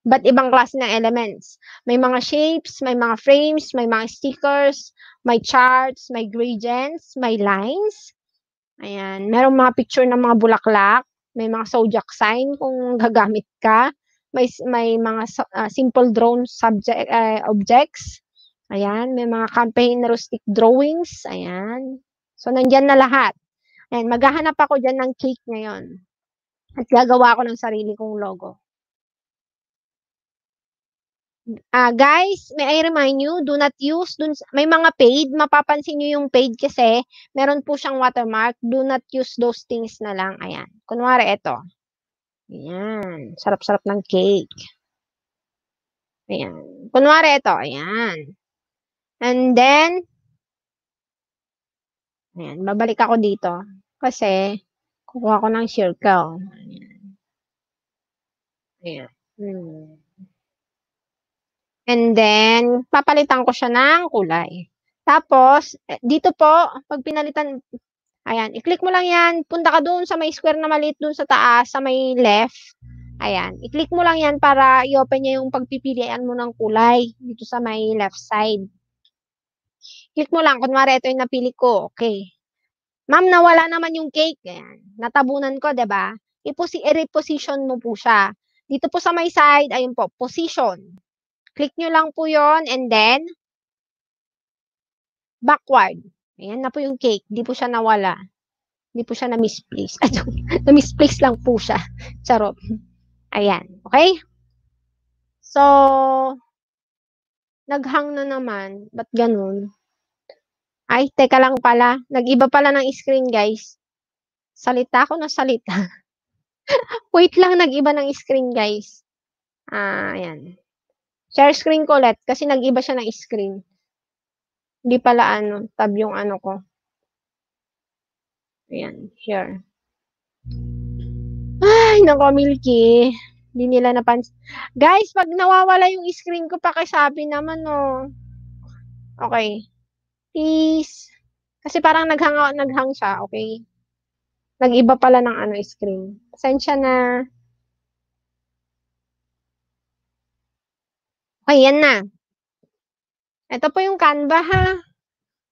But ibang klase ng elements. May mga shapes, may mga frames, may mga stickers, may charts, may gradients, may lines. Ayan. Merong mga picture ng mga bulaklak. May mga zodiac sign kung gagamit ka. May, may mga uh, simple drone subject, uh, objects. Ayan. May mga campaign rustic drawings. Ayan. So, nandiyan na lahat. Ayan. Maghahanap ako diyan ng cake ngayon. At gagawa ako ng sarili kong logo. Ah, guys, may I remind you, do not use dun may mga paid, mapapansin niyo yung paid kasi meron po siyang watermark. Do not use those things na lang. Ayan. Kunwari ito. Ayan. Sarap-sarap ng cake. Ayan. Kunwari ito. Ayan. And then Ayan, babalik ako dito kasi kukuha ko ng circle. Ayan. Ayan. Hmm. And then, papalitan ko siya ng kulay. Tapos, eh, dito po, pag pinalitan, ayan, i-click mo lang yan. Punta ka doon sa may square na maliit doon sa taas, sa may left. Ayan, i-click mo lang yan para i-open niya yung pagpipilian mo ng kulay dito sa may left side. Click mo lang, kunwari ito yung napili ko, okay. Ma'am, nawala naman yung cake. Ayan, natabunan ko, di ba? I-reposition mo po siya. Dito po sa may side, ayun po, position. Click nyo lang po yon and then, backward. Ayan na po yung cake. Di po siya nawala. Di po siya na-misplace. Ah, na-misplace lang po siya. Charot. Ayan. Okay? So, naghang na naman. Ba't ganun? Ay, teka lang pala. Nag-iba pala ng screen, guys. Salita ko na salita. Wait lang, nag-iba ng screen, guys. Ah, ayan. Share screen ko ulit kasi nag-iba siya ng screen. Hindi pala ano, tab yung ano ko. Ayan, here. Ay, nako, Milky. Hindi nila napansin. Guys, pag nawawala yung screen ko, pakisabi naman, no. Okay. Please. Kasi parang naghang, naghang siya, okay? Nag-iba pala ng ano, screen. Pasensya na. Okay, yan na. Ito po yung Canva ha.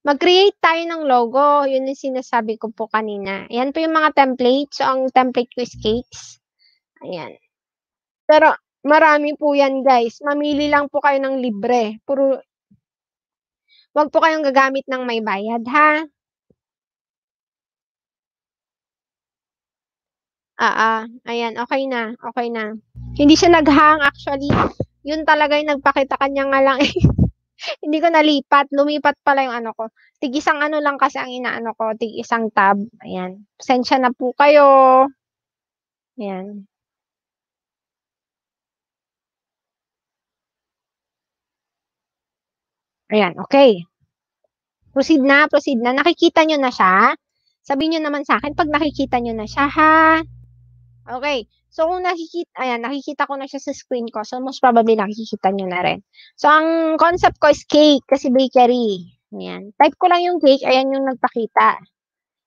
Mag-create tayo ng logo. Yun yung sinasabi ko po kanina. Ayan po yung mga templates. So, ang template ko is cakes. Ayan. Pero, marami po yan, guys. Mamili lang po kayo ng libre. Puro, Huwag po kayong gagamit ng may bayad, ha? Ah, ah. Ayan, okay na. Okay na. Hindi siya nag-hang, actually yun talaga yung nagpakita kanya nga lang eh. hindi ko nalipat. Lumipat pala yung ano ko. Tig isang ano lang kasi ang inaano ko. Tig isang tab. Ayan. Pasensya na po kayo. Ayan. Ayan. Okay. Proceed na. Proceed na. Nakikita nyo na siya. Sabihin nyo naman sa akin pag nakikita nyo na siya ha. Okay. So, kung nakikita, ayan, nakikita ko na siya sa screen ko. So, most probably nakikita nyo na rin. So, ang concept ko is cake kasi bakery. Ayan. Type ko lang yung cake. Ayan yung nagpakita.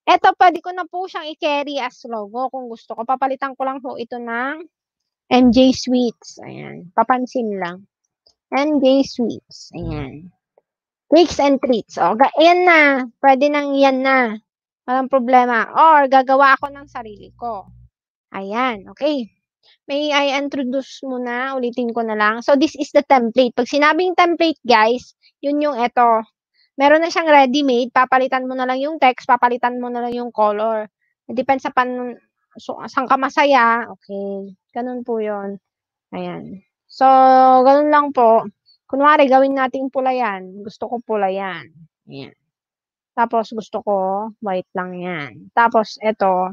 Ito, pwede ko na po siyang i-carry as logo kung gusto ko. Papalitan ko lang po ito ng MJ Sweets. Ayan. Papansin lang. MJ Sweets. Ayan. Cakes and treats. O, ayan na. Pwede nang yan na. Walang problema. Or, gagawa ako ng sarili ko. Ayan, okay. May I introduce muna, ulitin ko na lang. So, this is the template. Pag sinabing template, guys, yun yung eto. Meron na siyang ready-made, papalitan mo na lang yung text, papalitan mo na lang yung color. Depende sa pan, so, saan ka masaya. Okay, ganun po yun. Ayan. So, ganun lang po. Kunwari, gawin natin pula yan. Gusto ko pula yan. Ayan. Tapos, gusto ko white lang yan. Tapos, eto,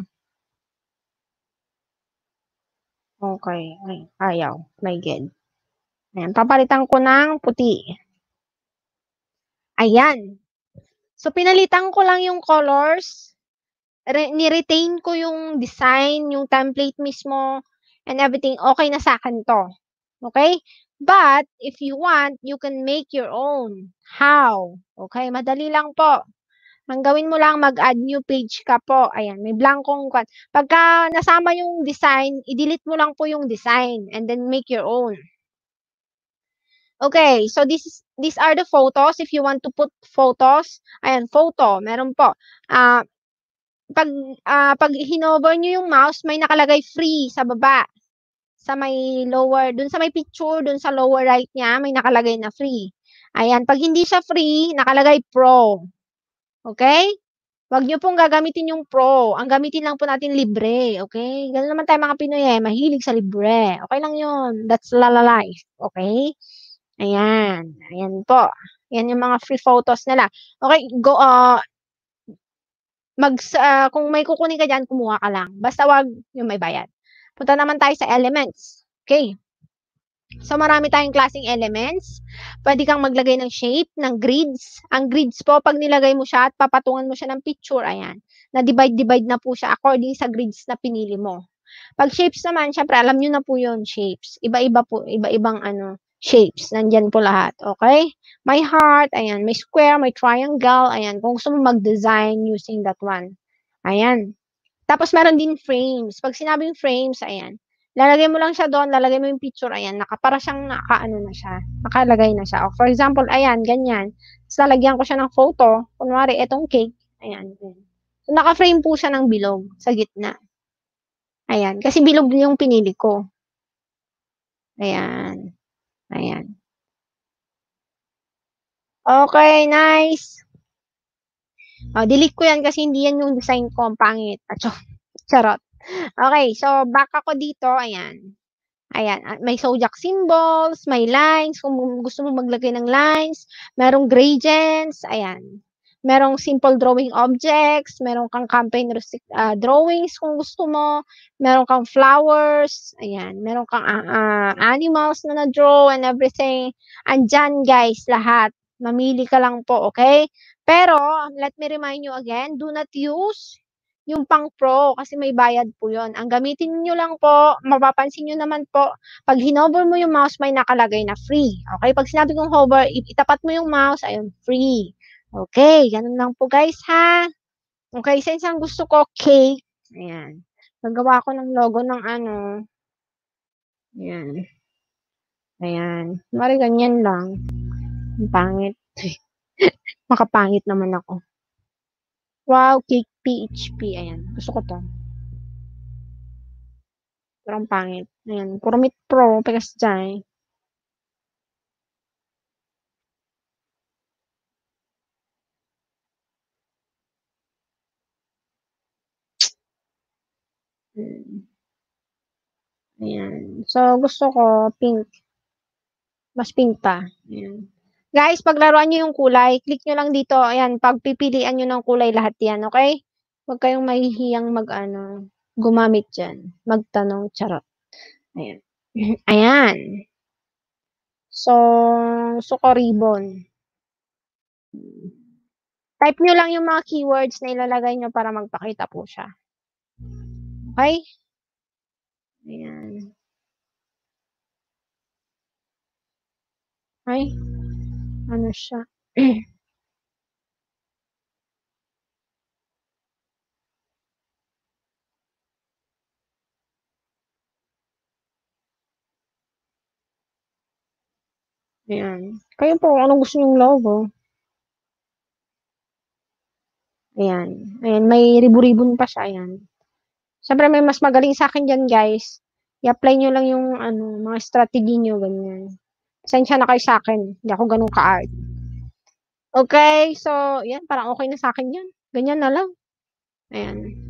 Okay. Ay, ayaw. My God. Ayan. Papalitan ko ng puti. Ayan. So, pinalitan ko lang yung colors. Re niretain ko yung design, yung template mismo, and everything. Okay na sa akin to. Okay? But, if you want, you can make your own. How? Okay? Madali lang po. Ang gawin mo lang, mag-add new page ka po. Ayan, may blankong kwan. Pagka nasama yung design, i-delete mo lang po yung design and then make your own. Okay, so this is, these are the photos. If you want to put photos, ayan, photo, meron po. Uh, pag, uh, pag hinover nyo yung mouse, may nakalagay free sa baba. Sa may lower, dun sa may picture, dun sa lower right niya, may nakalagay na free. Ayan, pag hindi siya free, nakalagay pro. Okay? Huwag nyo pong gagamitin yung pro. Ang gamitin lang po natin libre. Okay? Ganun naman tayo mga Pinoy eh. Mahilig sa libre. Okay lang yun. That's la life. Okay? Ayan. Ayan po. Ayan yung mga free photos nila. Okay, go, uh, mag, uh, kung may kukunin ka dyan, kumuha ka lang. Basta wag yung may bayad. Punta naman tayo sa elements. Okay. So, marami tayong klaseng elements. Pwede kang maglagay ng shape, ng grids. Ang grids po, pag nilagay mo siya at papatungan mo siya ng picture, ayan, na-divide-divide na po siya according sa grids na pinili mo. Pag shapes naman, syempre, alam nyo na po yun, shapes. Iba-iba po, iba-ibang ano, shapes. Nandyan po lahat, okay? May heart, ayan, may square, may triangle, ayan. Kung gusto mo mag-design using that one. Ayan. Tapos, meron din frames. Pag sinabing frames, ayan, lalagay mo lang siya doon, lalagay mo yung picture, ayan, naka, para siyang nakaano na siya, nakalagay na siya. O, oh, for example, ayan, ganyan. Tapos lalagyan ko siya ng photo, kunwari, etong cake, ayan. So, naka-frame po siya ng bilog sa gitna. Ayan, kasi bilog yung pinili ko. Ayan. Ayan. Okay, nice. Oh, delete ko yan kasi hindi yan yung design ko, ang pangit. Acho, charot. Okay, so back ako dito, ayan. Ayan, ah, may zodiac symbols, may lines, kung gusto mo maglagay ng lines, merong gradients, ayan. Merong simple drawing objects, merong kang campaign uh, drawings kung gusto mo, merong kang flowers, ayan, merong kang uh, uh, animals na na-draw and everything. Andyan guys, lahat. Mamili ka lang po, okay? Pero, let me remind you again, do not use yung pang pro kasi may bayad po yon. Ang gamitin nyo lang po, mapapansin nyo naman po, pag hinover mo yung mouse, may nakalagay na free. Okay? Pag sinabi kong hover, itapat mo yung mouse, ayun, free. Okay, ganun lang po guys ha. Okay, sa isang gusto ko, cake. Ayan. Nagawa ko ng logo ng ano. Ayan. Ayan. Mari ganyan lang. Ang pangit. Makapangit naman ako. Wow, cake PHP. Ayan. Gusto ko to. Parang pangit. Ayan. Kurumit Pro. Pekas dyan. Eh. Hmm. Ayan. So, gusto ko pink. Mas pink pa. Ayan. Guys, paglaruan nyo yung kulay, click nyo lang dito. Ayan, pagpipilian nyo ng kulay lahat yan, okay? Huwag kayong mahihiyang mag-ano, gumamit diyan, magtanong, charot. Ayan. Ayan. So, suko ribbon. Type nyo lang yung mga keywords na ilalagay nyo para magpakita po siya. Okay? Ayan. Okay? Ano siya? Ayan. Kayo po, anong gusto nyong logo? Ayan. Ayan, may ribu-ribon pa siya. Ayan. Siyempre, may mas magaling sa akin dyan, guys. I-apply nyo lang yung ano, mga strategy nyo, ganyan. Sensya na kayo sa akin. Hindi ako ganun ka-art. Okay, so, yan, parang okay na sa akin yan. Ganyan na lang. Ayan.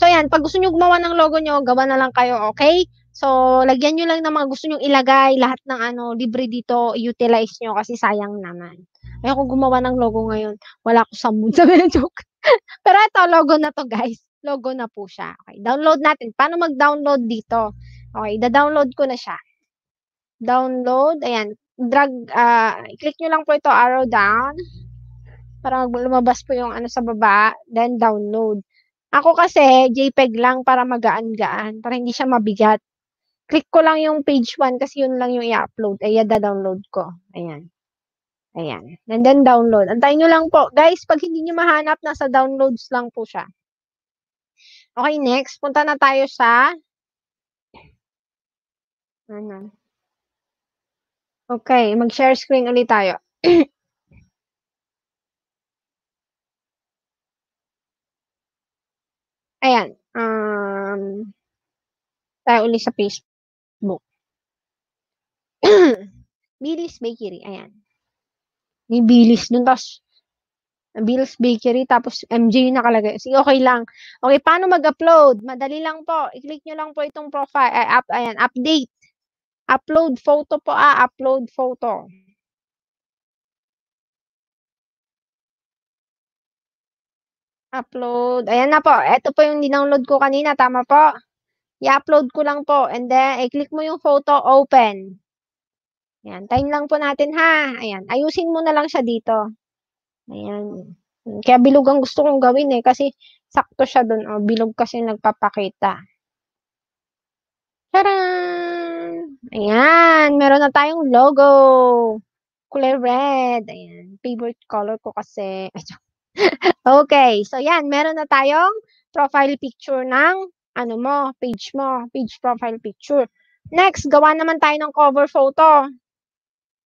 So, ayan, pag gusto nyo gumawa ng logo nyo, gawa na lang kayo, okay? So, lagyan nyo lang ng mga gusto nyong ilagay. Lahat ng ano, libre dito, utilize nyo kasi sayang naman. Ayoko gumawa ng logo ngayon. Wala ko sa mood. Sabi na joke. Pero ito, logo na to guys. Logo na po siya. Okay, download natin. Paano mag-download dito? Okay, da-download ko na siya. Download. Ayan. Drag, uh, click nyo lang po ito, arrow down. Para lumabas po yung ano sa baba. Then, download. Ako kasi, JPEG lang para magaan-gaan. Para hindi siya mabigat click ko lang yung page 1 kasi yun lang yung i-upload. Ay, i download ko. Ayan. Ayan. And then download. Antayin nyo lang po. Guys, pag hindi nyo mahanap, nasa downloads lang po siya. Okay, next. Punta na tayo sa... Ano? Okay, mag-share screen ulit tayo. Ayan. Um, tayo ulit sa Facebook. Billy's Bakery, ayan. May Billy's dun, tapos Bills Bakery, tapos MJ nakalagay. Sige, okay lang. Okay, paano mag-upload? Madali lang po. I-click nyo lang po itong profile. Ay, eh, up, ayan, update. Upload photo po, ah. Upload photo. Upload. Ayan na po. Ito po yung dinownload ko kanina. Tama po? I-upload ko lang po. And then, i-click mo yung photo, open. Ayan, time lang po natin ha. Ayan, ayusin mo na lang siya dito. Ayan. Kaya bilog ang gusto kong gawin eh kasi sakto siya doon. Oh, bilog kasi nagpapakita. Taran! Ayan, meron na tayong logo. Kulay red. Ayan, favorite color ko kasi. okay, so yan, meron na tayong profile picture ng ano mo, page mo, page profile picture. Next, gawa naman tayo ng cover photo.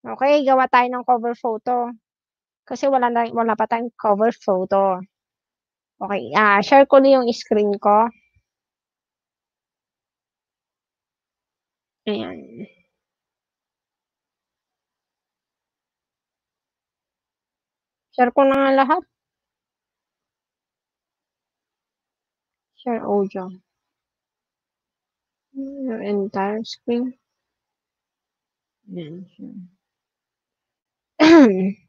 Okay, gawa tayo ng cover photo. Kasi wala, na, wala pa tayong cover photo. Okay, ah, share ko na yung screen ko. Ayan. Share ko na nga lahat. Share audio. Your entire screen. Ayan, share.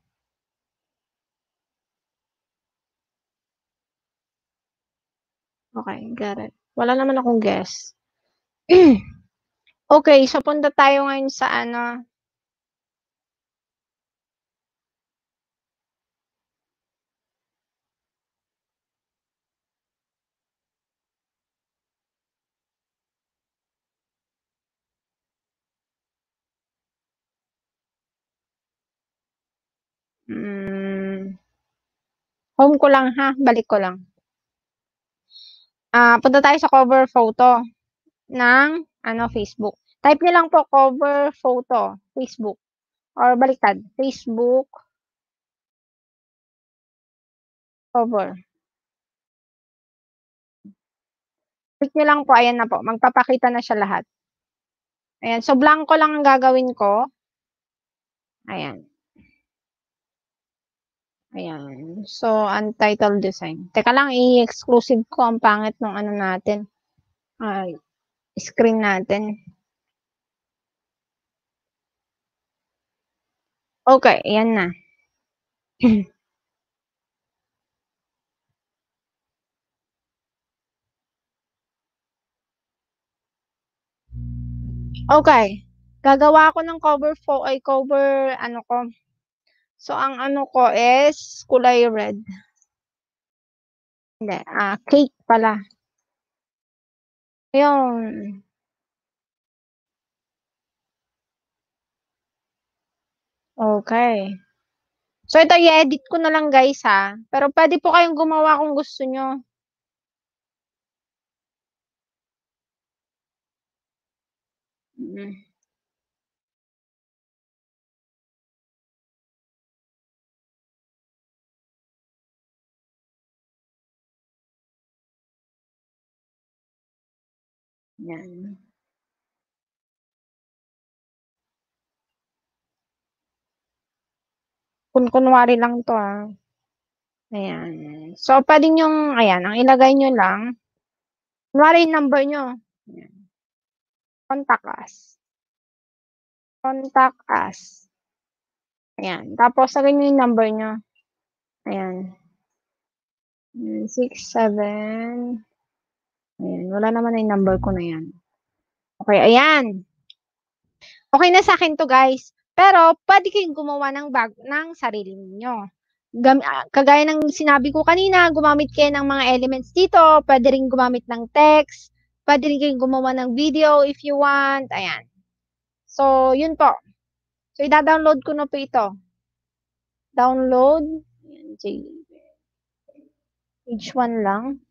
okay, got it. Wala naman akong guess. okay, so punta tayo ngayon sa ano Mm, home ko lang ha. Balik ko lang. Ah, uh, punta tayo sa cover photo ng ano Facebook. Type niyo lang po cover photo Facebook or baliktad Facebook cover. Click niyo lang po ayan na po. Magpapakita na siya lahat. Ayan, so blanco lang ang gagawin ko. Ayan. Ayan. So, untitled design. Teka lang, i-exclusive ko. Ang pangit ng ano natin. Ay, screen natin. Okay, ayan na. okay. Gagawa ako ng cover for ay cover, ano ko, So, ang ano ko is kulay red. Hindi, ah, cake pala. Ayun. Okay. So, ito, i-edit ko na lang, guys, ha. Pero pwede po kayong gumawa kung gusto nyo. Mm-hmm. Yan. Kun kunwari lang to ah. Ayan. So, pwede yung, ayan, ang ilagay nyo lang, kunwari yung number nyo. Ayan. Contact us. Contact us. Ayan. Tapos, lagay nyo yung number nyo. Ayan. 6, 7, Ayan, wala naman na yung number ko na yan. Okay, ayan. Okay na sa akin to guys. Pero, pwede kayong gumawa ng, bag ng sarili ninyo. Gam ah, kagaya ng sinabi ko kanina, gumamit kayo ng mga elements dito. Pwede rin gumamit ng text. Pwede rin kayong gumawa ng video if you want. Ayan. So, yun po. So, i-download ko na po ito. Download. Page 1 lang.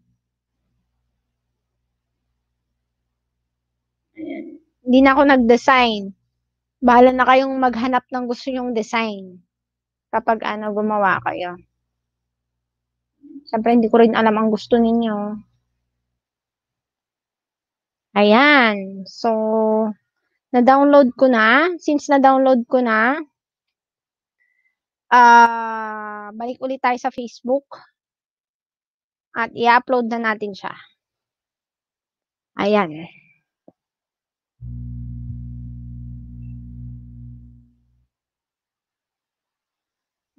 Ayan. Hindi na ako nag-design. Bahala na kayong maghanap ng gusto nyong design kapag ano gumawa kayo. Siyempre, hindi ko rin alam ang gusto ninyo. Ayan. So, na-download ko na. Since na-download ko na, uh, balik ulit tayo sa Facebook. At i-upload na natin siya. Ayan.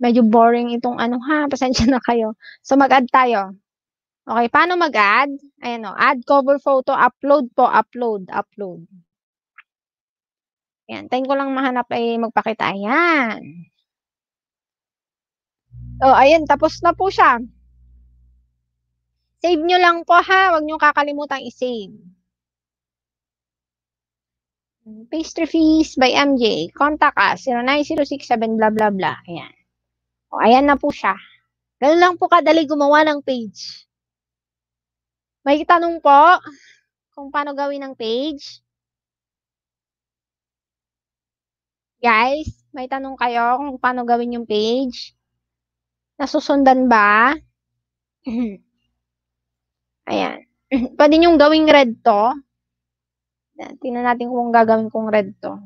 medyo boring itong ano ha, pasensya na kayo. So mag-add tayo. Okay, paano mag-add? Ayan o, oh, add cover photo, upload po, upload, upload. Ayan, tayin ko lang mahanap ay eh, magpakita. Ayan. oh, ayan, tapos na po siya. Save nyo lang po ha, wag nyo kakalimutan i-save. Pastry Feast by MJ. Contact us, 0906 blah blah blah. Ayan. O, ayan na po siya. Ganun lang po kadali gumawa ng page. May tanong po kung paano gawin ng page. Guys, may tanong kayo kung paano gawin yung page? Nasusundan ba? Ayan. Pwede niyong gawing red to. Tingnan natin kung gagawin kong red to.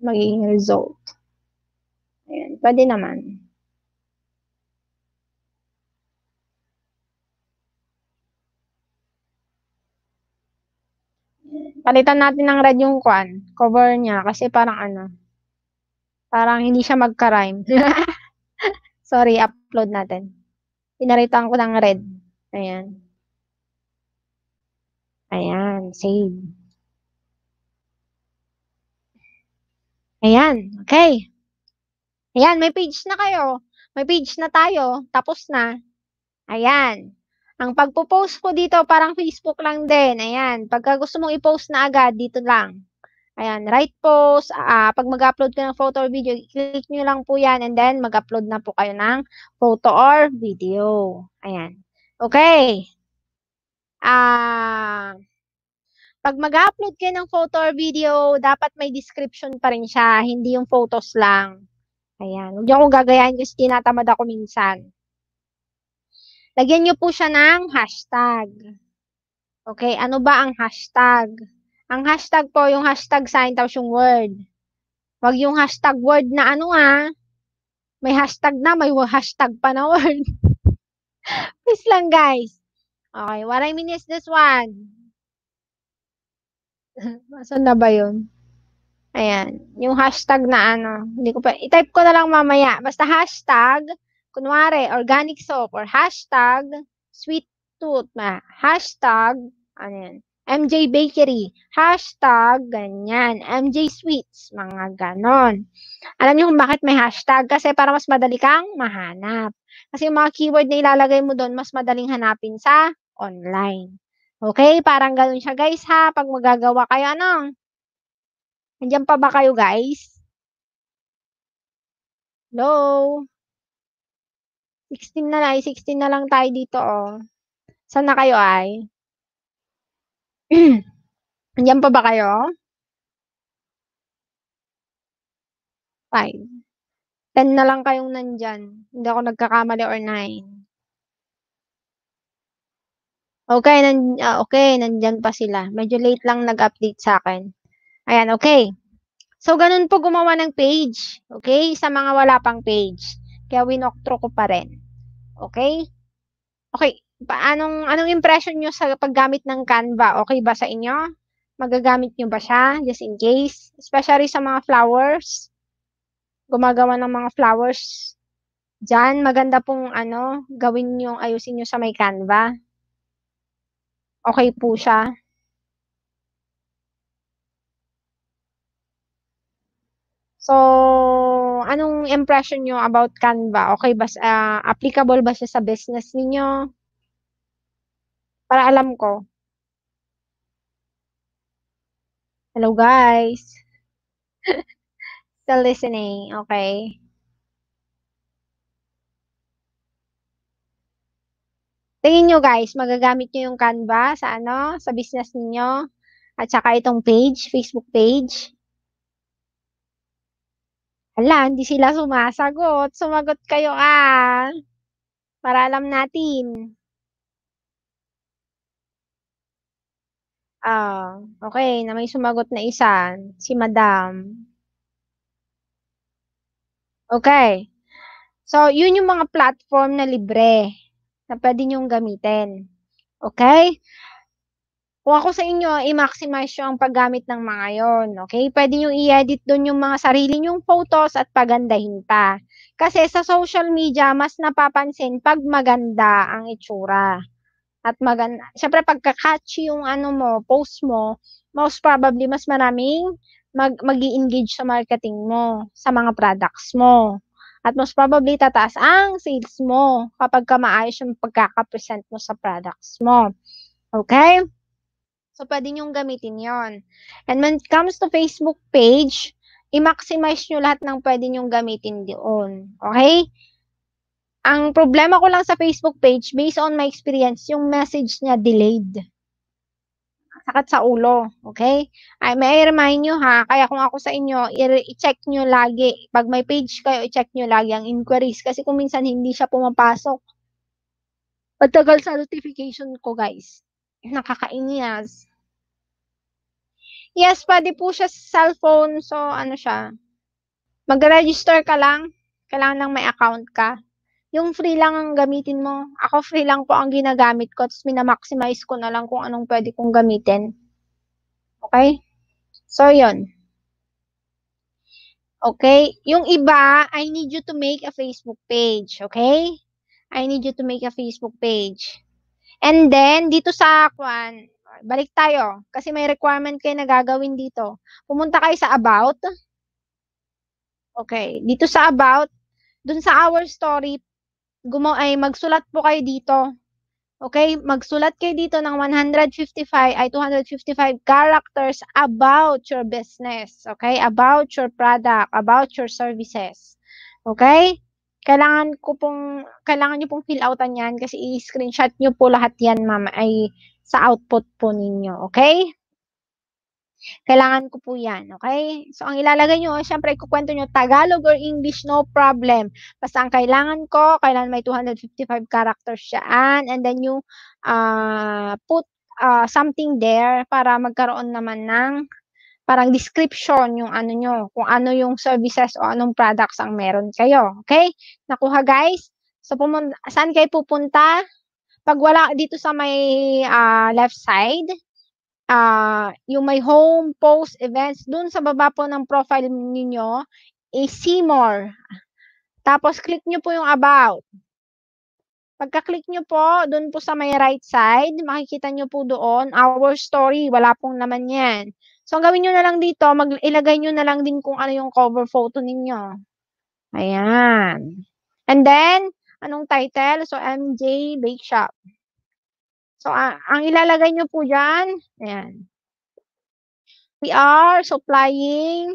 Magiging result. Pwede naman. Palitan natin ng red yung kwan, cover niya kasi parang ano, parang hindi siya magka-rhyme. Sorry, upload natin. Pinaritan ko ng red. Ayan. Ayan, save. Ayan, okay. Ayan, may page na kayo. May page na tayo. Tapos na. Ayan. Ang pagpo-post ko dito, parang Facebook lang din. Ayan. Pagka gusto mong i-post na agad, dito lang. Ayan, right post. Uh, pag mag-upload ka ng photo or video, click nyo lang po yan and then mag-upload na po kayo ng photo or video. Ayan. Okay. Ah... Uh, pag mag-upload kayo ng photo or video, dapat may description pa rin siya, hindi yung photos lang. Ayan. Huwag niyo akong gagayahin kasi tinatamad ako minsan. Lagyan niyo po siya ng hashtag. Okay, ano ba ang hashtag? Ang hashtag po, yung hashtag sign tapos yung word. Huwag yung hashtag word na ano ha. May hashtag na, may hashtag pa na word. Please lang guys. Okay, what I mean is this one. Masan na ba yun? Ayan. Yung hashtag na ano, hindi ko pa, i-type ko na lang mamaya. Basta hashtag, kunwari, organic soap, or hashtag, sweet tooth, ma, hashtag, ano yan, MJ Bakery, hashtag, ganyan, MJ Sweets, mga ganon. Alam niyo kung bakit may hashtag? Kasi para mas madali kang mahanap. Kasi yung mga keyword na ilalagay mo doon, mas madaling hanapin sa online. Okay? Parang ganun siya, guys, ha? Pag magagawa kayo, ano? Nandiyan pa ba kayo, guys? Hello? 16 na lang. 16 na lang tayo dito, oh. Saan na kayo, ay? Nandiyan pa ba kayo? Five. Ten na lang kayong nandyan. Hindi ako nagkakamali or 9. Okay, nan uh, okay, nandyan pa sila. Medyo late lang nag-update sa akin. Ayan, okay. So, ganun po gumawa ng page. Okay? Sa mga wala pang page. Kaya winoktro ko pa rin. Okay? Okay. Anong, anong impression nyo sa paggamit ng Canva? Okay ba sa inyo? Magagamit nyo ba siya? Just in case. Especially sa mga flowers. Gumagawa ng mga flowers. Diyan, maganda pong ano, gawin yung ayusin nyo sa may Canva. Okay po siya. So, anong impression nyo about Canva? Okay ba, uh, applicable ba siya sa business ninyo? Para alam ko. Hello, guys. Still listening, okay. Tingin nyo guys, magagamit nyo yung Canva sa ano, sa business ninyo, at saka itong page, Facebook page. Hala, hindi sila sumasagot. Sumagot kayo ah. Para alam natin. Ah, oh, okay, na may sumagot na isa, si Madam. Okay. So, yun yung mga platform na libre na pwede niyong gamitin. Okay? kung ako sa inyo, ah, i-maximize yung paggamit ng mga yon. Okay? Pwede nyo i-edit doon yung mga sarili nyong photos at pagandahin pa. Kasi sa social media, mas napapansin pag maganda ang itsura. At maganda. Siyempre, pagka catch yung ano mo, post mo, most probably mas maraming mag mag engage sa marketing mo, sa mga products mo. At most probably, tataas ang sales mo kapag ka maayos yung pagkakapresent mo sa products mo. Okay? So, pwede nyong gamitin yon. And when it comes to Facebook page, i-maximize nyo lahat ng pwede nyong gamitin doon. Okay? Ang problema ko lang sa Facebook page, based on my experience, yung message niya delayed. Sakat sa ulo. Okay? I may remind nyo ha, kaya kung ako sa inyo, i-check nyo lagi. Pag may page kayo, i-check nyo lagi ang inquiries. Kasi kung minsan hindi siya pumapasok, patagal sa notification ko, guys nakakainis. Yes, pwede po siya sa cellphone. So, ano siya. Mag-register ka lang. Kailangan lang may account ka. Yung free lang ang gamitin mo. Ako free lang po ang ginagamit ko. Tapos minamaximize ko na lang kung anong pwede kong gamitin. Okay? So, yon. Okay? Yung iba, I need you to make a Facebook page. Okay? I need you to make a Facebook page. And then, dito sa kwan, balik tayo. Kasi may requirement kayo na gagawin dito. Pumunta kayo sa about. Okay. Dito sa about, dun sa our story, gumaw ay magsulat po kayo dito. Okay? Magsulat kayo dito ng 155 ay 255 characters about your business. Okay? About your product, about your services. Okay? kailangan ko pong, kailangan nyo pong fill outan yan kasi i-screenshot nyo po lahat yan, ma'am, ay sa output po ninyo, okay? Kailangan ko po yan, okay? So, ang ilalagay nyo, syempre, kukwento nyo, Tagalog or English, no problem. Basta ang kailangan ko, kailangan may 255 characters siyaan, and then you uh, ah, put uh, something there para magkaroon naman ng parang description yung ano nyo, kung ano yung services o anong products ang meron kayo. Okay? Nakuha guys? So, pumun- saan kayo pupunta? Pag wala dito sa may uh, left side, uh, yung may home, post, events, dun sa baba po ng profile ninyo, is see more. Tapos, click nyo po yung about. Pagka-click nyo po, doon po sa may right side, makikita nyo po doon, our story, wala pong naman yan. So, ang gawin nyo na lang dito, mag ilagay nyo na lang din kung ano yung cover photo ninyo. Ayan. And then, anong title? So, MJ Bake Shop. So, uh, ang ilalagay nyo po dyan, ayan. We are supplying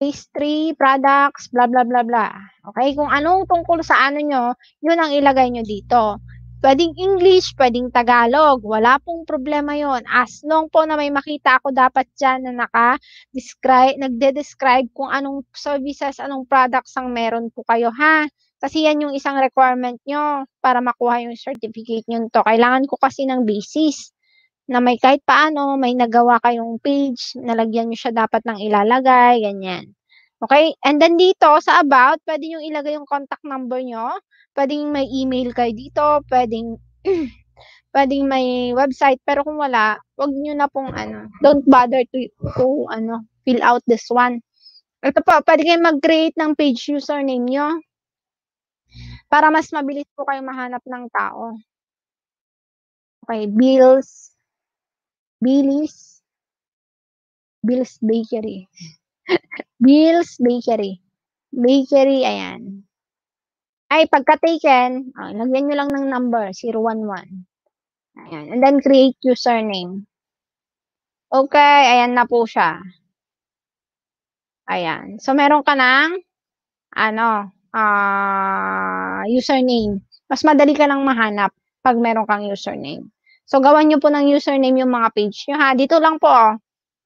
pastry products, blah, blah, blah, blah. Okay? Kung anong tungkol sa ano nyo, yun ang ilagay nyo dito. Pwedeng English, pwedeng Tagalog. Wala pong problema yon. As long po na may makita ako dapat dyan na naka-describe, nagde-describe kung anong services, anong products ang meron po kayo ha. Kasi yan yung isang requirement nyo para makuha yung certificate nyo to. Kailangan ko kasi ng basis na may kahit paano, may nagawa kayong page, nalagyan nyo siya dapat ng ilalagay, ganyan. Okay? And then dito, sa about, pwede nyo ilagay yung contact number nyo Pwedeng may email kayo dito, pwedeng pwedeng may website pero kung wala, wag niyo na pong ano, don't bother to to ano, fill out this one. Ito po, pwede kayong mag-create ng page username nyo para mas mabilis po kayo mahanap ng tao. Okay, Bills, Billy's, Bills Bakery. Bills Bakery. Bakery, ayan. Ay, pagka-taken, uh, lagyan nyo lang ng number, 011. Ayan. And then, create username. Okay, ayan na po siya. Ayan. So, meron ka ng, ano, uh, username. Mas madali ka lang mahanap pag meron kang username. So, gawan nyo po ng username yung mga page nyo, ha? Dito lang po, oh.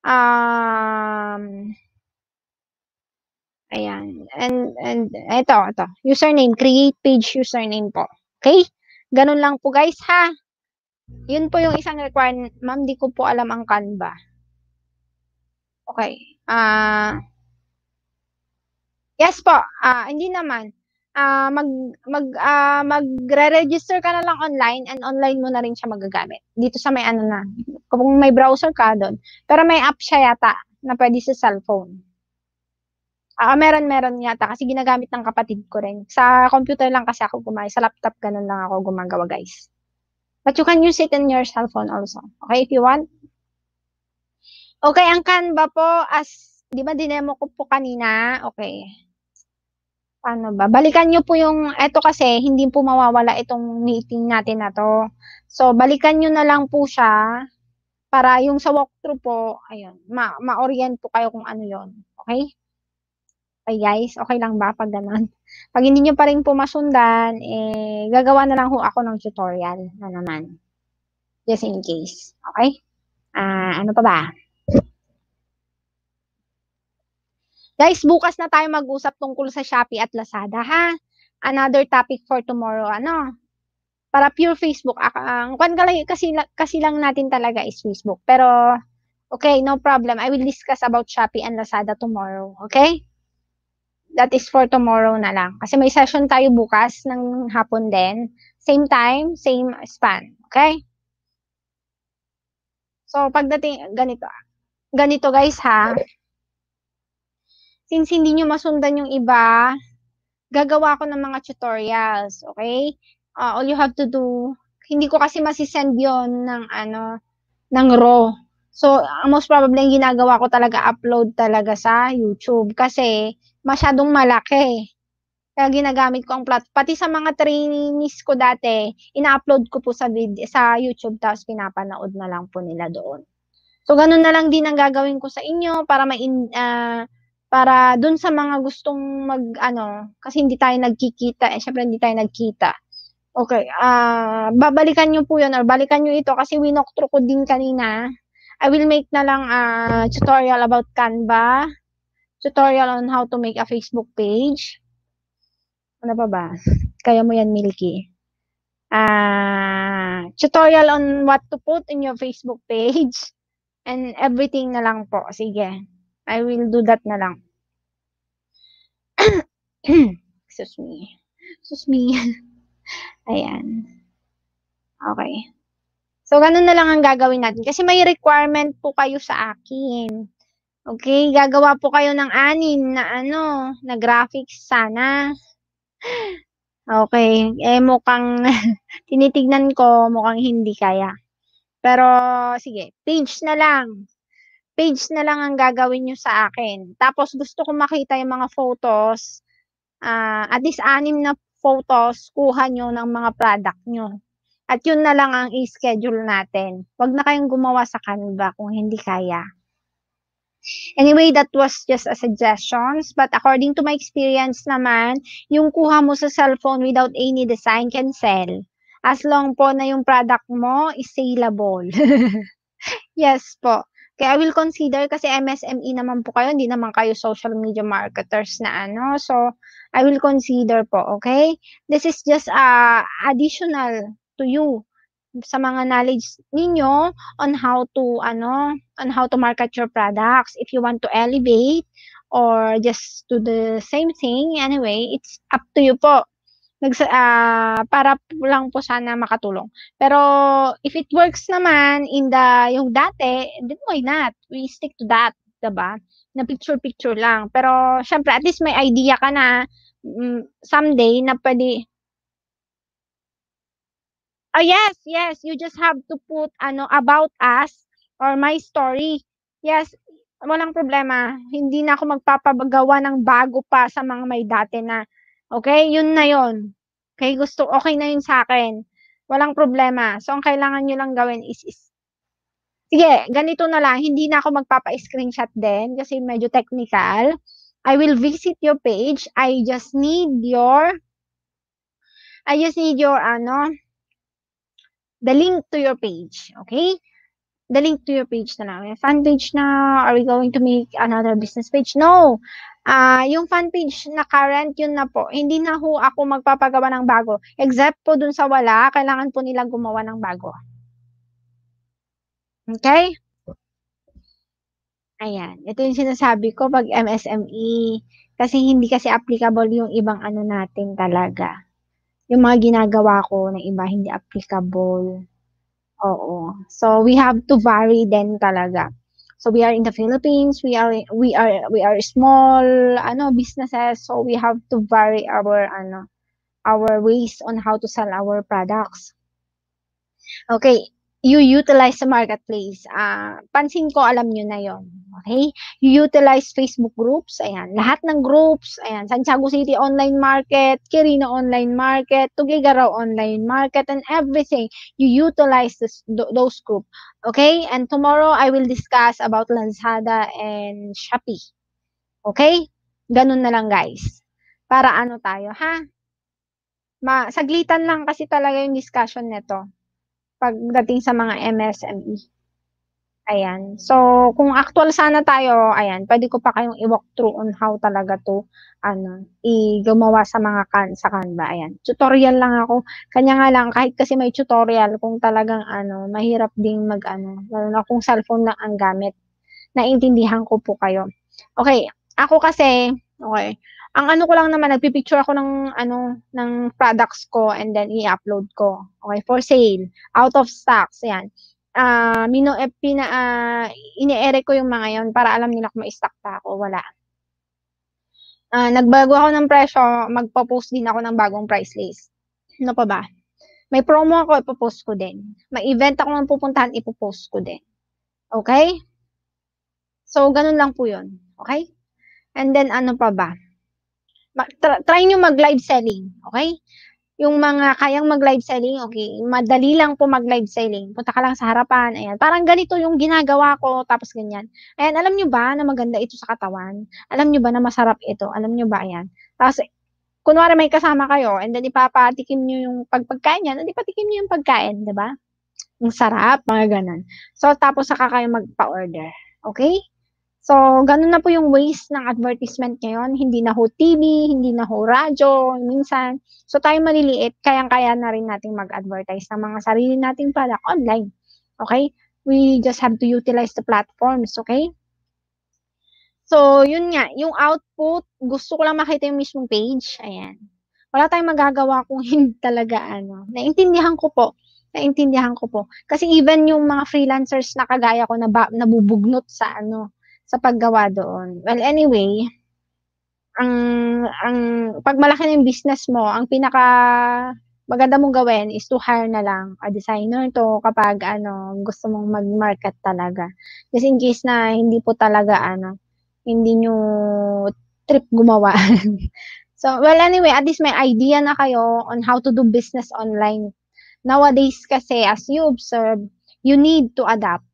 Um, Ayan. And, and ito, ito. Username. Create page username po. Okay? Ganun lang po guys ha. Yun po yung isang requirement. Ma'am, di ko po alam ang Canva. Okay. Ah... Uh, Yes po. Uh, hindi naman. Uh, mag mag uh, magre-register ka na lang online and online mo na rin siya magagamit. Dito sa may ano na. Kung may browser ka doon. Pero may app siya yata na pwede sa cellphone. Ah, uh, meron, meron yata kasi ginagamit ng kapatid ko rin. Sa computer lang kasi ako gumaya. Sa laptop, ganun lang ako gumagawa, guys. But you can use it in your cellphone also. Okay, if you want. Okay, ang Canva po, as, di ba dinemo ko po kanina? Okay. Paano ba? Balikan nyo po yung, eto kasi, hindi po mawawala itong meeting natin na to. So, balikan nyo na lang po siya para yung sa walkthrough po, ayun, ma-orient ma po kayo kung ano yon Okay? Ay guys, okay lang ba pag ganun? Pag hindi nyo pa rin pumasundan, eh, gagawa na lang ho ako ng tutorial na naman. Just in case. Okay? Ah, uh, ano pa ba? Guys, bukas na tayo mag-usap tungkol sa Shopee at Lazada, ha? Another topic for tomorrow, ano? Para pure Facebook. Ang kwan kan kasi, kasi lang natin talaga is Facebook. Pero, okay, no problem. I will discuss about Shopee and Lazada tomorrow, okay? that is for tomorrow na lang. Kasi may session tayo bukas ng hapon din. Same time, same span. Okay? So, pagdating, ganito. Ganito guys ha. Since hindi nyo masundan yung iba, gagawa ko ng mga tutorials. Okay? Uh, all you have to do, hindi ko kasi masisend yon ng ano, ng raw. So, most probably, yung ginagawa ko talaga, upload talaga sa YouTube. Kasi, masyadong malaki. Kaya ginagamit ko ang plat. Pati sa mga trainees ko dati, ina-upload ko po sa, video, sa YouTube tapos pinapanood na lang po nila doon. So, ganun na lang din ang gagawin ko sa inyo para ma uh, para dun sa mga gustong mag, ano, kasi hindi tayo nagkikita, eh, syempre hindi tayo nagkita. Okay, uh, babalikan nyo po yun or balikan nyo ito kasi winoktro ko din kanina. I will make na lang uh, tutorial about Canva tutorial on how to make a Facebook page. Ano pa ba? Kaya mo yan, Milky. Uh, tutorial on what to put in your Facebook page. And everything na lang po. Sige. I will do that na lang. Excuse me. Excuse me. Ayan. Okay. So, ganun na lang ang gagawin natin. Kasi may requirement po kayo sa akin. Okay, gagawa po kayo ng anim na ano, na graphics sana. Okay, eh mukhang tinitignan ko, mukhang hindi kaya. Pero sige, page na lang. Page na lang ang gagawin nyo sa akin. Tapos gusto ko makita yung mga photos. Uh, at least anim na photos, kuha nyo ng mga product nyo. At yun na lang ang i-schedule natin. Huwag na kayong gumawa sa Canva kung hindi kaya. Anyway, that was just a suggestions. But according to my experience naman, yung kuha mo sa cellphone without any design can sell. As long po na yung product mo is saleable. yes po. Okay, I will consider kasi MSME naman po kayo, hindi naman kayo social media marketers na ano. So, I will consider po, okay? This is just uh, additional to you sa mga knowledge ninyo on how to ano on how to market your products if you want to elevate or just do the same thing anyway it's up to you po nags uh, ah, para lang po sana makatulong pero if it works naman in the yung dati then why not we stick to that diba na picture picture lang pero syempre at least may idea ka na um, someday na pwede Oh, yes, yes. You just have to put ano about us or my story. Yes, walang problema. Hindi na ako magpapabagawa ng bago pa sa mga may dati na. Okay? Yun na yun. Okay? Gusto, okay na yun sa akin. Walang problema. So, ang kailangan nyo lang gawin is, is sige, ganito na lang. Hindi na ako magpapa-screenshot din kasi medyo technical. I will visit your page. I just need your I just need your ano the link to your page, okay? The link to your page na lang. Fan page na, are we going to make another business page? No! Ah, uh, yung fan page na current, yun na po. Hindi na ho ako magpapagawa ng bago. Except po dun sa wala, kailangan po nilang gumawa ng bago. Okay? Ayan. Ito yung sinasabi ko pag MSME. Kasi hindi kasi applicable yung ibang ano natin talaga yung mga ginagawa ko na iba hindi applicable. Oo. So we have to vary then talaga. So we are in the Philippines, we are we are we are small ano businesses, so we have to vary our ano our ways on how to sell our products. Okay, you utilize the marketplace. Ah, uh, pansin ko alam niyo na 'yon Okay? You utilize Facebook groups. Ayan. Lahat ng groups. Ayan. Santiago City Online Market, Kirino Online Market, Tugigaraw Online Market, and everything. You utilize this, those groups. Okay? And tomorrow, I will discuss about Lazada and Shopee. Okay? Ganun na lang, guys. Para ano tayo, ha? Ma saglitan lang kasi talaga yung discussion nito pagdating sa mga MSME. Ayan. So, kung actual sana tayo, ayan, pwede ko pa kayong i-walk through on how talaga to, ano, i-gumawa sa mga kan, sa Canva. Ayan. Tutorial lang ako. Kanya nga lang, kahit kasi may tutorial, kung talagang, ano, mahirap ding mag, ano, lalo na kung cellphone lang ang gamit. Naintindihan ko po kayo. Okay. Ako kasi, okay, ang ano ko lang naman, nagpipicture ako ng, ano, ng products ko and then i-upload ko. Okay, for sale. Out of stocks. Ayan uh, mino, eh, pina, uh, ine-ere ko yung mga yon para alam nila kung ma-stack pa ako. Wala. Uh, nagbago ako ng presyo, magpo-post din ako ng bagong price list. Ano pa ba? May promo ako, ipopost ko din. May event ako ng pupuntahan, ipopost ko din. Okay? So, ganun lang po yun. Okay? And then, ano pa ba? Ma- try nyo mag-live selling. Okay? yung mga kayang mag-live selling, okay, madali lang po mag-live selling. Punta ka lang sa harapan, ayan. Parang ganito yung ginagawa ko, tapos ganyan. Ayan, alam nyo ba na maganda ito sa katawan? Alam nyo ba na masarap ito? Alam nyo ba, ayan. Tapos, kunwari may kasama kayo, and then ipapatikim nyo yung pagpagkain yan, and ipatikim nyo yung pagkain, di ba? Ang sarap, mga ganun. So, tapos saka kayo magpa-order. Okay? So, ganun na po yung ways ng advertisement ngayon. Hindi na ho TV, hindi na ho radyo, minsan. So, tayo maliliit, kayang-kaya na rin natin mag-advertise ng mga sarili nating product online. Okay? We just have to utilize the platforms, okay? So, yun nga, yung output, gusto ko lang makita yung mismong page. Ayan. Wala tayong magagawa kung hindi talaga ano. Naintindihan ko po naintindihan ko po. Kasi even yung mga freelancers na kagaya ko na nabubugnot sa ano, sa paggawa doon. Well, anyway, ang ang pag malaki na business mo, ang pinaka maganda mong gawin is to hire na lang a designer to kapag ano gusto mong mag-market talaga. Kasi in case na hindi po talaga ano, hindi nyo trip gumawa. so, well anyway, at least may idea na kayo on how to do business online. Nowadays kasi as you observe, you need to adapt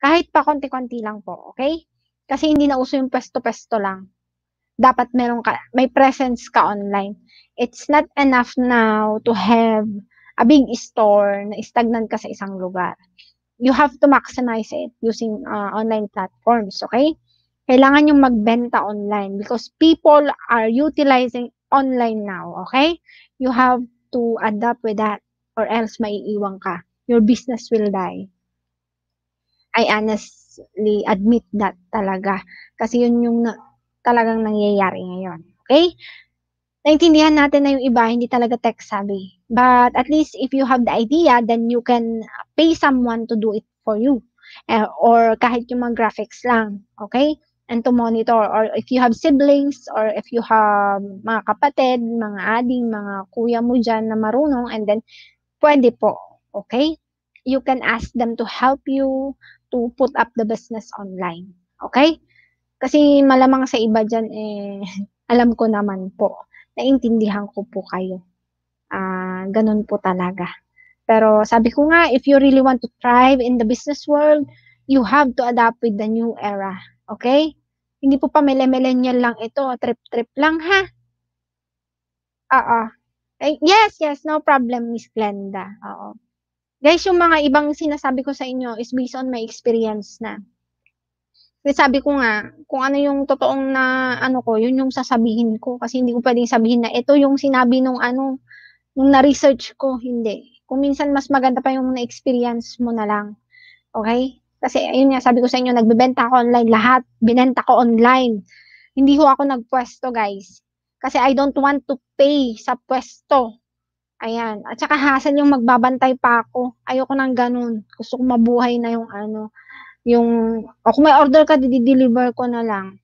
kahit pa konti-konti lang po, okay? Kasi hindi na uso yung pesto-pesto lang. Dapat meron ka, may presence ka online. It's not enough now to have a big store na stagnant ka sa isang lugar. You have to maximize it using uh, online platforms, okay? Kailangan yung magbenta online because people are utilizing online now, okay? You have to adapt with that or else maiiwan ka. Your business will die. I honestly admit that talaga. Kasi yun yung na, talagang nangyayari ngayon. Okay? Naintindihan natin na yung iba, hindi talaga tech sabi. But at least if you have the idea, then you can pay someone to do it for you. Uh, or kahit yung mga graphics lang. Okay? And to monitor. Or if you have siblings, or if you have mga kapatid, mga ading, mga kuya mo dyan na marunong, and then pwede po. Okay? You can ask them to help you to put up the business online. Okay? Kasi malamang sa iba dyan, eh, alam ko naman po. Naintindihan ko po kayo. Uh, ganun po talaga. Pero sabi ko nga, if you really want to thrive in the business world, you have to adapt with the new era. Okay? Hindi po pa millennial lang ito. Trip-trip lang, ha? Oo. Eh, yes, yes. No problem, Miss Glenda. Oo. Guys, yung mga ibang sinasabi ko sa inyo is based on my experience na. Kasi sabi ko nga, kung ano yung totoong na ano ko, yun yung sasabihin ko. Kasi hindi ko pwedeng sabihin na ito yung sinabi nung ano, nung na-research ko. Hindi. Kung minsan mas maganda pa yung na-experience mo na lang. Okay? Kasi ayun nga, sabi ko sa inyo, nagbebenta ako online. Lahat, binenta ko online. Hindi ko ako nagpwesto, guys. Kasi I don't want to pay sa pwesto. Ayan. At saka hassle yung magbabantay pa ako. Ayoko nang ganun. Gusto ko mabuhay na yung ano, yung, o kung may order ka, di deliver ko na lang.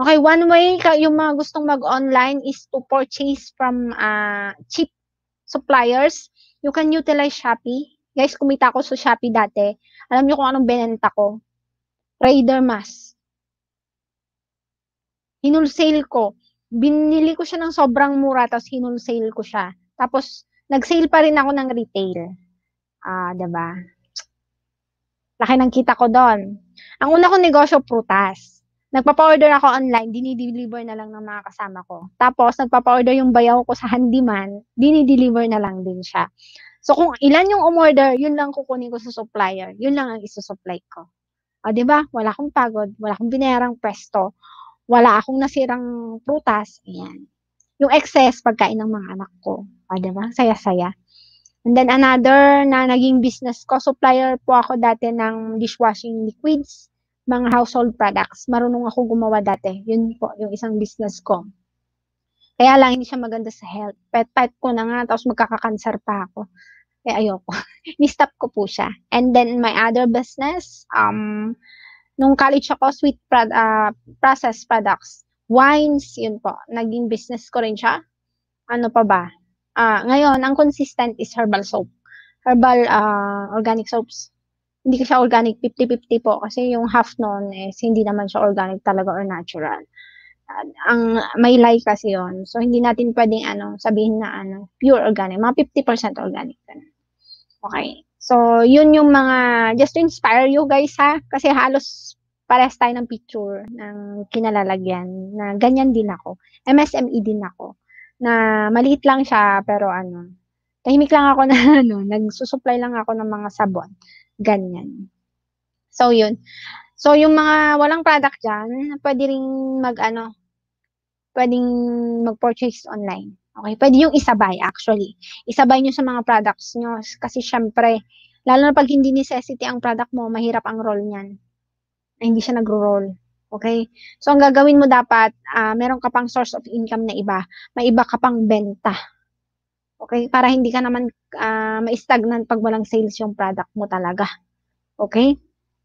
Okay, one way ka, yung mga gustong mag-online is to purchase from uh, cheap suppliers. You can utilize Shopee. Guys, kumita ako sa Shopee dati. Alam niyo kung anong benenta ko. Raider mask. Hinulsale ko. Binili ko siya ng sobrang mura, tapos hinulsale ko siya. Tapos, nag-sale pa rin ako ng retail. Ah, uh, 'di ba? Laki ng kita ko doon. Ang una kong negosyo, prutas. Nagpapa-order ako online, dinideliver na lang ng mga kasama ko. Tapos, nagpapa-order yung bayaw ko sa handyman, dinideliver na lang din siya. So, kung ilan yung umorder, yun lang kukunin ko sa supplier. Yun lang ang isusupply ko. O, ah, di ba? Wala akong pagod, wala akong binayarang presto, wala akong nasirang prutas. Ayan yung excess pagkain ng mga anak ko. Ah, diba? Saya-saya. And then another na naging business ko, supplier po ako dati ng dishwashing liquids, mga household products. Marunong ako gumawa dati. Yun po, yung isang business ko. Kaya lang, hindi siya maganda sa health. Pet-pet ko na nga, tapos magkakakancer pa ako. Eh, ayoko. Ni-stop ko po siya. And then, my other business, um, nung college ako, sweet prod, uh, processed products wines, yun po. Naging business ko rin siya. Ano pa ba? Uh, ngayon, ang consistent is herbal soap. Herbal uh, organic soaps. Hindi ko siya organic, 50-50 po. Kasi yung half noon eh, hindi naman siya organic talaga or natural. Uh, ang may like kasi yon So, hindi natin pwedeng ano, sabihin na ano, pure organic. Mga 50% organic. Okay. So, yun yung mga, just to inspire you guys ha. Kasi halos parehas tayo ng picture ng kinalalagyan na ganyan din ako. MSME din ako. Na maliit lang siya pero ano, tahimik lang ako na ano, nagsusupply lang ako ng mga sabon. Ganyan. So yun. So yung mga walang product diyan, pwede ring mag ano, pwedeng mag-purchase online. Okay, pwede yung isabay actually. Isabay nyo sa mga products nyo kasi syempre, lalo na pag hindi necessity ang product mo, mahirap ang role niyan na hindi siya nagro-roll. Okay? So, ang gagawin mo dapat, uh, meron ka pang source of income na iba. May iba ka pang benta. Okay? Para hindi ka naman uh, ma-stagnant pag walang sales yung product mo talaga. Okay?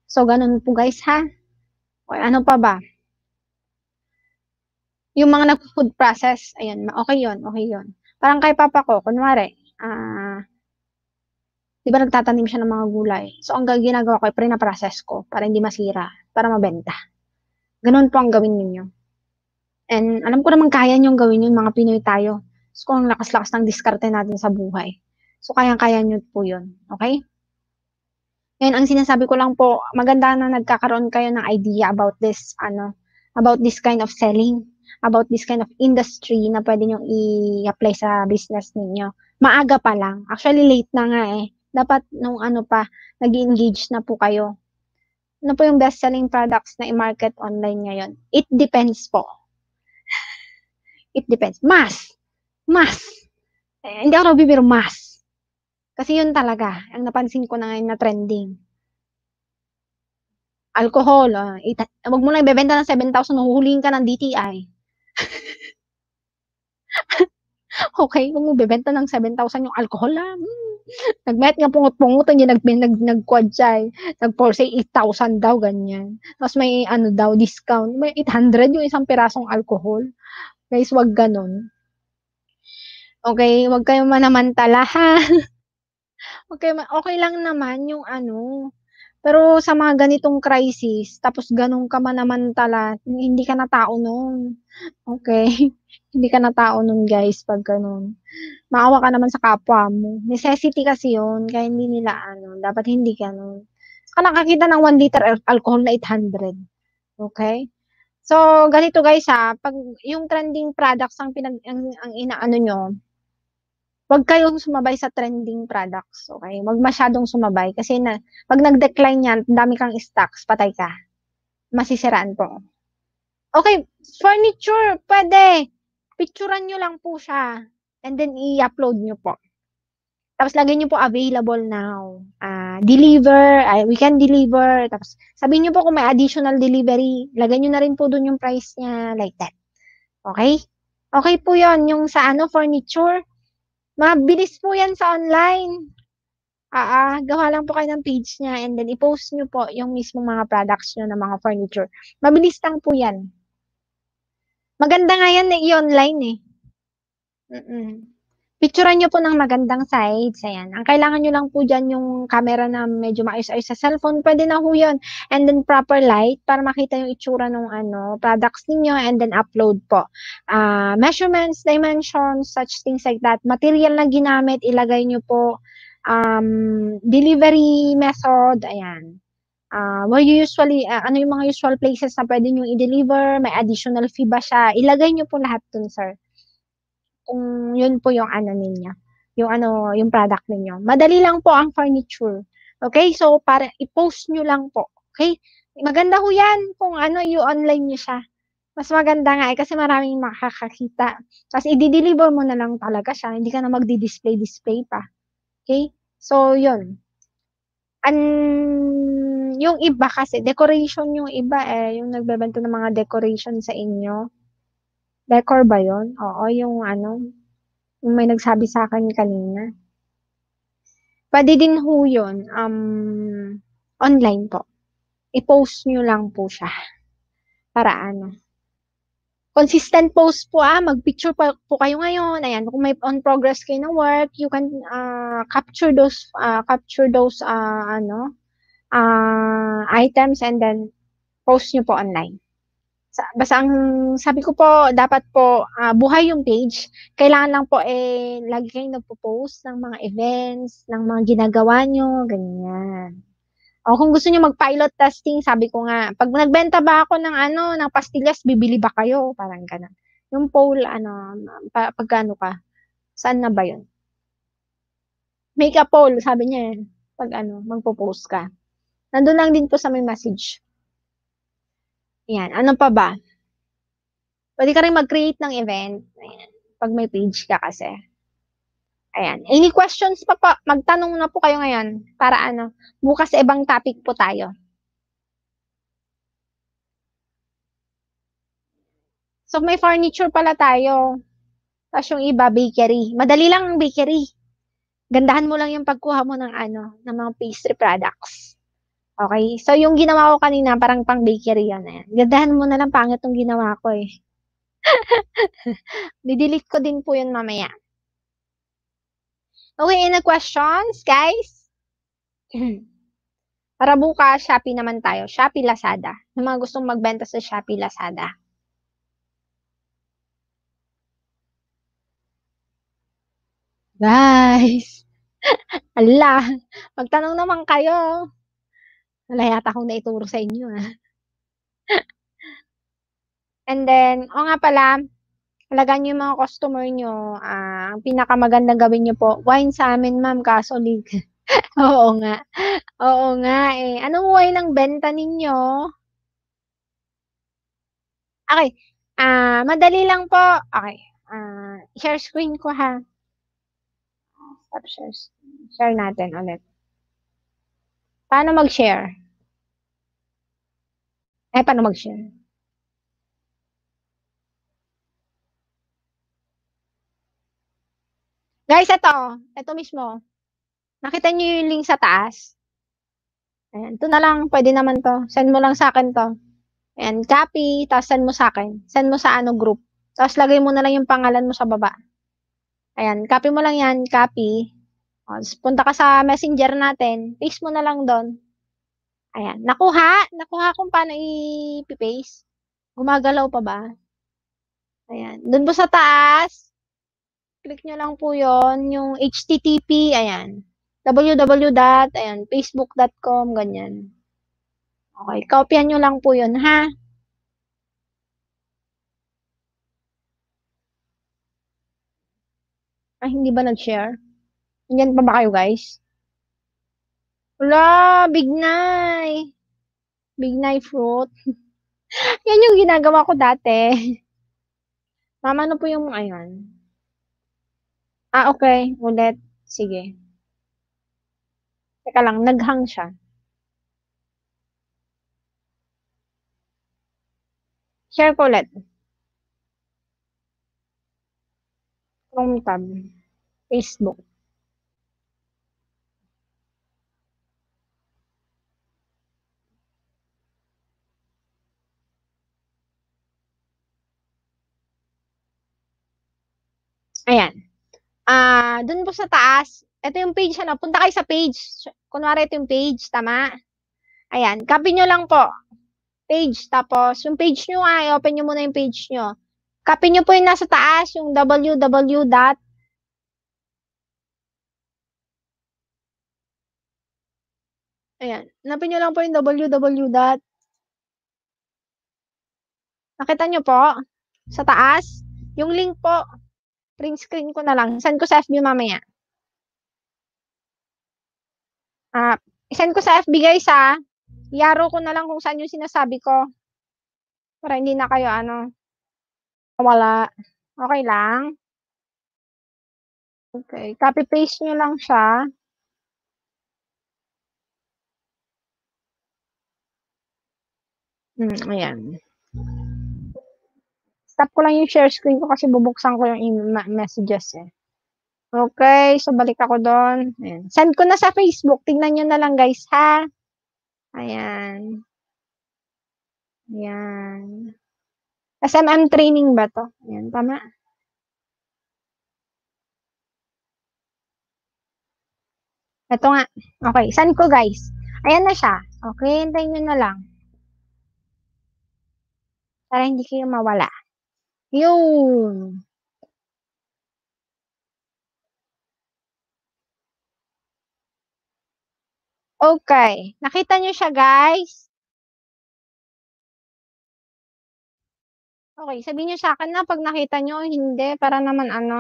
So, ganun po guys ha. Okay, ano pa ba? Yung mga nag-food process, ayun, okay yon okay yon Parang kay papa ko, kunwari, ah, uh, di ba nagtatanim siya ng mga gulay? So, ang ginagawa ko ay pre-process ko para hindi masira, para mabenta. Ganun po ang gawin ninyo. And alam ko naman kaya niyong gawin yun, mga Pinoy tayo. So, kung ang lakas-lakas ng diskarte natin sa buhay. So, kayang-kaya niyo po yun. Okay? Ngayon, ang sinasabi ko lang po, maganda na nagkakaroon kayo ng idea about this, ano, about this kind of selling, about this kind of industry na pwede niyong i-apply sa business ninyo. Maaga pa lang. Actually, late na nga eh dapat nung ano pa, nag engage na po kayo. Ano po yung best-selling products na i-market online ngayon? It depends po. It depends. Mas. Mas. Eh, hindi ako bibiro mas. Kasi yun talaga, ang napansin ko na ngayon na trending. Alcohol, uh, ita- wag mo lang ibebenta ng 7,000, nahuhulihin ka ng DTI. okay, kung mo bebenta ng 7,000 yung alcohol, ah, hmm, Nagmet nga pungut-pungutan niya, nag, nag, nag-quad siya eh. nag say 8,000 daw, ganyan. Tapos may ano daw, discount. May 800 yung isang pirasong alcohol. Guys, wag ganun. Okay, wag kayo manamantala ha. okay, okay lang naman yung ano, pero sa mga ganitong crisis, tapos ganun ka man naman tala, hindi ka na tao nun. Okay? hindi ka na tao nun, guys, pag ganun. Maawa ka naman sa kapwa mo. Necessity kasi yun, kaya hindi nila ano, dapat hindi ganun. Saka nakakita ng 1 liter alcohol na 800. Okay? So, ganito guys ha, pag yung trending products ang pinag ang, ang inaano nyo, wag kayong sumabay sa trending products, okay? Huwag masyadong sumabay kasi na, pag nag-decline yan, dami kang stocks, patay ka. Masisiraan po. Okay, furniture, pwede. Picturean nyo lang po siya. And then, i-upload nyo po. Tapos, lagyan nyo po available now. Uh, deliver, uh, we can deliver. Tapos, sabihin nyo po kung may additional delivery. lagyan nyo na rin po doon yung price niya, like that. Okay? Okay po yon yung sa ano, furniture Mabilis po yan sa online. Ah, ah, gawa lang po kayo ng page niya and then i-post niyo po yung mismong mga products niyo ng mga furniture. Mabilis lang po yan. Maganda nga yan na eh, i-online eh. Mm-mm. Picturean nyo po ng magandang sides. Ayan. Ang kailangan nyo lang po dyan yung camera na medyo maayos-ayos sa cellphone. Pwede na po yun. And then proper light para makita yung itsura ng ano, products ninyo and then upload po. Uh, measurements, dimensions, such things like that. Material na ginamit, ilagay nyo po. Um, delivery method, ayan. Uh, ah, well, usually, uh, ano yung mga usual places na pwede nyo i-deliver? May additional fee ba siya? Ilagay nyo po lahat dun, sir kung yun po yung ano ninyo, yung ano, yung product ninyo. Madali lang po ang furniture. Okay? So, para i-post nyo lang po. Okay? Maganda ho yan kung ano, yung online nyo siya. Mas maganda nga eh, kasi maraming makakakita. Tapos, i-deliver mo na lang talaga siya. Hindi ka na magdi-display-display pa. Okay? So, yun. An yung iba kasi, decoration yung iba eh, yung nagbebenta ng mga decoration sa inyo. Decor ba yon? Oo, yung ano, yung may nagsabi sa akin kanina. Pwede din ho yun. Um, online po. I-post nyo lang po siya. Para ano. Consistent post po ah. Mag-picture po, po kayo ngayon. Ayan, kung may on progress kayo ng work, you can uh, capture those, uh, capture those, uh, ano, uh, items and then post nyo po online basta ang sabi ko po, dapat po uh, buhay yung page. Kailangan lang po eh, lagi kayong nagpo-post ng mga events, ng mga ginagawa nyo, ganyan. O kung gusto niyo mag-pilot testing, sabi ko nga, pag nagbenta ba ako ng ano, ng pastillas, bibili ba kayo? Parang ganun. Yung poll, ano, pa, pag ano ka, saan na ba yun? Make a poll, sabi niya yan. Eh, pag ano, magpo-post ka. Nandun lang din po sa may message. Ayan, ano pa ba? Pwede ka rin mag-create ng event. Ayan, pag may page ka kasi. Ayan. Any questions pa po? Magtanong na po kayo ngayon para ano, bukas ibang topic po tayo. So may furniture pala tayo. Tapos yung iba, bakery. Madali lang ang bakery. Gandahan mo lang yung pagkuha mo ng ano, ng mga pastry products. Okay? So, yung ginawa ko kanina, parang pang bakery yan eh. Gadahan mo na lang pangit yung ginawa ko eh. Didelete ko din po yun mamaya. Okay, any questions, guys? Para bukas, Shopee naman tayo. Shopee Lazada. Ng mga gustong magbenta sa Shopee Lazada. Guys! Ala! Magtanong naman kayo. Wala yata akong naituro sa inyo. Ah. And then, o nga pala, Alagaan niyo yung mga customer niyo. Ah, ang pinakamagandang gawin niyo po, wine sa amin, ma'am, kaso lig. Oo nga. Oo nga eh. Anong wine ang benta ninyo? Okay. Ah, uh, madali lang po. Okay. Ah, uh, share screen ko ha. Stop share. Share natin ulit. Paano mag-share? Eh, paano mag-share? Guys, ito. Ito mismo. Nakita niyo yung link sa taas? Ayan, ito na lang. Pwede naman to. Send mo lang sa akin to. Ayan, copy. Tapos send mo sa akin. Send mo sa ano group. Tapos lagay mo na lang yung pangalan mo sa baba. Ayan, copy mo lang yan. Copy. Tapos, punta ka sa messenger natin, paste mo na lang doon. Ayan. Nakuha? Nakuha kung paano i-paste? Gumagalaw pa ba? Ayan. Doon po sa taas, click nyo lang po yon yung HTTP, ayan. www. ayan, facebook.com, ganyan. Okay, copyan nyo lang po yon ha? Ah, hindi ba nag-share? Nandiyan pa ba kayo, guys? Wala, Big Bignay fruit. Yan yung ginagawa ko dati. Mama, ano po yung, ayan. Ah, okay. Ulit. Sige. Teka lang, naghang siya. Share ko ulit. Chrome tab. Facebook. Ayan. Ah, uh, dun po sa taas, ito yung page ano, punta kayo sa page. Kunwari ito yung page, tama? Ayan, copy nyo lang po. Page, tapos yung page nyo ay, ah, open nyo muna yung page nyo. Copy nyo po yung nasa taas, yung www. Ayan, hanapin nyo lang po yung www. dot Nakita nyo po, sa taas, yung link po. Print screen ko na lang. Send ko sa FB mamaya. Ah, uh, send ko sa FB guys ha. Yaro ko na lang kung saan yung sinasabi ko. Para hindi na kayo ano. Wala. Okay lang. Okay. Copy paste niyo lang siya. Mm, ayan tap ko lang yung share screen ko kasi bubuksan ko yung messages eh. Okay, so balik ako doon. Ayan. Send ko na sa Facebook. Tingnan nyo na lang guys ha. Ayan. Ayan. SMM training ba to? Ayan, tama. Ito nga. Okay, send ko guys. Ayan na siya. Okay, hintayin nyo na lang. Para hindi kayo mawala. Yung Okay. Nakita niyo siya, guys? Okay, sabihin niyo sa akin na pag nakita niyo, hindi, para naman ano.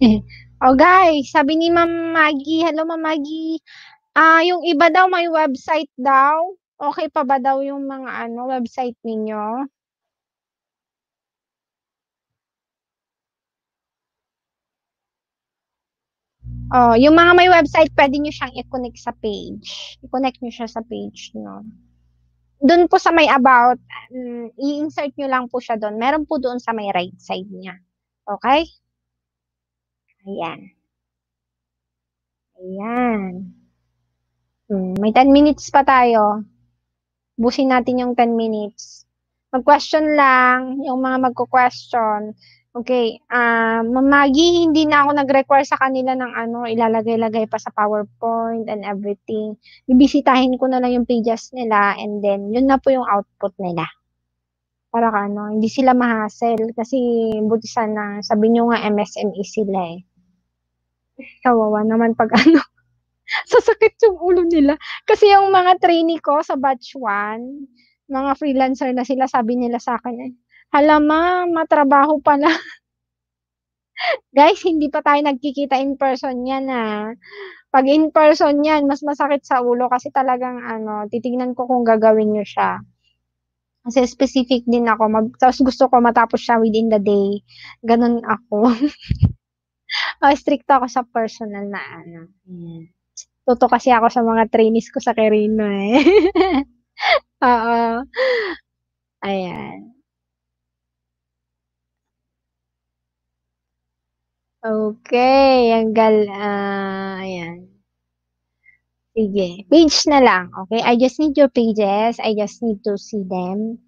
oh guys, sabi ni Ma'am Maggie, hello Ma'am Maggie. Ah, uh, yung iba daw may website daw. Okay pa ba daw yung mga ano, website ninyo? Oh, yung mga may website, pwede nyo siyang i-connect sa page. I-connect nyo siya sa page nyo. Doon po sa may about, um, i-insert nyo lang po siya doon. Meron po doon sa may right side niya. Okay? Ayan. Ayan. Hmm, may 10 minutes pa tayo. Busin natin yung 10 minutes. Mag-question lang, yung mga magko-question. Okay, uh, um, mamagi, hindi na ako nag-require sa kanila ng ano, ilalagay-lagay pa sa PowerPoint and everything. Bibisitahin ko na lang yung pages nila and then yun na po yung output nila. Para ka, ano, hindi sila mahasel kasi buti sana, sabi nyo nga MSME sila eh kawawa naman pag ano, sasakit yung ulo nila. Kasi yung mga trainee ko sa batch 1, mga freelancer na sila, sabi nila sa akin, hala ma, matrabaho pa na. Guys, hindi pa tayo nagkikita in person yan ah. Pag in person yan, mas masakit sa ulo kasi talagang ano, titignan ko kung gagawin nyo siya. Kasi specific din ako. Mag, tapos gusto ko matapos siya within the day. Ganun ako. uh, ah, strict ako sa personal na ano. Ayan. Toto kasi ako sa mga trainees ko sa Kerino eh. Oo. Ayan. Okay, ang gal, uh, ayan. Sige, page na lang, okay? I just need your pages, I just need to see them.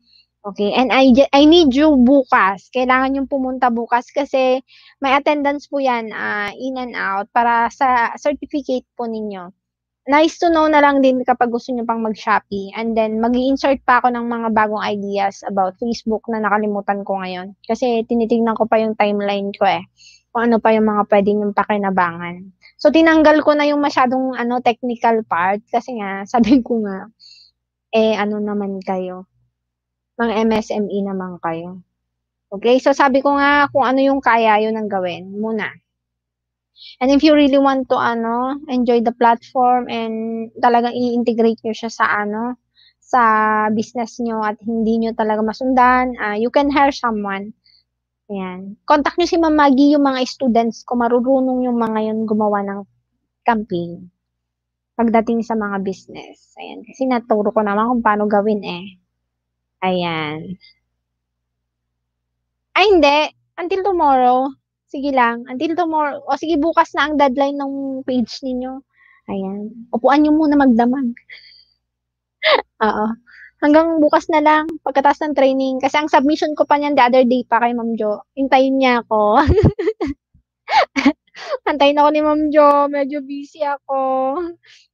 Okay, and I, I need you bukas. Kailangan yung pumunta bukas kasi may attendance po yan uh, in and out para sa certificate po ninyo. Nice to know na lang din kapag gusto nyo pang mag-Shopee. And then, mag insert pa ako ng mga bagong ideas about Facebook na nakalimutan ko ngayon. Kasi tinitignan ko pa yung timeline ko eh. Kung ano pa yung mga pwede nyong pakinabangan. So, tinanggal ko na yung masyadong ano, technical part. Kasi nga, sabi ko nga, eh, ano naman kayo mga MSME naman kayo. Okay? So sabi ko nga, kung ano yung kaya, yun ang gawin muna. And if you really want to, ano, enjoy the platform and talagang i-integrate niyo siya sa, ano, sa business niyo at hindi niyo talaga masundan, uh, you can hire someone. Ayan. Contact niyo si Ma'am Maggie yung mga students ko. Marurunong yung mga yun gumawa ng campaign pagdating sa mga business. Ayan. Kasi naturo ko naman kung paano gawin eh. Ayan. Ay, hindi. Until tomorrow. Sige lang. Until tomorrow. O sige, bukas na ang deadline ng page ninyo. Ayan. Upuan nyo muna magdamag. Oo. Hanggang bukas na lang, pagkatapos ng training. Kasi ang submission ko pa niyan the other day pa kay Ma'am Jo. Hintayin niya ako. Hintayin ako ni Ma'am Jo. Medyo busy ako.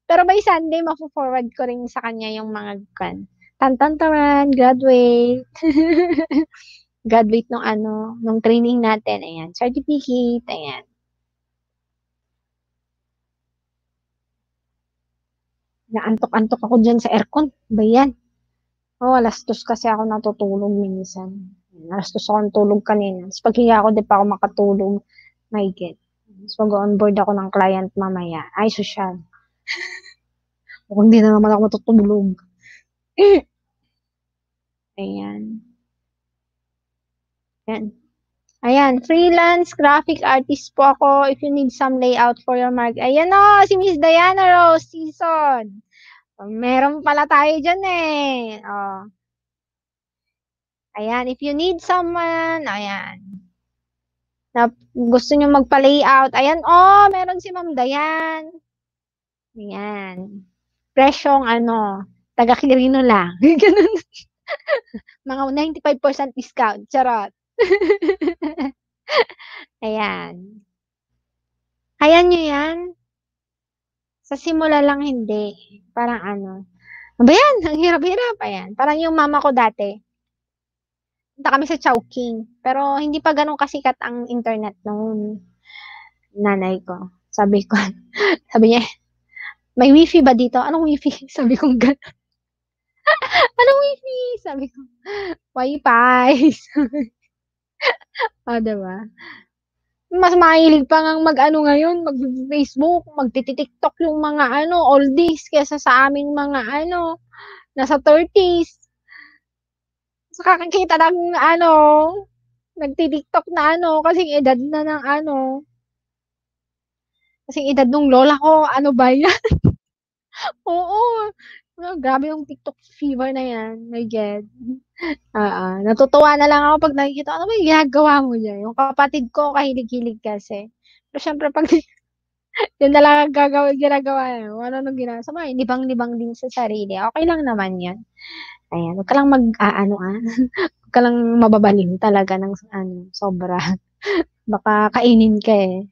Pero by Sunday, ma-forward ko rin sa kanya yung mga kan tantantaran, graduate. graduate nung ano, nung training natin. Ayan, certificate, ayan. Naantok-antok ako dyan sa aircon. Ba yan? Oh, alas kasi ako natutulog minsan. Alas ako natulog kanina. Tapos pag ako, di pa ako makatulog. My God. Tapos mag-onboard ako ng client mamaya. Ay, social. o kung di na naman ako matutulog. Ayan. Ayan. Ayan, freelance graphic artist po ako if you need some layout for your mag. Ayan o, si Miss Diana Rose Season. Meron pala tayo dyan eh. Oh. Ayan, if you need someone, ayan. Na gusto nyo magpa-layout, ayan oh, meron si Ma'am Diane. Ayan. Presyong ano, taga Quirino lang. Ganun. Mga 95% discount. Charot. Ayan. Kaya nyo yan? Sa simula lang hindi. Parang ano. Ano yan? Ang hirap-hirap. Ayan. Parang yung mama ko dati. Punta kami sa Chowking. Pero hindi pa ganun kasikat ang internet noon. Nanay ko. Sabi ko. sabi niya, may wifi ba dito? Anong wifi? Sabi ko gano'n. Anong wifi? Sabi ko, wifi. o, oh, ah, diba? Mas mahilig pa nga mag-ano ngayon, mag-Facebook, magti-TikTok yung mga ano, all this, kesa sa aming mga ano, nasa 30s. So, kakakita ng ano, nagti-TikTok na ano, kasing edad na ng ano, kasing edad nung lola ko, ano ba yan? Oo, No, grabe yung TikTok fever na yan, my God. Oo, natutuwa na lang ako pag nakikita ano ba yung ginagawa mo dyan? Yung kapatid ko, kahilig-hilig kasi. Pero syempre, pag yun na lang ang gagawa, ginagawa niya. Ano nung ginagawa? Sama, libang-libang din sa sarili. Okay lang naman yan. Ayan, huwag ka lang mag, uh, ano ah, huwag ka lang mababalin talaga ng ano, sobra. Baka kainin ka eh.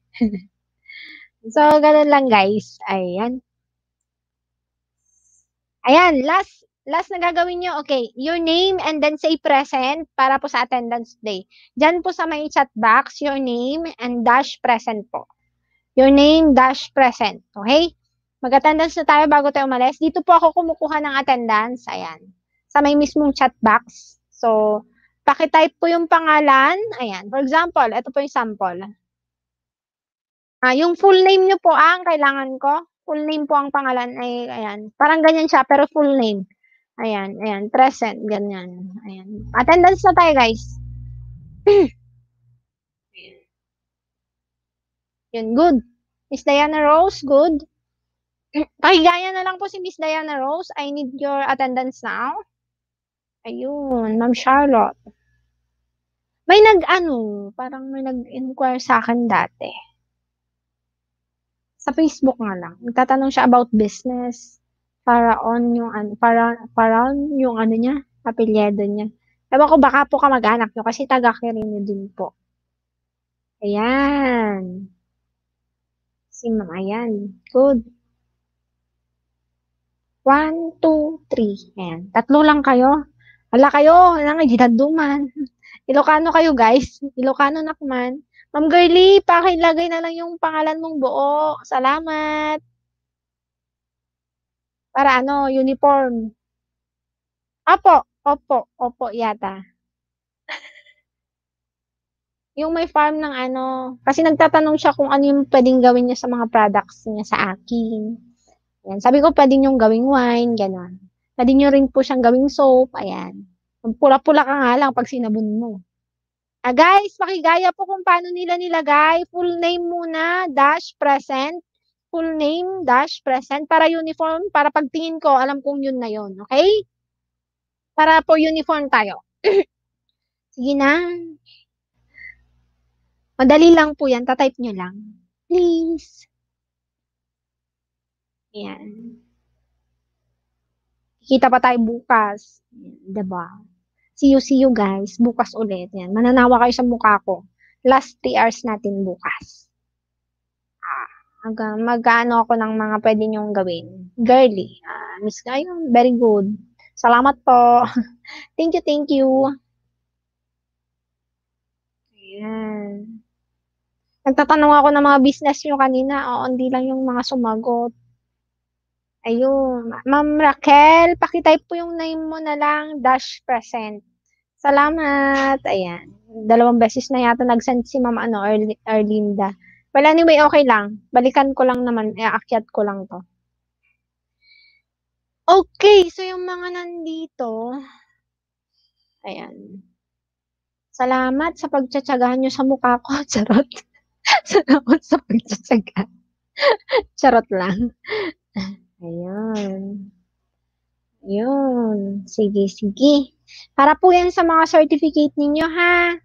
so, ganun lang guys. Ayan. Ayan, last last na gagawin nyo, okay, your name and then say present para po sa attendance day. Diyan po sa may chat box, your name and dash present po. Your name dash present, okay? Mag-attendance na tayo bago tayo umalis. Dito po ako kumukuha ng attendance, ayan. Sa may mismong chat box. So, pakitype po yung pangalan, ayan. For example, ito po yung sample. Ah, yung full name nyo po ang kailangan ko full name po ang pangalan ay ayan. Parang ganyan siya pero full name. Ayan, ayan, present ganyan. Ayan. Attendance na tayo, guys. Yun, good. Miss Diana Rose, good. Pakigaya na lang po si Miss Diana Rose. I need your attendance now. Ayun, Ma'am Charlotte. May nag-ano, parang may nag-inquire sa akin dati sa Facebook nga lang. Nagtatanong siya about business para on yung ano para para on yung ano niya, apelyido niya. Ewan ko baka po kamag-anak niyo kasi taga Quirino din po. Ayan. Si ma'am, ayan. Good. One, two, three. Ayan. Tatlo lang kayo. Ala kayo, nang duman. Ilocano kayo, guys. Ilocano na kuman. Ma'am Girly, pakilagay na lang yung pangalan mong buo. Salamat. Para ano, uniform. Apo, opo, opo yata. yung may farm ng ano, kasi nagtatanong siya kung ano yung pwedeng gawin niya sa mga products niya sa akin. Ayan. Sabi ko, pwede niyong gawing wine, gano'n. Pwede niyo rin po siyang gawing soap, ayan. Pula-pula ka nga lang pag sinabon mo. Ah, guys, pakigaya po kung paano nila nilagay. Full name muna, dash, present. Full name, dash, present. Para uniform, para pagtingin ko, alam kong yun na yun. Okay? Para po uniform tayo. Sige na. Madali lang po yan. Tatype nyo lang. Please. Ayan. Kita pa tayo bukas. Diba? Diba? See you, see you guys. Bukas ulit. Yan. Mananawa kayo sa mukha ko. Last 3 hours natin bukas. Ah, mag, ano ako ng mga pwede niyong gawin. Girly. Ah, miss kayo. Very good. Salamat po. thank you, thank you. Ayan. Nagtatanong ako ng mga business nyo kanina. Oo, hindi lang yung mga sumagot. Ayun. Ma'am Raquel, pakitype po yung name mo na lang, dash present. Salamat. Ayan. Dalawang beses na yata nag-send si Ma'am ano, Arl Arlinda. Well, anyway, okay lang. Balikan ko lang naman. Iakyat ko lang to. Okay, so yung mga nandito, ayan. Salamat sa pagtsatsagaan nyo sa mukha ko. Charot. Salamat sa pagtsatsaga. Charot lang. Ayan. Yun. Sige, sige. Para po yan sa mga certificate ninyo, ha?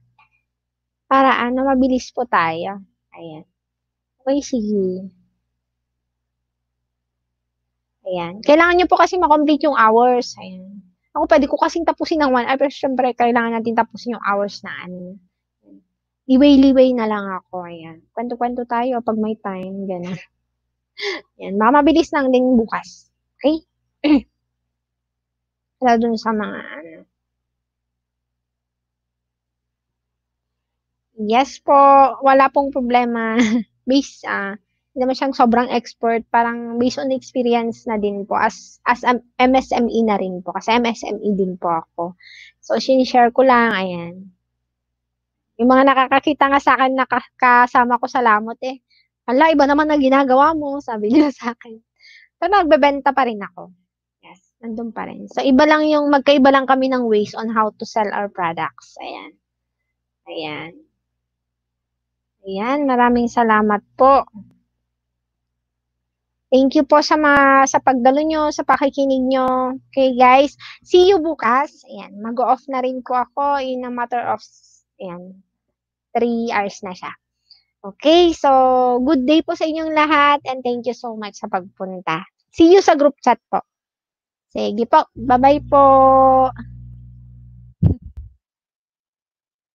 Para ano, mabilis po tayo. Ayan. Okay, sige. Ayan. Kailangan nyo po kasi makomplete yung hours. Ayan. Ako, pwede ko kasing tapusin ng one hour, pero syempre, kailangan natin tapusin yung hours na ano. Liway-liway na lang ako. Ayan. Kwento-kwento tayo pag may time. Ganun. Yan, mabilis lang din bukas. Okay? Wala dun sa mga ano. Yes po, wala pong problema. based, ah, uh, hindi naman siyang sobrang expert. Parang based on experience na din po. As, as um, MSME na rin po. Kasi MSME din po ako. So, sinishare ko lang. Ayan. Yung mga nakakakita nga sa akin, nakakasama ko sa lamot eh. Ala, iba naman ang ginagawa mo, sabi nila sa akin. Pero nagbebenta pa rin ako. Yes, nandun pa rin. So, iba lang yung, magkaiba lang kami ng ways on how to sell our products. Ayan. Ayan. Ayan, maraming salamat po. Thank you po sa mga, sa pagdalo nyo, sa pakikinig nyo. Okay, guys. See you bukas. Ayan, mag-off na rin ko ako in a matter of, ayan, 3 hours na siya. Okay, so good day po sa inyong lahat and thank you so much sa pagpunta. See you sa group chat po. Sige po, bye-bye po.